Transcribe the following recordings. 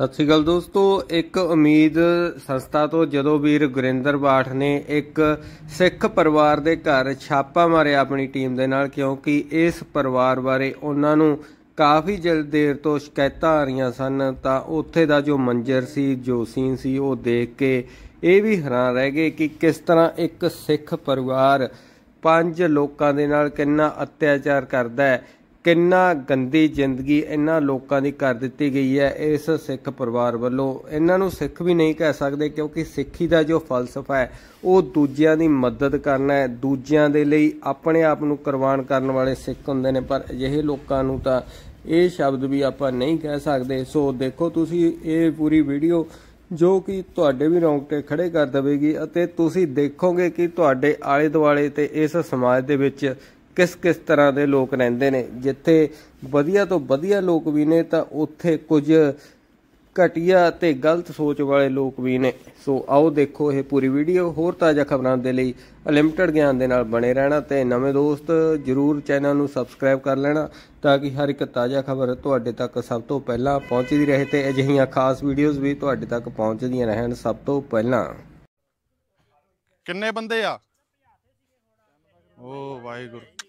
ਸਤਿ ਸ਼੍ਰੀ ਅਕਾਲ ਦੋਸਤੋ ਇੱਕ ਉਮੀਦ ਸੰਸਥਾ ਤੋਂ ਜਦੋਂ ਵੀਰ ਗੁਰਿੰਦਰ ਬਾਠ ਨੇ ਇੱਕ ਸਿੱਖ ਪਰਿਵਾਰ ਦੇ ਘਰ ਛਾਪਾ ਮਾਰਿਆ ਆਪਣੀ ਟੀਮ ਦੇ ਨਾਲ ਕਿਉਂਕਿ ਇਸ ਪਰਿਵਾਰ ਬਾਰੇ ਉਹਨਾਂ ਨੂੰ ਕਾਫੀ ਜਲ ਦੇਰ ਤੋਂ ਸ਼ਿਕਾਇਤਾਂ ਆ ਰਹੀਆਂ ਸਨ ਤਾਂ ਉੱਥੇ ਦਾ ਜੋ ਮੰਜ਼ਰ ਸੀ ਜੋ ਸੀਨ ਸੀ ਉਹ ਦੇਖ ਕੇ ਇਹ ਵੀ ਹੈਰਾਨ ਰਹਿ ਗਏ ਕਿ ਕਿਸ ਤਰ੍ਹਾਂ ਇੱਕ ਸਿੱਖ ਪਰਿਵਾਰ ਪੰਜ ਲੋਕਾਂ ਦੇ ਨਾਲ ਕਿੰਨਾ ਅਤਿਆਚਾਰ ਕਰਦਾ ਹੈ ਕਿੰਨਾ ਗੰਦੀ ਜ਼ਿੰਦਗੀ ਇਹਨਾਂ ਲੋਕਾਂ ਦੀ ਕਰ ਦਿੱਤੀ ਗਈ ਹੈ ਇਸ ਸਿੱਖ ਪਰਿਵਾਰ ਵੱਲੋਂ ਇਹਨਾਂ ਨੂੰ ਸਿੱਖ ਵੀ ਨਹੀਂ ਕਹਿ ਸਕਦੇ ਕਿਉਂਕਿ ਸਿੱਖੀ ਦਾ ਜੋ ਫਲਸਫਾ ਹੈ ਉਹ ਦੂਜਿਆਂ ਦੀ ਮਦਦ ਕਰਨਾ ਹੈ ਦੂਜਿਆਂ ਦੇ ਲਈ ਆਪਣੇ ਆਪ ਨੂੰ ਕੁਰਬਾਨ ਕਰਨ ਵਾਲੇ ਸਿੱਖ ਹੁੰਦੇ ਨੇ ਪਰ ਅਜਿਹੇ ਲੋਕਾਂ ਨੂੰ ਤਾਂ ਇਹ ਸ਼ਬਦ ਵੀ ਆਪਾਂ ਨਹੀਂ ਕਹਿ ਸਕਦੇ ਸੋ ਦੇਖੋ ਤੁਸੀਂ ਇਹ ਪੂਰੀ ਵੀਡੀਓ ਜੋ ਕਿ ਤੁਹਾਡੇ ਵੀ ਰੌਂਗਟੇ ਖੜੇ ਕਰ ਦੇਵੇਗੀ ਅਤੇ ਤੁਸੀਂ ਦੇਖੋਗੇ ਕਿ ਤੁਹਾਡੇ ਆਲੇ ਦੁਆਲੇ ਤੇ ਇਸ ਸਮਾਜ ਦੇ ਵਿੱਚ ਕਿਸ ਕਿਸ ਤਰ੍ਹਾਂ ਦੇ ਲੋਕ ਰਹਿੰਦੇ ਨੇ ਜਿੱਥੇ ਵਧੀਆ ਤੋਂ ਵਧੀਆ ਲੋਕ ਵੀ ਨੇ ਤਾਂ ਉੱਥੇ ਕੁਝ ਘਟੀਆ ਤੇ ਗਲਤ ਸੋਚ ਵਾਲੇ ਲੋਕ ਵੀ ਨੇ ਸੋ ਆਓ ਦੇਖੋ ਇਹ ਪੂਰੀ ਵੀਡੀਓ ਹੋਰ ਤਾਜ਼ਾ ਖਬਰਾਂ ਦੇ ਲਈ ਅਨਲਿਮਟਿਡ ਗਿਆਨ ਦੇ ਨਾਲ ਬਣੇ ਰਹਿਣਾ ਤੇ ਨਵੇਂ ਦੋਸਤ ਜਰੂਰ ਚੈਨਲ ਨੂੰ ਸਬਸਕ੍ਰਾਈਬ ਕਰ ਲੈਣਾ ਤਾਂ ਕਿ ਹਰ ਇੱਕ ਤਾਜ਼ਾ ਖਬਰ ਤੁਹਾਡੇ ਤੱਕ ਸਭ ਤੋਂ ਪਹਿਲਾਂ ਪਹੁੰਚਦੀ ਰਹੇ ਤੇ ਅਜਿਹੀਆਂ ਖਾਸ ਵੀਡੀਓਜ਼ ਵੀ ਤੁਹਾਡੇ ਤੱਕ ਪਹੁੰਚਦੀਆਂ ਰਹਿਣ ਸਭ ਤੋਂ ਪਹਿਲਾਂ ਕਿੰਨੇ ਬੰਦੇ ਆ ਓ ਵਾਹਿਗੁਰੂ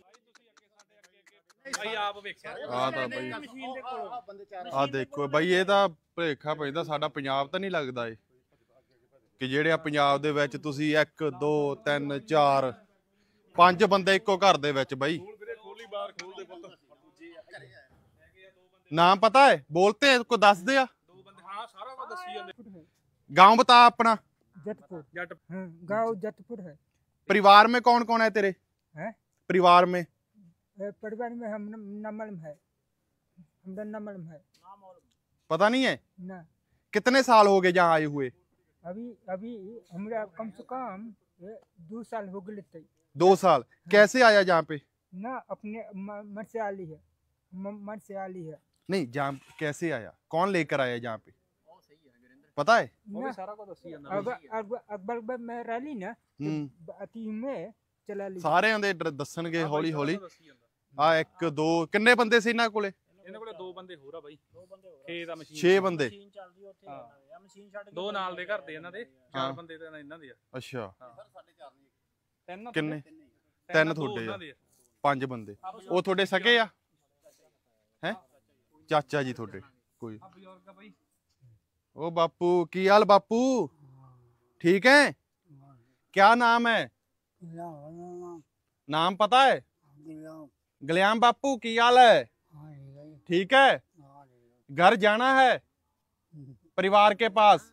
ਵੇਖਿਆ ਆ ਤਾਂ ਬਾਈ ਆ ਬੰਦੇ ਚਾਰ ਦੇਖੋ ਬਾਈ ਇਹ ਤਾਂ ਭੇਖਾ ਪੈਂਦਾ ਸਾਡਾ ਪੰਜਾਬ ਤਾਂ ਨਹੀਂ ਲੱਗਦਾ ਏ ਕਿ ਜਿਹੜੇ ਆ ਪੰਜਾਬ ਦੇ ਵਿੱਚ ਤੁਸੀਂ 1 2 3 4 ਪੰਜ ਬੰਦੇ ਇੱਕੋ ਘਰ ਦੇ ਵਿੱਚ ਬਾਈ ਨਾਮ ਪਤਾ ਹੈ ਬੋਲਤੇ ਕੋ ਦੱਸਦੇ ਆ ਦੋ ਬੰਦੇ ਹਾਂ ਸਾਰਾ ਜੱਟ ਦੱਸੀ ਜਾਂਦੇ ਜੱਟਪੁਰ ਹੈ ਪਰਿਵਾਰ ਮੇ ਕੌਣ ਕੌਣ ਹੈ ਤੇਰੇ ਹੈ ਪਰਿਵਾਰ ਮੇ परिवार में हम नमलम है हमरा नमलम है पता नहीं है ना कितने साल हो गए जहाँ आए हुए अभी अभी हमरा कम से कम दो साल हो गए थे दो साल हाँ। कैसे आया जहाँ पे ना अपने मन से आली है मन से आली है नहीं जहाँ कैसे आया कौन लेकर आया जहाँ पे पता है तो अकबर अकबर में रैली ना तो हम्म। अति में ਚਲਾ ਲਈ ਸਾਰੇ ਉਹਦੇ ਦੱਸਣਗੇ ਹੌਲੀ ਹੌਲੀ ਆ ਇੱਕ ਦੋ ਕਿੰਨੇ ਬੰਦੇ ਸੀ ਇਹਨਾਂ ਕੋਲੇ ਇਹਨਾਂ ਕੋਲੇ ਦੋ ਬੰਦੇ ਹੋਰ ਆ ਬਾਈ ਦੋ ਬੰਦੇ ਹੋਰ 6 ਦਾ ਮਸ਼ੀਨ 6 ਬੰਦੇ ਮਸ਼ੀਨ ਚੱਲਦੀ ਉੱਥੇ ਆ ਮਸ਼ੀਨ ਛੱਡ ਕੇ ਦੋ ਨਾਲ ਦੇ ਘਰ ਦੇ ਇਹਨਾਂ ਦੇ ਚਾਰ ਬੰਦੇ ਤਾਂ ਇਹਨਾਂ ਦੇ ਆ ਅੱਛਾ ਸਰ ਸਾਡੇ ਚਾਰ ਨਹੀਂ ਤਿੰਨ ਕਿੰਨੇ ਤਿੰਨ ਤੁਹਾਡੇ ਆ ਪੰਜ ਬੰਦੇ ਉਹ ਤੁਹਾਡੇ ਸਕੇ ਆ ਹੈ ਚਾਚਾ ਜੀ ਤੁਹਾਡੇ ਕੋਈ ਉਹ ਬਾਪੂ ਕੀ ਹਾਲ ਬਾਪੂ ਠੀਕ ਹੈ क्या नाम है नाम पता है गलियाम बापू की हाल है ठीक है घर जाना है परिवार के पास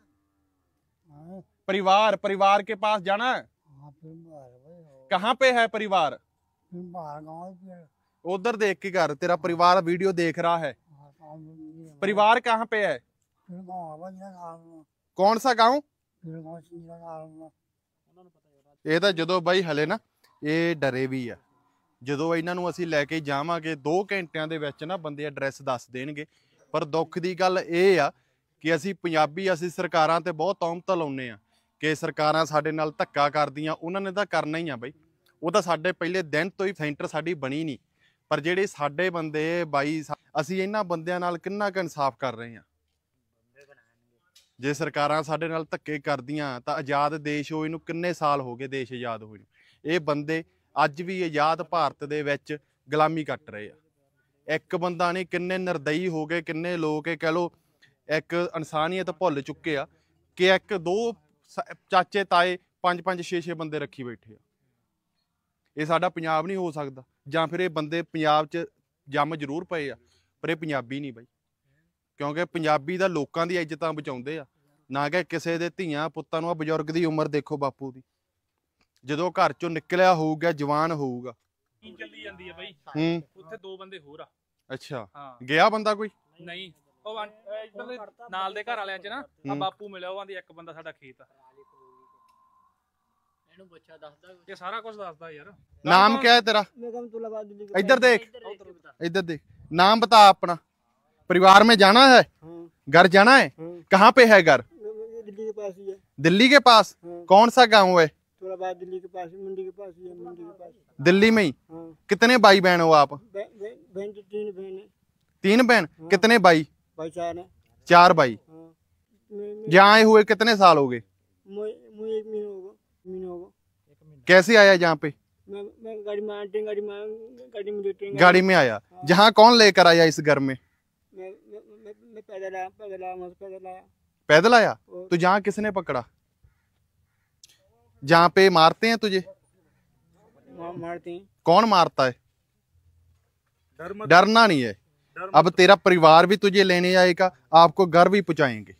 परिवार परिवार के पास जाना है कहाँ पे है परिवार उधर देख के कर तेरा परिवार वीडियो देख रहा है परिवार कहाँ पे है कौन सा गाँव ਇਹ ਤਾਂ ਜਦੋਂ ਬਾਈ ਹਲੇ ਨਾ ਇਹ ਡਰੇ ਵੀ ਆ ਜਦੋਂ ਇਹਨਾਂ ਨੂੰ ਅਸੀਂ ਲੈ ਕੇ ਜਾਵਾਂਗੇ 2 ਘੰਟਿਆਂ ਦੇ ਵਿੱਚ ਨਾ ਬੰਦੇ ਐਡਰੈਸ ਦੱਸ ਦੇਣਗੇ ਪਰ ਦੁੱਖ ਦੀ ਗੱਲ ਇਹ ਆ ਕਿ ਅਸੀਂ ਪੰਜਾਬੀ ਅਸੀਂ ਸਰਕਾਰਾਂ ਤੇ ਬਹੁਤ ਤੌਮਤ ਲਾਉਨੇ ਆ ਕਿ ਸਰਕਾਰਾਂ ਸਾਡੇ ਨਾਲ ਧੱਕਾ ਕਰਦੀਆਂ ਉਹਨਾਂ ਨੇ ਤਾਂ ਕਰਨਾ ਹੀ ਆ ਬਾਈ ਉਹ ਤਾਂ ਸਾਡੇ ਪਹਿਲੇ ਦਿਨ ਤੋਂ ਹੀ ਸੈਂਟਰ ਸਾਡੀ ਬਣੀ ਨਹੀਂ ਪਰ ਜਿਹੜੇ ਸਾਡੇ ਬੰਦੇ ਬਾਈ ਅਸੀਂ ਇਹਨਾਂ ਬੰਦਿਆਂ ਨਾਲ ਕਿੰਨਾ ਕੁ ਇਨਸਾਫ ਕਰ ਰਹੇ ਆ ਜੇ ਸਰਕਾਰਾਂ ਸਾਡੇ ਨਾਲ ਧੱਕੇ ਕਰਦੀਆਂ ਤਾਂ ਆਜ਼ਾਦ ਦੇਸ਼ ਹੋਏ ਨੂੰ ਕਿੰਨੇ ਸਾਲ ਹੋ ਗਏ ਦੇਸ਼ ਆਜ਼ਾਦ ਹੋਏ ਨੂੰ ਇਹ ਬੰਦੇ ਅੱਜ ਵੀ ਆਜ਼ਾਦ ਭਾਰਤ ਦੇ ਵਿੱਚ ਗੁਲਾਮੀ ਕੱਟ ਰਹੇ ਆ ਇੱਕ ਬੰਦਾ ਨੇ ਕਿੰਨੇ ਨਰਦਈ ਹੋ ਗਏ ਕਿੰਨੇ ਲੋਕ ਇਹ ਕਹਿ ਲੋ ਇੱਕ ਇਨਸਾਨੀਅਤ ਭੁੱਲ ਚੁੱਕੇ ਆ ਕਿ ਇੱਕ ਦੋ ਚਾਚੇ ਤਾਏ ਪੰਜ ਪੰਜ ਛੇ ਛੇ ਬੰਦੇ ਰੱਖੀ ਬੈਠੇ ਆ ਇਹ ਸਾਡਾ ਪੰਜਾਬ ਨਹੀਂ ਹੋ ਸਕਦਾ ਜਾਂ ਫਿਰ ਇਹ ਬੰਦੇ ਪੰਜਾਬ 'ਚ ਜੰਮ ਜ਼ਰੂਰ ਪਏ ਆ ਪਰ ਇਹ ਪੰਜਾਬੀ ਨਹੀਂ ਬਾਈ ਕਿਉਂਕਿ ਪੰਜਾਬੀ ਦਾ ਲੋਕਾਂ ਦੀ ਇੱਜ਼ਤਾਂ ਬਚਾਉਂਦੇ ਆ ਨਾ ਕਿ ਕਿਸੇ ਦੇ ਧੀਆਂ ਪੁੱਤਾਂ ਨੂੰ ਆ ਬਜ਼ੁਰਗ ਦੀ ਉਮਰ ਦੇਖੋ ਬਾਪੂ ਦੀ ਜਦੋਂ ਘਰ ਚੋਂ ਨਿਕਲਿਆ ਹੋਊਗਾ ਜਵਾਨ ਹੋਊਗਾ ਕੀ ਚੱਲੀ ਜਾਂਦੀ ਹੈ ਬਾਈ ਹੂੰ ਉੱਥੇ ਦੋ ਬੰਦੇ ਹੋਰ ਆ ਅੱਛਾ ਗਿਆ ਬੰਦਾ ਕੋਈ ਨਹੀਂ ਉਹ ਨਾਲ ਦੇ ਘਰ ਵਾਲਿਆਂ ਚ ਨਾ ਆ ਬਾਪੂ ਮਿਲਿਆ ਉਹਾਂ ਦੀ ਇੱਕ ਬੰਦਾ ਸਾਡਾ ਖੇਤ ਆ ਇਹਨੂੰ ਬੱਚਾ ਦੱਸਦਾ ਇਹ ਸਾਰਾ ਕੁਝ ਦੱਸਦਾ ਯਾਰ ਨਾਮ ਕੀ ਹੈ ਤੇਰਾ ਇੱਧਰ ਦੇਖ ਇੱਧਰ ਦੇਖ ਨਾਮ ਬਤਾ ਆਪਣਾ ਪਰਿਵਾਰ ਮੇ ਜਾਣਾ ਹੈ ਘਰ ਜਾਣਾ ਹੈ ਕਹਾਂ ਪੇ ਹੈ ਘਰ दिल्ली के पास ही है दिल्ली के पास हाँ। कौन सा गाँव है थोड़ा दिल्ली के पास मंडी के पास ही है मंडी के पास दिल्ली में ही हाँ। कितने भाई बहन हो आप बहन तो तीन बहन है तीन बहन हाँ। कितने भाई भाई चार है चार भाई हाँ। यहाँ आए हुए कितने साल हो गए कैसे आया यहाँ पे मैं, मैं गाड़ी में गाड़ी में गाड़ी में गाड़ी में आया हाँ। जहाँ कौन लेकर आया इस घर में मैं मैं मैं पैदल आया पैदल आया पैदल आया पैदल आया तो जहाँ किसने पकड़ा जहाँ पे मारते हैं तुझे मारते हैं कौन मारता है डरना नहीं है अब तेरा परिवार भी तुझे लेने आएगा आपको घर भी पहुंचाएंगे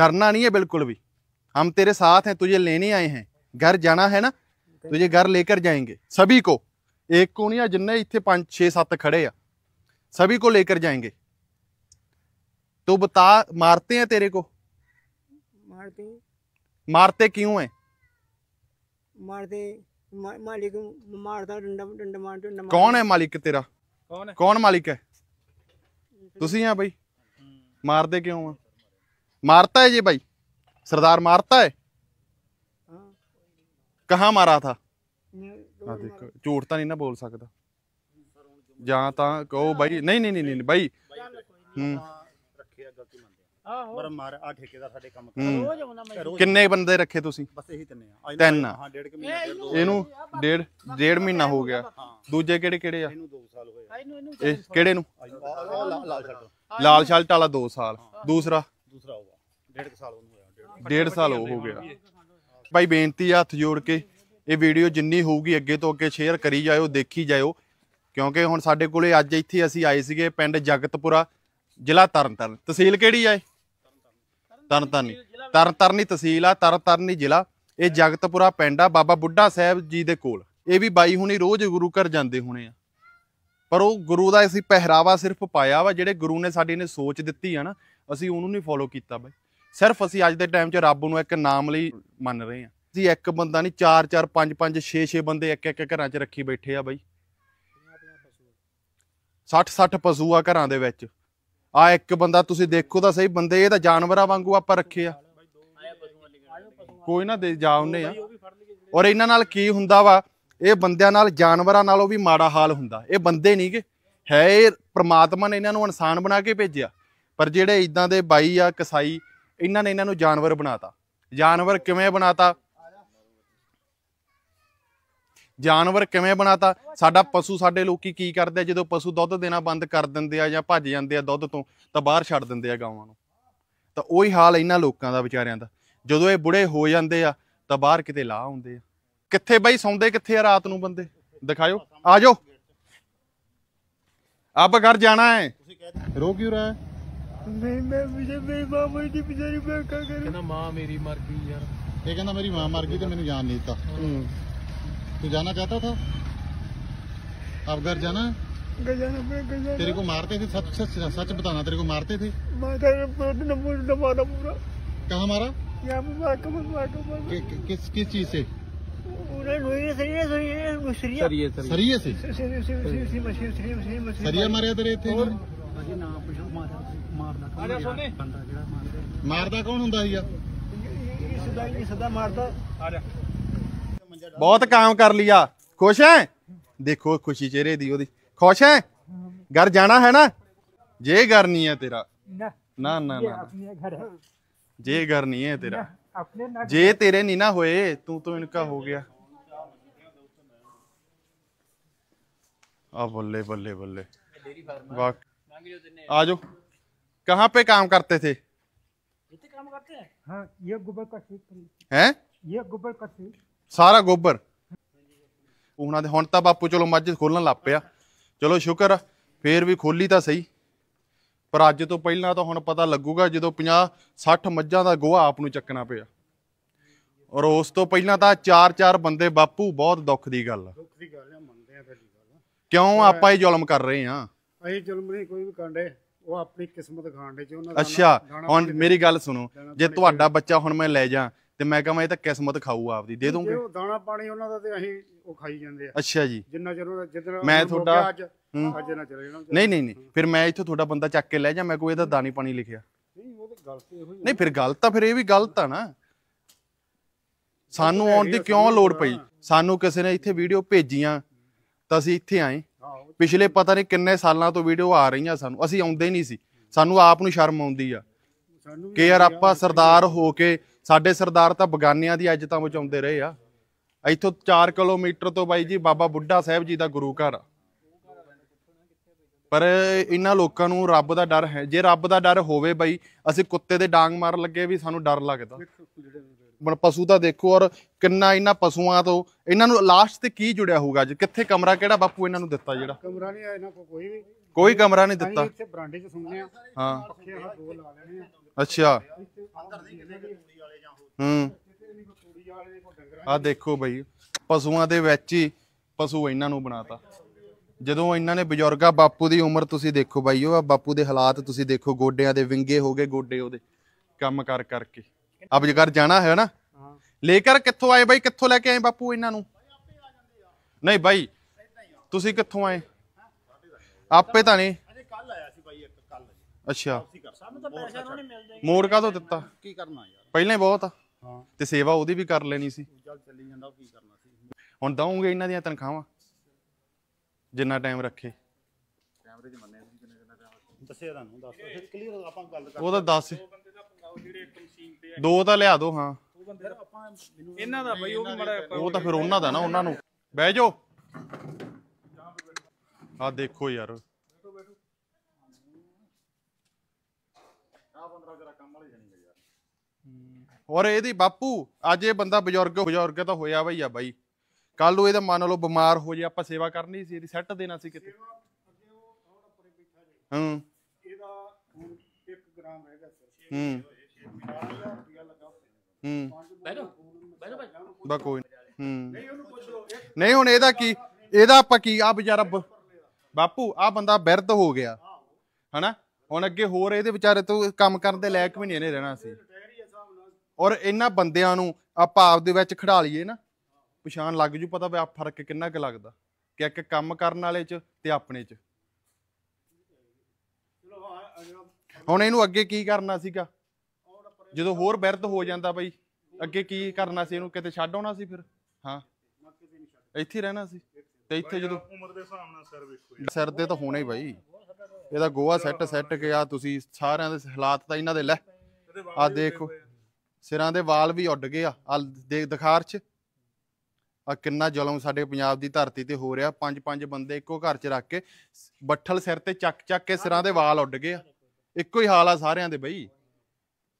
डरना नहीं है बिल्कुल भी हम तेरे साथ हैं तुझे लेने आए हैं घर जाना है ना तुझे घर लेकर जाएंगे सभी को एक को नहीं जिन्हें इतने पांच छह सात खड़े आ सभी को लेकर जाएंगे ਤੂੰ ਬਤਾ ਮਾਰਤੇ ਆ ਤੇਰੇ ਕੋ ਮਾਰਦੇ ਮਾਰਤੇ ਕਿਉਂ ਐ ਮਾਰਦੇ ਮਾਲਿਕ ਨੂੰ ਮਾਰਦਾ ਡੰਡਾ ਡੰਡਾ ਮਾਰ ਡੰਡਾ ਕੌਣ ਐ ਮਾਲਿਕ ਤੇਰਾ ਕੌਣ ਐ ਕੌਣ ਮਾਲਿਕ ਐ ਤੁਸੀਂ ਆ ਬਾਈ ਮਾਰਦੇ ਕਿਉਂ ਆ ਮਾਰਤਾ ਐ ਜੀ ਬਾਈ ਸਰਦਾਰ ਮਾਰਤਾ ਐ ਕਹਾਂ ਮਾਰਾ ਥਾ ਆ ਦੇਖ ਝੂਠ ਤਾਂ ਨਹੀਂ ਨਾ ਬੋਲ ਸਕਦਾ ਜਾਂ ਤਾਂ ਕਹੋ ਬਾਈ ਨਹੀਂ ਨਹੀਂ ਨਹੀਂ ਨਹੀਂ ਬਾਈ ਹੂੰ ਆਹੋ ਆ ਠੇਕੇਦਾਰ ਸਾਡੇ ਕੰਮ ਰੋਜ਼ ਆਉਂਦਾ ਮੈਂ ਕਿੰਨੇ ਬੰਦੇ ਰੱਖੇ ਤੁਸੀਂ ਬਸ ਇਹੀ ਤਿੰਨ ਆ ਤਿੰਨ ਹਾਂ ਡੇਢ ਮਹੀਨਾ ਇਹਨੂੰ ਡੇਢ ਡੇਢ ਮਹੀਨਾ ਹੋ ਗਿਆ ਦੂਜੇ ਕਿਹੜੇ ਕਿਹੜੇ ਆ ਇਹਨੂੰ 2 ਸਾਲ ਹੋਏ ਆ। ਇਹਨੂੰ ਇਹਨੂੰ ਇਹ ਕਿਹੜੇ ਨੂੰ ਲਾਲ- ਸ਼ਲਟ ਵਾਲਾ 2 ਸਾਲ ਦੂਸਰਾ ਦੂਸਰਾ ਹੋਗਾ ਡੇਢ ਸਾਲ ਉਹਨੂੰ ਹੋਇਆ ਡੇਢ ਸਾਲ ਉਹ ਹੋ ਗਿਆ ਭਾਈ ਬੇਨਤੀ ਆ ਹੱਥ ਜੋੜ ਕੇ ਇਹ ਵੀਡੀਓ ਜਿੰਨੀ ਹੋਊਗੀ ਅੱਗੇ ਤੋਂ ਅੱਗੇ ਸ਼ੇਅਰ ਕਰੀ ਜਾਇਓ ਦੇਖੀ ਜਾਇਓ ਕਿਉਂਕਿ ਹੁਣ ਸਾਡੇ ਕੋਲੇ ਅੱਜ ਇੱਥੇ ਅਸੀਂ ਆਏ ਸੀਗੇ ਪਿੰਡ ਜਗਤਪੁਰਾ ਜ਼ਿਲ੍ਹਾ ਤਰਨਤਾਰਨ ਤਹਿਸੀਲ ਕਿਹੜੀ ਆ ਇਹ ਤਰਨਤਾਰਨੀ ਤਰਨਤਾਰਨੀ ਤਹਿਸੀਲ ਆ ਤਰਨਤਾਰਨੀ ਜ਼ਿਲ੍ਹਾ ਇਹ ਜਗਤਪੁਰਾ ਪਿੰਡ ਆ ਬਾਬਾ ਬੁੱਢਾ ਸਾਹਿਬ ਜੀ ਦੇ ਕੋਲ ਇਹ ਵੀ ਬਾਈ ਹੁਣੀ ਰੋਜ਼ ਗੁਰੂ ਘਰ ਜਾਂਦੇ ਹੁਣੇ ਆ ਪਰ ਉਹ ਗੁਰੂ ਦਾ ਅਸੀਂ ਪਹਿਰਾਵਾ ਸਿਰਫ ਪਾਇਆ ਵਾ ਜਿਹੜੇ ਗੁਰੂ ਨੇ ਸਾਡੀ ਨੇ ਸੋਚ ਦਿੱਤੀ ਆ ਨਾ ਅਸੀਂ ਉਹਨੂੰ ਨਹੀਂ ਫੋਲੋ ਕੀਤਾ ਬਾਈ ਸਿਰਫ ਅਸੀਂ ਅੱਜ ਦੇ ਟਾਈਮ 'ਚ ਰੱਬ ਨੂੰ ਇੱਕ ਨਾਮ ਲਈ ਮੰਨ ਰਹੇ ਆ ਅਸੀਂ ਇੱਕ ਬੰਦਾ ਨਹੀਂ 4 4 5 5 6 6 ਬੰਦੇ ਇੱਕ ਇੱਕ ਘਰਾਂ 'ਚ ਰੱਖੀ ਬੈਠੇ ਆ ਬਾਈ 60 60 ਪਸ਼ੂ ਆ ਘਰਾਂ ਦੇ ਵਿੱਚ ਆ ਇੱਕ ਬੰਦਾ ਤੁਸੀਂ ਦੇਖੋ ਤਾਂ ਸਹੀ ਬੰਦੇ ਇਹ ਤਾਂ ਜਾਨਵਰਾਂ ਵਾਂਗੂ ਆਪਾਂ ਰੱਖੇ ਆ ਕੋਈ ਨਾ ਦੇ ਜਾਉਨੇ ਆ ਔਰ ਇਹਨਾਂ ਨਾਲ ਕੀ ਹੁੰਦਾ ਵਾ ਇਹ ਬੰਦਿਆਂ ਨਾਲ ਜਾਨਵਰਾਂ ਨਾਲੋਂ ਵੀ ਮਾੜਾ ਹਾਲ ਹੁੰਦਾ ਇਹ ਬੰਦੇ ਨਹੀਂਗੇ ਹੈ ਇਹ ਪ੍ਰਮਾਤਮਾ ਨੇ ਇਹਨਾਂ ਨੂੰ ਇਨਸਾਨ ਬਣਾ ਕੇ ਭੇਜਿਆ ਪਰ ਜਿਹੜੇ ਇਦਾਂ ਦੇ ਬਾਈ ਆ ਕਸਾਈ ਇਹਨਾਂ ਨੇ ਇਹਨਾਂ ਨੂੰ ਜਾਨਵਰ ਬਣਾਤਾ ਜਾਨਵਰ ਕਿਵੇਂ ਬਣਾਤਾ ਜਾਨਵਰ ਕਿਵੇਂ ਬਣਾਤਾ ਸਾਡਾ ਪਸ਼ੂ ਸਾਡੇ ਲੋਕੀ ਕੀ ਕਰਦੇ ਆ ਜਦੋਂ ਪਸ਼ੂ ਦੁੱਧ ਦੇਣਾ ਬੰਦ ਕਰ ਦਿੰਦੇ ਆ ਜਾਂ ਭੱਜ ਜਾਂਦੇ ਆ ਦੁੱਧ ਤੋਂ ਤਾਂ ਬਾਹਰ ਛੱਡ ਦਿੰਦੇ ਆ ਗਾਵਾਂ ਨੂੰ ਤਾਂ ਉਹੀ ਹਾਲ ਇਹਨਾਂ ਲੋਕਾਂ ਦਾ ਵਿਚਾਰਿਆਂ ਦਾ ਜਦੋਂ ਇਹ ਬੁੜੇ ਹੋ ਜਾਂਦੇ ਆ ਤਾਂ ਬਾਹਰ ਕਿਤੇ ਲਾ ਆਉਂਦੇ ਆ ਕਿੱਥੇ ਬਾਈ ਸੌਂਦੇ ਕਿੱਥੇ ਆ ਰਾਤ ਨੂੰ ਬੰਦੇ ਦਿਖਾਓ ਆਜੋ ਆਪ ਘਰ ਜਾਣਾ ਹੈ ਰੋ ਕਿਉਂ ਰਹਾ ਹੈ ਨਹੀਂ ਮੈਂ ਮੁਝੇ ਮੇਰੀ ਮਾਂ ਦੀ ਬਿਚਾਰੀ ਬੈਠਾ ਕਰ ਕਹਿੰਦਾ ਮਾਂ ਮੇਰੀ ਮਰ ਗਈ ਯਾਰ ਇਹ ਕਹਿੰਦਾ ਮੇਰੀ ਮਾਂ ਮਰ ਗਈ ਤੇ ਮੈਨੂੰ ਜਾਣ ਨਹੀਂ ਦਿੱਤਾ ਹੂੰ तू जाना चाहता था आप घर जाना घर तेरे को मारते थे सच सच सच बताना तेरे को मारते थे कहा मारा किस किस चीज से सरिये से सरिया मारे तेरे थे मारदा कौन होंगे सदा मारदा बहुत काम कर लिया खुश है देखो खुशी चेहरे दी खुश है घर जाना है ना जे घर नहीं है तेरा ना ना ना, जे घर नहीं है तेरा जे तेरे नहीं ना हुए तू तो इनका हो गया आ बल्ले बल्ले बल्ले आ कहाँ पे काम करते थे काम करते हैं हाँ, ये गोबर का है ये गोबर का ਸਾਰਾ ਗੋਬਰ ਉਹਨਾਂ ਦੇ ਹੁਣ ਤਾਂ ਬਾਪੂ ਚਲੋ ਮੱਝ ਖੋਲਣ ਲੱਗ ਪਿਆ ਚਲੋ ਸ਼ੁਕਰ ਫੇਰ ਵੀ ਖੋਲੀ ਤਾਂ ਸਹੀ ਪਰ ਅੱਜ ਤੋਂ ਪਹਿਲਾਂ ਤਾਂ ਹੁਣ ਪਤਾ ਲੱਗੂਗਾ ਜਦੋਂ 50 60 ਮੱਝਾਂ ਦਾ ਗੋਹਾ ਆਪ ਨੂੰ ਚੱਕਣਾ ਪਿਆ ਔਰ ਉਸ ਤੋਂ ਪਹਿਲਾਂ ਤਾਂ ਚਾਰ ਚਾਰ ਬੰਦੇ ਬਾਪੂ ਬਹੁਤ ਦੁੱਖ ਦੀ ਗੱਲ ਦੁੱਖ ਦੀ ਗੱਲ ਆ ਮੰਨਦੇ ਆ ਤੁਹਾਡੀ ਗੱਲ ਕਿਉਂ ਆਪਾਂ ਇਹ ਜ਼ੁਲਮ ਕਰ ਰਹੇ ਆ ਅਸੀਂ ਜ਼ੁਲਮ ਨਹੀਂ ਕੋਈ ਵੀ ਕਾਂਡੇ ਉਹ ਆਪਣੀ ਕਿਸਮਤ ਖਾਂਡੇ ਚ ਉਹਨਾਂ ਦਾ ਅੱਛਾ ਹੁਣ ਮੇਰੀ ਗੱਲ ਸੁਣੋ ਜੇ ਤੁਹਾਡਾ ਬੱਚਾ ਹੁਣ ਮੈਂ ਲੈ ਜਾ ਤੇ ਮੈਂ ਕਹਾਂ ਇਹ ਤਾਂ ਕਿਸਮਤ ਖਾਊ ਆਪਦੀ ਦੇ ਦੋਗੇ ਉਹ ਦਾਣਾ ਪਾਣੀ ਉਹਨਾਂ ਦਾ ਤੇ ਅਸੀਂ ਉਹ ਖਾਈ ਜਾਂਦੇ ਆ ਅੱਛਾ ਜੀ ਜਿੰਨਾ ਚਿਰ ਉਹ ਜਿੱਦਣ ਮੈਂ ਤੁਹਾਡਾ ਅੱਜ ਅੱਜ ਨਾ ਚਲੇ ਜਾਣਾ ਨਹੀਂ ਨਹੀਂ ਨਹੀਂ ਫਿਰ ਮੈਂ ਇੱਥੇ ਤੁਹਾਡਾ ਬੰਦਾ ਚੱਕ ਕੇ ਲੈ ਜਾ ਮੈਂ ਕੋਈ ਇਹਦਾ ਦਾਣੀ ਪਾਣੀ ਲਿਖਿਆ ਨਹੀਂ ਉਹ ਤਾਂ ਗਲਤ ਇਹੋ ਹੀ ਨਹੀਂ ਫਿਰ ਗਲਤ ਤਾਂ ਫਿਰ ਇਹ ਵੀ ਗਲਤ ਆ ਨਾ ਸਾਨੂੰ ਆਉਣ ਦੀ ਕਿਉਂ ਲੋੜ ਪਈ ਸਾਨੂੰ ਕਿਸੇ ਨੇ ਇੱਥੇ ਵੀਡੀਓ ਭੇਜੀਆਂ ਤਾਂ ਅਸੀਂ ਇੱਥੇ ਆਏ ਪਿਛਲੇ ਪਤਾ ਨਹੀਂ ਕਿੰਨੇ ਸਾਲਾਂ ਤੋਂ ਵੀਡੀਓ ਆ ਰਹੀਆਂ ਸਾਨੂੰ ਅਸੀਂ ਆਉਂਦੇ ਨਹੀਂ ਸੀ ਸਾਨੂੰ ਆਪ ਨੂੰ ਸ਼ਰਮ ਆਉਂਦੀ ਆ ਕਿ ਯਾਰ ਆਪਾਂ ਸਰਦਾਰ ਹੋ ਕੇ ਸਾਡੇ ਸਰਦਾਰ ਤਾਂ ਬਗਾਨਿਆਂ ਦੀ ਅੱਜ ਤਾਂ ਮਚਾਉਂਦੇ ਰਹੇ ਆ ਇੱਥੋਂ 4 ਕਿਲੋਮੀਟਰ ਤੋਂ ਬਾਈ ਜੀ ਬਾਬਾ ਬੁੱਢਾ ਸਾਹਿਬ ਜੀ ਦਾ ਗੁਰੂ ਘਰ ਪਰ ਇਹਨਾਂ ਲੋਕਾਂ ਨੂੰ ਰੱਬ ਦਾ ਡਰ ਹੈ ਜੇ ਰੱਬ ਦਾ ਡਰ ਹੋਵੇ ਬਾਈ ਅਸੀਂ ਕੁੱਤੇ ਦੇ ਡਾਂਗ ਮਾਰ ਲੱਗੇ ਵੀ ਸਾਨੂੰ ਡਰ ਲੱਗਦਾ ਮਨ ਪਸ਼ੂ ਤਾਂ ਦੇਖੋ ਔਰ ਕਿੰਨਾ ਇਹਨਾਂ ਪਸ਼ੂਆਂ ਤੋਂ ਇਹਨਾਂ ਨੂੰ ਲਾਸਟ ਤੇ ਕੀ ਜੁੜਿਆ ਹੋਊਗਾ ਜੀ ਕਿੱਥੇ ਕਮਰਾ ਕਿਹੜਾ ਬਾਪੂ ਇਹਨਾਂ ਨੂੰ ਦਿੱਤਾ ਜਿਹੜਾ ਕਮਰਾ ਨਹੀਂ ਇਹਨਾਂ ਕੋ ਕੋਈ ਵੀ ਕੋਈ ਕਮਰਾ ਨਹੀਂ ਦਿੱਤਾ ਇੱਥੇ ਬਰਾਂਡੇ 'ਚ ਸੁਣਨੇ ਆ ਹਾਂ ਅੱਛਾ ਹੂੰ ਆ ਦੇਖੋ ਬਈ ਪਸ਼ੂਆਂ ਦੇ ਵਿੱਚ ਹੀ ਪਸ਼ੂ ਇਹਨਾਂ ਨੂੰ ਬਣਾਤਾ ਜਦੋਂ ਇਹਨਾਂ ਨੇ ਬਜ਼ੁਰਗਾ ਬਾਪੂ ਦੀ ਉਮਰ ਤੁਸੀਂ ਦੇਖੋ ਬਾਈ ਉਹ ਬਾਪੂ ਦੇ ਹਾਲਾਤ ਤੁਸੀਂ ਦੇਖੋ ਗੋਡਿਆਂ ਦੇ ਵਿੰਗੇ ਹੋ ਗਏ ਗੋਡੇ ਉਹਦੇ ਕੰਮ ਕਰ ਕਰਕੇ ਅਬ ਜਗਰ ਜਾਣਾ ਹੈ ਨਾ ਲੈ ਕੇ ਕਿੱਥੋਂ ਆਏ ਬਾਈ ਕਿੱਥੋਂ ਲੈ ਕੇ ਆਏ ਬਾਪੂ ਇਹਨਾਂ ਨੂੰ ਨਹੀਂ ਬਾਈ ਤੁਸੀਂ ਕਿੱਥੋਂ ਆਏ ਆਪੇ ਤਾਂ ਨਹੀਂ ਕੱਲ ਆਇਆ ਸੀ ਬਾਈ ਇੱਕ ਕੱਲ ਅੱਛਾ ਮੋੜ ਕਾ ਤੋਂ ਦਿੱਤਾ ਕੀ ਕਰਨਾ ਯਾਰ ਪਹਿਲਾਂ ਹੀ ਬਹੁਤ ਆ ਹਾਂ ਤੇ ਸੇਵਾ ਉਹਦੀ ਵੀ ਕਰ ਲੈਣੀ ਸੀ ਚੱਲ ਚੱਲੀ ਜਾਂਦਾ ਉਹ ਕੀ ਕਰਨਾ ਸੀ ਹੁਣ ਦਵਾਂਗੇ ਇਹਨਾਂ ਦੀਆਂ ਤਨਖਾਹਾਂ ਜਿੰਨਾ ਟਾਈਮ ਰੱਖੇ ਕੈਮਰੇ 'ਚ ਮੰਨੇ ਤੁਸੀਂ ਕਿੰਨਾ ਕਿੰਨਾ ਟਾਈਮ ਦੱਸਿਆ ਤੁਹਾਨੂੰ ਦੱਸ ਫਿਰ ਕਲੀਅਰ ਆਪਾਂ ਗੱਲ ਕਰ ਉਹਦਾ ਦੱਸ ਦੋ ਤਾਂ ਲਿਆ ਦੋ ਹਾਂ ਇਹਨਾਂ ਦਾ ਬਈ ਉਹ ਵੀ ਮੜਾ ਉਹ ਤਾਂ ਫਿਰ ਉਹਨਾਂ ਦਾ ਨਾ ਉਹਨਾਂ ਨੂੰ ਬਹਿ ਜਾਓ ਆ ਦੇਖੋ ਯਾਰ ਔਰ ਇਹਦੀ ਬਾਪੂ ਅੱਜ ਇਹ ਬੰਦਾ ਬਜ਼ੁਰਗ ਬਜ਼ੁਰਗ ਤਾਂ ਹੋਇਆ ਬਈ ਆ ਬਾਈ ਕੱਲ ਨੂੰ ਇਹਦਾ ਮੰਨ ਲਓ ਬਿਮਾਰ ਹੋ ਜੇ ਆਪਾਂ ਸੇਵਾ ਕਰਨੀ ਸੀ ਇਹਦੀ ਸੈੱਟ ਦੇਣਾ ਸੀ ਕਿਤੇ ਹੂੰ ਇਹਦਾ 1 ਗ੍ਰਾਮ ਰਹਿ ਗਿਆ ਹੂੰ ਹੂੰ ਬੈਠੋ ਬੈਠੋ ਭਾਈ ਕੋਈ ਨਹੀਂ ਹੂੰ ਨਹੀਂ ਹੁਣ ਇਹਦਾ ਕੀ ਇਹਦਾ ਆਪਾਂ ਕੀ ਆ ਵਿਚਾਰਾ ਬਾਪੂ ਆ ਬੰਦਾ ਬਿਰਧ ਹੋ ਗਿਆ ਹਨਾ ਹੁਣ ਅੱਗੇ ਹੋਰ ਇਹਦੇ ਵਿਚਾਰੇ ਤੋਂ ਕੰਮ ਕਰਨ ਦੇ ਲਾਇਕ ਵੀ ਨਹੀਂ ਇਹਨੇ ਰਹਿਣਾ ਸੀ ਔਰ ਇਹਨਾਂ ਬੰਦਿਆਂ ਨੂੰ ਆਪਾਂ ਆਪ ਦੇ ਵਿੱਚ ਖੜਾ ਲਈਏ ਨਾ ਪਛਾਣ ਲੱਗ ਜੂ ਪਤਾ ਵੀ ਆ ਫਰਕ ਕਿੰਨਾ ਕੁ ਲੱਗਦਾ ਕਿ ਇੱਕ ਕੰਮ ਕਰਨ ਵਾਲੇ 'ਚ ਤੇ ਆਪਣੇ 'ਚ ਹੁਣ ਇਹਨੂੰ ਅੱਗੇ ਕੀ ਕਰਨਾ ਸੀਗਾ ਜਦੋਂ ਹੋਰ ਬਿਰਤ ਹੋ ਜਾਂਦਾ ਬਈ ਅੱਗੇ ਕੀ ਕਰਨਾ ਸੀ ਇਹਨੂੰ ਕਿਤੇ ਛੱਡ ਆਉਣਾ ਸੀ ਫਿਰ ਹਾਂ ਇੱਥੇ ਰਹਿਣਾ ਸੀ ਤੇ ਇੱਥੇ ਜਦੋਂ ਉਮਰ ਦੇ ਹਿਸਾਬ ਨਾਲ ਸਰ ਵੇਖੋ ਸਰ ਦੇ ਤਾਂ ਹੋਣਾ ਹੀ ਬਾਈ ਇਹਦਾ ਗੋਆ ਸੈੱਟ ਸੈੱਟ ਕੇ ਆ ਤੁਸੀਂ ਸਾਰਿਆਂ ਦੇ ਹਾਲਾਤ ਤਾਂ ਇਹਨਾਂ ਦੇ ਲੈ ਆ ਦੇਖੋ ਸਿਰਾਂ ਦੇ ਵਾਲ ਵੀ ਉੱਡ ਗਏ ਆ ਦੇਖ ਦਿਖਾਰ ਚ ਆ ਕਿੰਨਾ ਜ਼ੁਲਮ ਸਾਡੇ ਪੰਜਾਬ ਦੀ ਧਰਤੀ ਤੇ ਹੋ ਰਿਹਾ ਪੰਜ ਪੰਜ ਬੰਦੇ ਇੱਕੋ ਘਰ ਚ ਰੱਖ ਕੇ ਬੱਠਲ ਸਿਰ ਤੇ ਚੱਕ ਚੱਕ ਕੇ ਸਿਰਾਂ ਦੇ ਵਾਲ ਉੱਡ ਗਏ ਆ ਇੱਕੋ ਹੀ ਹਾਲ ਆ ਸਾਰਿਆਂ ਦੇ ਬਈ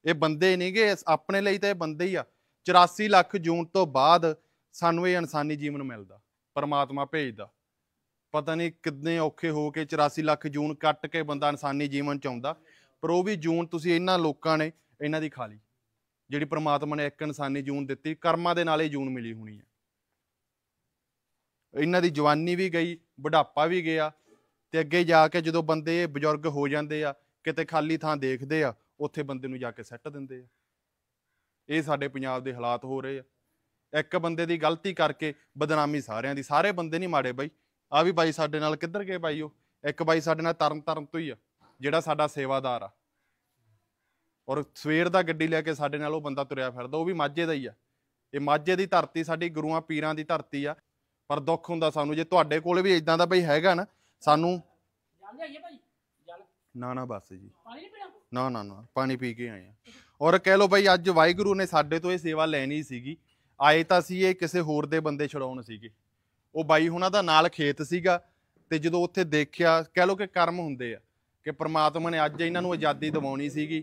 ਇਹ ਬੰਦੇ ਨਹੀਂਗੇ ਆਪਣੇ ਲਈ ਤਾਂ ਇਹ ਬੰਦੇ ਹੀ ਆ 84 ਲੱਖ ਜੂਨ ਤੋਂ ਬਾਅਦ ਸਾਨੂੰ ਇਹ ਇਨਸਾਨੀ ਜੀਵਨ ਮਿਲਦਾ ਪਰਮਾਤਮਾ ਭੇਜਦਾ ਪਤਾ ਨਹੀਂ ਕਿੰਨੇ ਔਖੇ ਹੋ ਕੇ 84 ਲੱਖ ਜੂਨ ਕੱਟ ਕੇ ਬੰਦਾ ਇਨਸਾਨੀ ਜੀਵਨ ਚ ਆਉਂਦਾ ਪਰ ਉਹ ਵੀ ਜੂਨ ਤੁਸੀਂ ਇਹਨਾਂ ਲੋਕਾਂ ਨੇ ਇਹਨਾਂ ਦੀ ਖਾ ਲਈ ਜਿਹੜੀ ਪ੍ਰਮਾਤਮਾ ਨੇ ਇੱਕ ਇਨਸਾਨੀ ਜੂਨ ਦਿੱਤੀ ਕਰਮਾਂ ਦੇ ਨਾਲ ਹੀ ਜੂਨ ਮਿਲੀ ਹੋਣੀ ਹੈ ਇਹਨਾਂ ਦੀ ਜਵਾਨੀ ਵੀ ਗਈ ਬੁਢਾਪਾ ਵੀ ਗਿਆ ਤੇ ਅੱਗੇ ਜਾ ਕੇ ਜਦੋਂ ਬੰਦੇ ਬਜ਼ੁਰਗ ਹੋ ਜਾਂਦੇ ਆ ਕਿਤੇ ਖਾਲੀ ਥਾਂ ਦੇਖਦੇ ਆ ਉੱਥੇ ਬੰਦੇ ਨੂੰ ਜਾ ਕੇ ਸੈੱਟ ਦਿੰਦੇ ਆ ਇਹ ਸਾਡੇ ਪੰਜਾਬ ਦੇ ਹਾਲਾਤ ਹੋ ਰਹੇ ਆ ਇੱਕ ਬੰਦੇ ਦੀ ਗਲਤੀ ਕਰਕੇ ਬਦਨਾਮੀ ਸਾਰਿਆਂ ਦੀ ਸਾਰੇ ਬੰਦੇ ਨਹੀਂ ਮਾੜੇ ਬਾਈ ਆ ਵੀ ਬਾਈ ਸਾਡੇ ਨਾਲ ਕਿੱਧਰ ਗਏ ਬਾਈ ਉਹ ਇੱਕ ਬਾਈ ਸਾਡੇ ਨਾਲ ਤਰਨ ਤਰਨ ਤੋਂ ਹੀ ਆ ਜਿਹੜਾ ਸਾਡਾ ਸੇਵਾਦਾਰ ਆ ਔਰ ਸਵੇਰ ਦਾ ਗੱਡੀ ਲੈ ਕੇ ਸਾਡੇ ਨਾਲ ਉਹ ਬੰਦਾ ਤੁਰਿਆ ਫਿਰਦਾ ਉਹ ਵੀ ਮਾਝੇ ਦਾ ਹੀ ਆ ਇਹ ਮਾਝੇ ਦੀ ਧਰਤੀ ਸਾਡੀ ਗੁਰੂਆਂ ਪੀਰਾਂ ਦੀ ਧਰਤੀ ਆ ਪਰ ਦੁੱਖ ਹੁੰਦਾ ਸਾਨੂੰ ਜੇ ਤੁਹਾਡੇ ਕੋਲੇ ਵੀ ਇਦਾਂ ਦਾ ਬਈ ਹੈਗਾ ਨਾ ਸਾਨੂੰ ਨਾ ਨਾ ਬਸ ਜੀ ਨਾ ਨਾ ਨਾ ਪਾਣੀ ਪੀ ਕੇ ਆਏ ਆ ਔਰ ਕਹਿ ਲੋ ਭਾਈ ਅੱਜ ਵਾਹਿਗੁਰੂ ਨੇ ਸਾਡੇ ਤੋਂ ਇਹ ਸੇਵਾ ਲੈਣੀ ਸੀਗੀ ਆਏ ਤਾਂ ਸੀ ਇਹ ਕਿਸੇ ਹੋਰ ਦੇ ਬੰਦੇ ਛਡਾਉਣ ਸੀਗੇ ਉਹ ਬਾਈ ਹੁਣਾਂ ਦਾ ਨਾਲ ਖੇਤ ਸੀਗਾ ਤੇ ਜਦੋਂ ਉੱਥੇ ਦੇਖਿਆ ਕਹਿ ਲੋ ਕਿ ਕਰਮ ਹੁੰਦੇ ਆ ਕਿ ਪ੍ਰਮਾਤਮਾ ਨੇ ਅੱਜ ਇਹਨਾਂ ਨੂੰ ਆਜ਼ਾਦੀ ਦਿਵਾਉਣੀ ਸੀਗੀ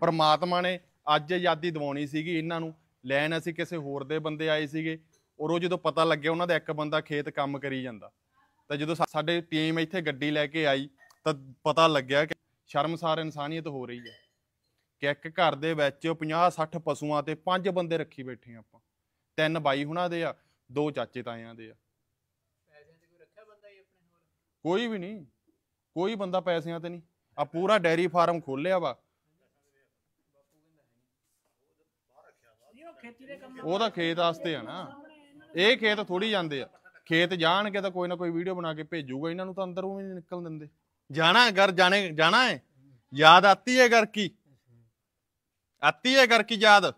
ਪਰਮਾਤਮਾ ਨੇ ਅੱਜ ਆਜ਼ਾਦੀ ਦਿਵਾਉਣੀ ਸੀਗੀ ਇਹਨਾਂ ਨੂੰ ਲੈਣ ਅਸੀਂ ਕਿਸੇ ਹੋਰ ਦੇ ਬੰਦੇ ਆਏ ਸੀਗੇ ਔਰ ਉਹ ਜਦੋਂ ਪਤਾ ਲੱਗਿਆ ਉਹਨਾਂ ਦਾ ਇੱਕ ਬੰਦਾ ਖੇਤ ਕੰਮ ਕਰੀ ਜਾਂਦਾ ਤਾਂ ਜਦੋਂ ਸਾਡੇ ਟੀਮ ਇੱਥੇ ਗੱਡੀ ਲੈ ਕੇ ਆਈ ਤਾਂ ਪਤਾ ਲੱਗਿਆ ਕਿ ਸ਼ਰਮਸਾਰ ਇਨਸਾਨੀਅਤ ਹੋ ਰਹੀ ਹੈ ਕਿ ਇੱਕ ਘਰ ਦੇ ਵਿੱਚ 50-60 ਪਸ਼ੂਆਂ ਤੇ ਪੰਜ ਬੰਦੇ ਰੱਖੀ ਬੈਠੇ ਆਪਾਂ ਤਿੰਨ ਬਾਈ ਹੁਣਾਂ ਦੇ ਆ ਦੋ ਚਾਚੇ ਤਾਇਆਂ ਦੇ ਆ ਪੈਸਿਆਂ ਤੇ ਕੋਈ ਰੱਖਿਆ ਬੰਦਾ ਹੀ ਆਪਣੇ ਹੋਰ ਕੋਈ ਵੀ ਨਹੀਂ ਕੋਈ ਬੰਦਾ ਪੈਸਿਆਂ ਤੇ ਨਹੀਂ ਆ ਪੂਰਾ ਡੈਰੀ ਫਾਰਮ ਖੋਲਿਆ ਵਾ ਉਹ ਤਾਂ ਖੇਤ ਆਸਤੇ ਆ ਨਾ ਇਹ ਖੇਤ ਥੋੜੀ ਜਾਂਦੇ ਆ ਖੇਤ ਜਾਣਗੇ ਤਾਂ ਕੋਈ ਨਾ ਕੋਈ ਵੀਡੀਓ ਬਣਾ ਕੇ ਭੇਜੂਗਾ ਇਹਨਾਂ ਨੂੰ ਤਾਂ ਅੰਦਰੋਂ ਵੀ ਨਹੀਂ ਨਿਕਲ ਦਿੰਦੇ ਜਾਣਾ ਗਰ ਘਰ ਜਾਣੇ ਜਾਣਾ ਹੈ ਯਾਦ ਆਤੀ ਹੈ ਘਰ ਕੀ ਆਤੀ ਹੈ ਘਰ ਕੀ ਯਾਦ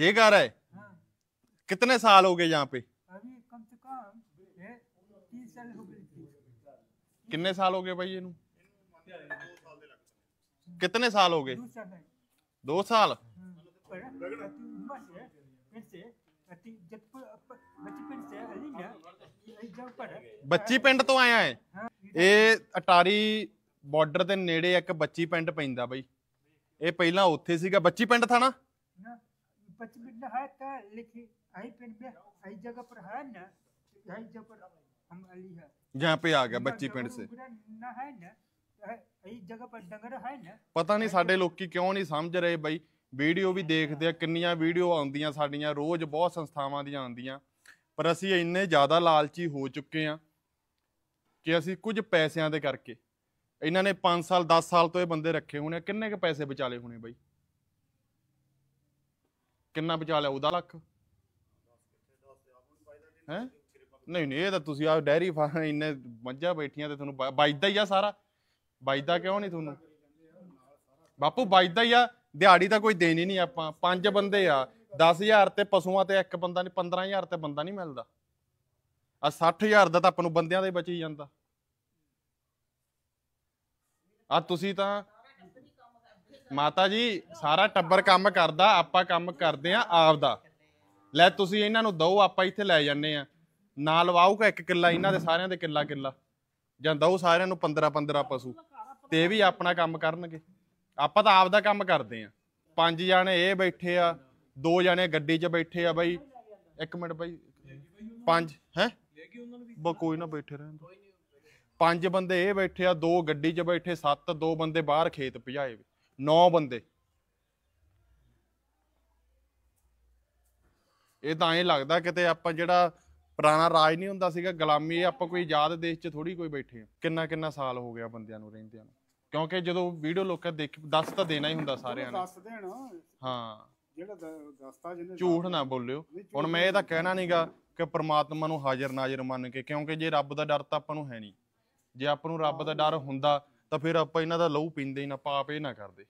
ਜੇ ਹੈ है कितने साल हो गए यहाँ पे अभी कम से कम तीस साल हो ਕਿੰਨੇ ਸਾਲ ਹੋ ਗਏ ਬਾਈ ਇਹਨੂੰ ਕਿੰਨੇ ਸਾਲ ਹੋ ਗਏ ਦੋ ਸਾਲ ਬੱਚੀ ਪਿੰਡ ਤੋਂ ਆਇਆ ਹੈ ਇਹ ਅਟਾਰੀ ਬਾਰਡਰ ਦੇ ਨੇੜੇ ਇੱਕ ਬੱਚੀ ਪਿੰਡ ਪੈਂਦਾ ਬਈ ਇਹ ਪਹਿਲਾਂ ਉੱਥੇ ਸੀਗਾ ਬੱਚੀ ਪਿੰਡ ਥਾਣਾ ਬੱਚੀ ਪਿੰਡ ਹੈ ਤਾਂ ਲਿਖੀ ਆਈ ਪਿੰਡ ਆਈ ਜਗ੍ਹਾ ਪਰ ਹੈ ਨਾ ਆਈ ਜਗ੍ਹਾ ਪਰ ਹਮ ਅਲੀ ਹੈ यहाँ पे आ गया बच्ची पिंड से ना है ना ਜਗ੍ਹਾ ਪਰ ਡੰਗਰ ਹੈ ਨਾ ਪਤਾ ਨਹੀਂ ਸਾਡੇ ਲੋਕੀ ਕਿਉਂ ਨਹੀਂ ਸਮਝ ਰਹੇ ਬਾਈ ਵੀਡੀਓ ਵੀ ਦੇਖਦੇ ਆ ਕਿੰਨੀਆਂ ਵੀਡੀਓ ਆਉਂਦੀਆਂ ਸਾਡੀਆਂ ਰੋਜ਼ ਬਹੁਤ ਸੰਸਥਾਵਾਂ ਦੀਆਂ ਆਉਂਦੀਆਂ ਪਰ ਅਸੀਂ ਇੰਨੇ ਜ਼ਿਆਦਾ ਲਾਲਚੀ ਹੋ ਚੁੱਕੇ ਆ ਕਿ ਅਸੀਂ ਕੁਝ ਪੈਸਿਆਂ ਦੇ ਕਰਕੇ ਇਹਨਾਂ ਨੇ 5 ਸਾਲ 10 ਸਾਲ ਤੋਂ ਇਹ ਬੰਦੇ ਰੱਖੇ ਹੋਣੇ ਕਿੰਨੇ ਕ ਪੈਸੇ ਬਚਾਲੇ ਹੋਣੇ ਬਾਈ ਕਿੰਨਾ ਬਚਾ ਲਿਆ ਉਹਦਾ ਲੱਖ ਹੈ ਨਹੀਂ ਨਹੀਂ ਇਹ ਤਾਂ ਤੁਸੀਂ ਆ ਡੈਰੀ ਫਾਰਮ ਇੰਨੇ ਮੱਝਾਂ ਬੈਠੀਆਂ ਤੇ ਤੁਹਾਨੂੰ ਬਾਈਦਾ ਹੀ ਆ ਸਾਰਾ ਬਾਈਦਾ ਕਿਉਂ ਨਹੀਂ ਤੁਹਾਨੂੰ ਬਾਪੂ ਬਾਈਦਾ ਹੀ ਆ ਦਿਹਾੜੀ ਤਾਂ ਕੋਈ ਦੇਣੀ ਨਹੀਂ ਆਪਾਂ ਪੰਜ ਬੰਦੇ ਆ 10000 ਤੇ ਪਸ਼ੂਆਂ ਤੇ ਇੱਕ ਬੰਦਾ ਨਹੀਂ 15000 ਤੇ ਬੰਦਾ ਨਹੀਂ ਮਿਲਦਾ ਆ 60000 ਦਾ ਤਾਂ ਆਪਾਂ ਨੂੰ ਬੰਦਿਆਂ ਦੇ ਬਚੀ ਜਾਂਦਾ ਆ ਤੁਸੀਂ ਤਾਂ ਮਾਤਾ ਜੀ ਸਾਰਾ ਟੱਬਰ ਕੰਮ ਕਰਦਾ ਆਪਾਂ ਕੰਮ ਕਰਦੇ ਆ ਆਪ ਦਾ ਲੈ ਤੁਸੀਂ ਇਹਨਾਂ ਨੂੰ ਦੋ ਆਪਾਂ ਇੱਥੇ ਲੈ ਜਾਂਦੇ ਆ ਨਾਲ ਲਵਾਊਗਾ ਇੱਕ ਕਿੱਲਾ ਇਹਨਾਂ ਦੇ ਸਾਰਿਆਂ ਦੇ ਕਿੱਲਾ ਕਿੱਲਾ ਜਾਂ ਦਊ ਸਾਰਿਆਂ ਨੂੰ 15 15 ਪਸ਼ੂ ਤੇ ਵੀ ਆਪਣਾ ਕੰਮ ਕਰਨਗੇ ਆਪਾਂ ਤਾਂ ਆਪਦਾ ਕੰਮ ਕਰਦੇ ਆ ਪੰਜ ਜਾਣੇ ਇਹ ਬੈਠੇ ਆ ਦੋ ਜਾਣੇ ਗੱਡੀ 'ਚ ਬੈਠੇ ਆ ਬਾਈ ਇੱਕ ਮਿੰਟ ਬਾਈ ਪੰਜ ਹੈ ਬਾ ਕੋਈ ਨਾ ਬੈਠੇ ਰਹਿਣ ਦੋ ਪੰਜ ਬੰਦੇ ਇਹ ਬੈਠੇ ਆ ਦੋ ਗੱਡੀ 'ਚ ਬੈਠੇ ਸੱਤ ਦੋ ਬੰਦੇ ਬਾਹਰ ਖੇਤ ਭਜਾਏ ਨੌ ਬੰਦੇ ਇਹ ਤਾਂ ਐ ਲੱਗਦਾ ਕਿਤੇ ਆਪਾਂ ਜਿਹੜਾ ਪੁਰਾਣਾ ਰਾਜ ਨਹੀਂ ਹੁੰਦਾ ਸੀਗਾ ਗੁਲਾਮੀ ਇਹ ਆਪਾਂ ਕੋਈ ਆਜ਼ਾਦ ਦੇਸ਼ 'ਚ ਥੋੜੀ ਕੋਈ ਬੈਠੇ ਆ ਕਿੰਨਾ ਕਿੰਨਾ ਸਾਲ ਹੋ ਗਿਆ ਬੰਦਿਆਂ ਨੂੰ ਰਹਿੰਦਿਆਂ ਨੂੰ ਕਿਉਂਕਿ ਜਦੋਂ ਵੀਡੀਓ ਲੋਕਾਂ ਦੇਖ ਦੱਸ ਤਾਂ ਦੇਣਾ ਹੀ ਹੁੰਦਾ ਸਾਰਿਆਂ ਨੂੰ ਦੱਸ ਦੇਣ ਹਾਂ ਜਿਹੜਾ ਦੱਸਤਾ ਜਿਹਨੇ ਝੂਠ ਨਾ ਬੋਲਿਓ ਹੁਣ ਮੈਂ ਇਹ ਤਾਂ ਕਹਿਣਾ ਨਹੀਂਗਾ ਕਿ ਪ੍ਰਮਾਤਮਾ ਨੂੰ ਹਾਜ਼ਰ ਨਾਜ਼ਰ ਮੰਨ ਕੇ ਕਿਉਂਕਿ ਜੇ ਰੱਬ ਦਾ ਡਰ ਤਾਂ ਆਪਾਂ ਨੂੰ ਹੈ ਨਹੀਂ ਜੇ ਆਪਾਂ ਨੂੰ ਰੱਬ ਦਾ ਡਰ ਹੁੰਦਾ ਤਾਂ ਫਿਰ ਆਪਾਂ ਇਹਨਾਂ ਦਾ ਲਹੂ ਪੀਂਦੇ ਹੀ ਨਾ ਪਾਪ ਇਹ ਨਾ ਕਰਦੇ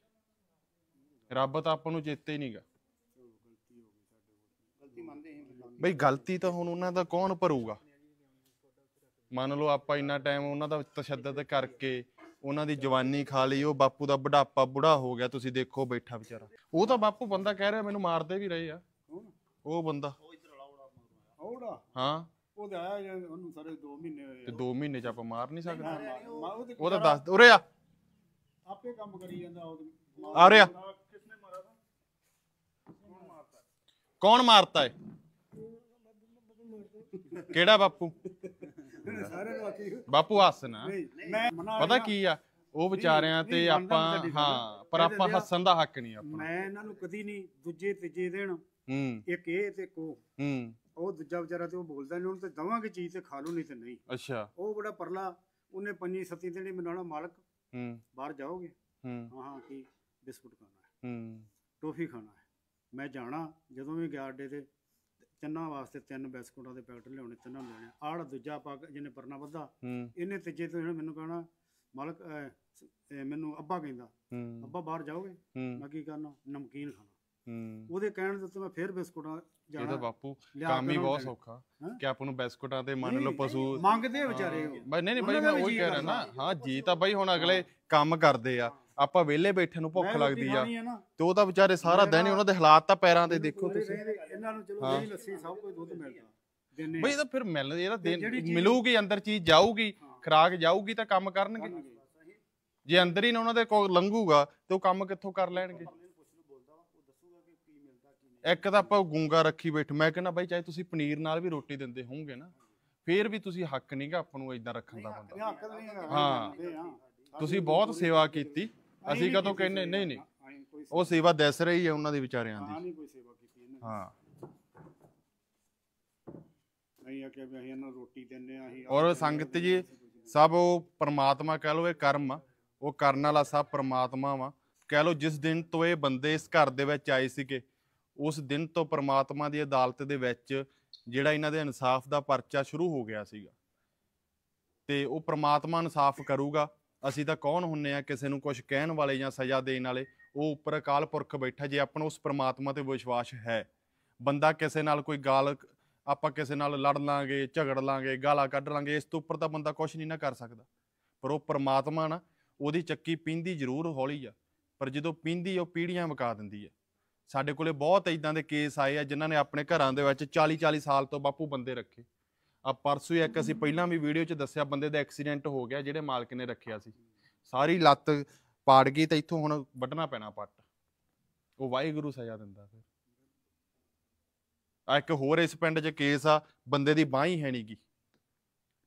ਰੱਬ ਤਾਂ ਆਪਾਂ ਨੂੰ ਚੇਤੇ ਹੀ ਨਹੀਂਗਾ ਬਈ ਗਲਤੀ ਤਾਂ ਹੁਣ ਉਹਨਾਂ ਦਾ ਕੌਣ ਭਰੂਗਾ ਮੰਨ ਲਓ ਆਪਾਂ ਇੰਨਾ ਟਾਈਮ ਉਹਨਾਂ ਦਾ ਤਸ਼ੱਦਦ ਕਰਕੇ ਉਹਨਾਂ ਦੀ ਜਵਾਨੀ ਖਾ ਲਈ ਉਹ ਬਾਪੂ ਦਾ ਬੁਢਾਪਾ ਬੁੜਾ ਹੋ ਗਿਆ ਤੁਸੀਂ ਦੇਖੋ ਬੈਠਾ ਵਿਚਾਰਾ ਉਹ ਤਾਂ ਬਾਪੂ ਬੰਦਾ ਕਹਿ ਰਿਹਾ ਮੈਨੂੰ ਮਾਰਦੇ ਵੀ ਰਹੇ ਆ ਉਹ ਬੰਦਾ ਉਹੜਾ ਹਾਂ ਉਹਦਾ ਆਇਆ ਉਹਨੂੰ ਸਾਰੇ 2 ਮਹੀਨੇ ਹੋਏ ਤੇ 2 ਮਹੀਨੇ ਚ ਆਪਾਂ ਮਾਰ ਨਹੀਂ ਸਕਦੇ ਉਹ ਤਾਂ ਦੱਸ ਉਰੇ ਆ ਆਪੇ ਕੰਮ ਕਰੀ ਜਾਂਦਾ ਉਹ ਆ ਰਿਹਾ ਕਿਸਨੇ ਮਾਰਾ ਕੌਣ ਮਾਰਤਾ ਹੈ ਕਿਹੜਾ ਬਾਪੂ ਸਾਰਿਆਂ ਨੂੰ ਆਖੀ ਬਾਪੂ ਹੱਸਣਾ ਮੈਂ ਪਤਾ ਕੀ ਆ ਉਹ ਵਿਚਾਰਿਆਂ ਤੇ ਆਪਾਂ ਹਾਂ ਪਰ ਆਪਾਂ ਹੱਸਣ ਦਾ ਹੱਕ ਨਹੀਂ ਆਪਣਾ ਮੈਂ ਇਹਨਾਂ ਨੂੰ ਕਦੀ ਨਹੀਂ ਦੂਜੇ ਤੀਜੇ ਦੇਣ ਹੂੰ ਇੱਕ ਇਹ ਤੇ ਕੋ ਹੂੰ ਉਹ ਦੂਜਾ ਵਿਚਾਰਾ ਤੇ ਉਹ ਬੋਲਦਾ ਨਹੀਂ ਉਹਨੂੰ ਤੇ ਦਵਾਂਗੇ ਚੀਜ਼ ਤੇ ਖਾ ਲੂ ਨਹੀਂ ਤੇ ਨਹੀਂ ਅੱਛਾ ਉਹ ਬੜਾ ਪਰਲਾ ਉਹਨੇ ਪੰਜੀ ਸੱਤੀ ਦੇਣੀ ਮਨਾਉਣਾ ਮਾਲਕ ਹੂੰ ਬਾਹਰ ਜਾਓਗੇ ਹੂੰ ਹਾਂ ਕੀ ਬਿਸਕੁਟ ਖਾਣਾ ਹੈ ਹੂੰ ਟੋਫੀ ਖਾਣਾ ਹੈ ਮੈਂ ਜਾਣਾ ਜਦੋਂ ਵੀ ਗਿਆ ਅੱਡੇ ਤੇ ਤਿੰਨਾਂ ਵਾਸਤੇ ਤਿੰਨ ਬਿਸਕੁਟਾਂ ਦੇ ਪੈਕਟ ਲਿਆਉਣੇ ਤਿੰਨਾਂ ਨੂੰ ਲੈਣੇ ਆੜ ਦੂਜਾ ਪੱਗ ਜਿਹਨੇ ਪਰਨਾ ਵੱਧਾ ਇਹਨੇ ਤੀਜੇ ਤੋਂ ਇਹਨੇ ਮੈਨੂੰ ਕਹਣਾ ਮਾਲਕ ਮੈਨੂੰ ਅੱਬਾ ਕਹਿੰਦਾ ਅੱਬਾ ਬਾਹਰ ਜਾਓਗੇ ਮੈਂ ਕੀ ਕਰਨਾ ਨਮਕੀਨ ਖਾਣਾ ਉਹਦੇ ਕਹਿਣ ਦੇ ਉੱਤੇ ਮੈਂ ਫੇਰ ਬਿਸਕੁਟਾਂ ਜਾਣਾ ਇਹਦਾ ਬਾਪੂ ਕੰਮ ਹੀ ਬਹੁਤ ਸੌਖਾ ਕਿ ਆਪ ਨੂੰ ਬਿਸਕੁਟਾਂ ਤੇ ਮੰਨ ਲਓ ਪਸ਼ੂ ਮੰਗਦੇ ਵਿਚਾਰੇ ਬਈ ਨਹੀਂ ਨਹੀਂ ਬਈ ਮੈਂ ਉਹੀ ਕਹਿ ਰਿਹਾ ਨਾ ਹਾਂ ਜੀ ਤਾਂ ਬਈ ਹੁਣ ਅਗਲੇ ਕੰਮ ਕਰਦੇ ਆ ਆਪਾਂ ਵਿਹਲੇ ਬੈਠੇ ਨੂੰ ਭੁੱਖ ਲੱਗਦੀ ਆ ਤੇ ਉਹ ਤਾਂ ਵਿਚਾਰੇ ਸਾਰਾ ਦਿਨ ਉਹਨਾਂ ਦੇ ਹਾਲਾਤ ਤਾਂ ਪੈਰਾਂ ਤੇ ਦੇਖੋ ਤੁਸੀਂ ਇਹਨਾਂ ਨੂੰ ਚਲੋ ਜਿਹੜੀ ਲੱਸੀ ਸਭ ਕੋਈ ਦੁੱਧ ਮਿਲਦਾ ਦਿੰਨੇ ਬਈ ਤਾਂ ਫਿਰ ਮਿਲ ਇਹਦਾ ਮਿਲੂਗੀ ਅੰਦਰ ਚੀਜ਼ ਜਾਊਗੀ ਖਰਾਕ ਜਾਊਗੀ ਤਾਂ ਕੰਮ ਕਰਨਗੇ ਜੇ ਅੰਦਰ ਹੀ ਨਾ ਉਹਨਾਂ ਦੇ ਕੋ ਲੰਘੂਗਾ ਤੇ ਉਹ ਕੰਮ ਕਿੱਥੋਂ ਕਰ ਲੈਣਗੇ ਇੱਕ ਤਾਂ ਆਪਾਂ ਗੁੰਗਾ ਰੱਖੀ ਬੈਠ ਮੈਂ ਕਹਿੰਦਾ ਬਾਈ ਚਾਹੇ ਤੁਸੀਂ ਪਨੀਰ ਨਾਲ ਵੀ ਰੋਟੀ ਦਿੰਦੇ ਹੋਵੋਗੇ ਨਾ ਫੇਰ ਵੀ ਤੁਸੀਂ ਹੱਕ ਨਹੀਂਗਾ ਆਪਾਂ ਨੂੰ ਇਦਾਂ ਰੱਖਣ ਦਾ ਬੰਦਾ ਹਾਂ ਤੁਸੀਂ ਬਹੁਤ ਸੇਵਾ ਕੀਤੀ ਅਸੀਂ ਕਦੋਂ ਕਹਿੰਨੇ ਨਹੀਂ ਨਹੀਂ ਉਹ ਸੇਵਾ ਦਿਸ ਰਹੀ ਹੈ ਉਹਨਾਂ ਦੀ ਵਿਚਾਰਿਆਂ ਦੀ ਹਾਂ ਨਹੀਂ ਕੋਈ ਸੇਵਾ ਕੀਤੀ ਇਹਨਾਂ ਹਾਂ ਨਹੀਂ ਆ ਕਿ ਅਸੀਂ ਇਹਨਾਂ ਨੂੰ ਰੋਟੀ ਦਿੰਨੇ ਆ ਅਸੀਂ ਔਰ ਸੰਗਤ ਜੀ ਸਭ ਉਹ ਪਰਮਾਤਮਾ ਕਹਿ ਲੋ ਇਹ ਕਰਮ ਉਹ ਕਰਨ ਵਾਲਾ ਸਭ ਪਰਮਾਤਮਾ ਵਾ ਕਹਿ ਲੋ ਜਿਸ ਦਿਨ ਤੋਂ ਇਹ ਬੰਦੇ ਇਸ ਘਰ ਦੇ ਵਿੱਚ ਆਏ ਸੀਗੇ ਉਸ ਦਿਨ ਤੋਂ ਪਰਮਾਤਮਾ ਦੀ ਅਦਾਲਤ ਦੇ ਵਿੱਚ ਜਿਹੜਾ ਇਹਨਾਂ ਦੇ ਇਨਸਾਫ ਦਾ ਪਰਚਾ ਸ਼ੁਰੂ ਹੋ ਗਿਆ ਸੀਗਾ ਤੇ ਉਹ ਪਰਮਾਤਮਾ ਇਨਸਾਫ ਕਰੂਗਾ ਅਸੀਂ ਤਾਂ ਕੌਣ ਹੁੰਨੇ ਆ ਕਿਸੇ ਨੂੰ ਕੁਝ ਕਹਿਣ ਵਾਲੇ ਜਾਂ ਸਜ਼ਾ ਦੇਣ ਵਾਲੇ ਉਹ ਉੱਪਰ ਅਕਾਲ ਪੁਰਖ ਬੈਠਾ ਜੇ ਆਪਣਾ ਉਸ ਪ੍ਰਮਾਤਮਾ ਤੇ ਵਿਸ਼ਵਾਸ ਹੈ ਬੰਦਾ ਕਿਸੇ ਨਾਲ ਕੋਈ ਗਾਲ ਆਪਾਂ ਕਿਸੇ ਨਾਲ ਲੜ ਲਾਂਗੇ ਝਗੜ ਲਾਂਗੇ ਗਾਲਾਂ ਕੱਢ ਲਾਂਗੇ ਇਸ ਤੋਂ ਉੱਪਰ ਤਾਂ ਬੰਦਾ ਕੁਝ ਨਹੀਂ ਨਾ ਕਰ ਸਕਦਾ ਪਰ ਉਹ ਪ੍ਰਮਾਤਮਾ ਨਾ ਉਹਦੀ ਚੱਕੀ ਪੀਂਦੀ ਜ਼ਰੂਰ ਹੌਲੀ ਆ ਪਰ ਜਦੋਂ ਪੀਂਦੀ ਉਹ ਪੀੜੀਆਂ ਮਕਾ ਦਿੰਦੀ ਹੈ ਸਾਡੇ ਕੋਲੇ ਬਹੁਤ ਇਦਾਂ ਦੇ ਕੇਸ ਆਏ ਆ ਜਿਨ੍ਹਾਂ ਨੇ ਆਪਣੇ ਘਰਾਂ ਦੇ ਵਿੱਚ 40 40 ਸਾਲ ਤੋਂ ਬਾਪੂ ਬੰਦੇ ਰੱਖੇ ਆ ਪਰਸੂ ਇੱਕ ਅਸੀਂ ਪਹਿਲਾਂ ਵੀ ਵੀਡੀਓ 'ਚ ਦੱਸਿਆ ਬੰਦੇ ਦਾ ਐਕਸੀਡੈਂਟ ਹੋ ਗਿਆ ਜਿਹੜੇ ਮਾਲਕ ਨੇ ਰੱਖਿਆ ਸੀ ਸਾਰੀ ਲੱਤ ਪਾੜ ਗਈ ਤਾਂ ਇੱਥੋਂ ਹੁਣ ਵੱਢਣਾ ਪੈਣਾ ਪੱਟ ਉਹ ਵਾਹਿਗੁਰੂ ਸਜ਼ਾ ਦਿੰਦਾ ਫਿਰ ਆ ਇੱਕ ਹੋਰ ਇਸ ਪਿੰਡ 'ਚ ਕੇਸ ਆ ਬੰਦੇ ਦੀ ਬਾਹ ਹੀ ਹੈਣੀਗੀ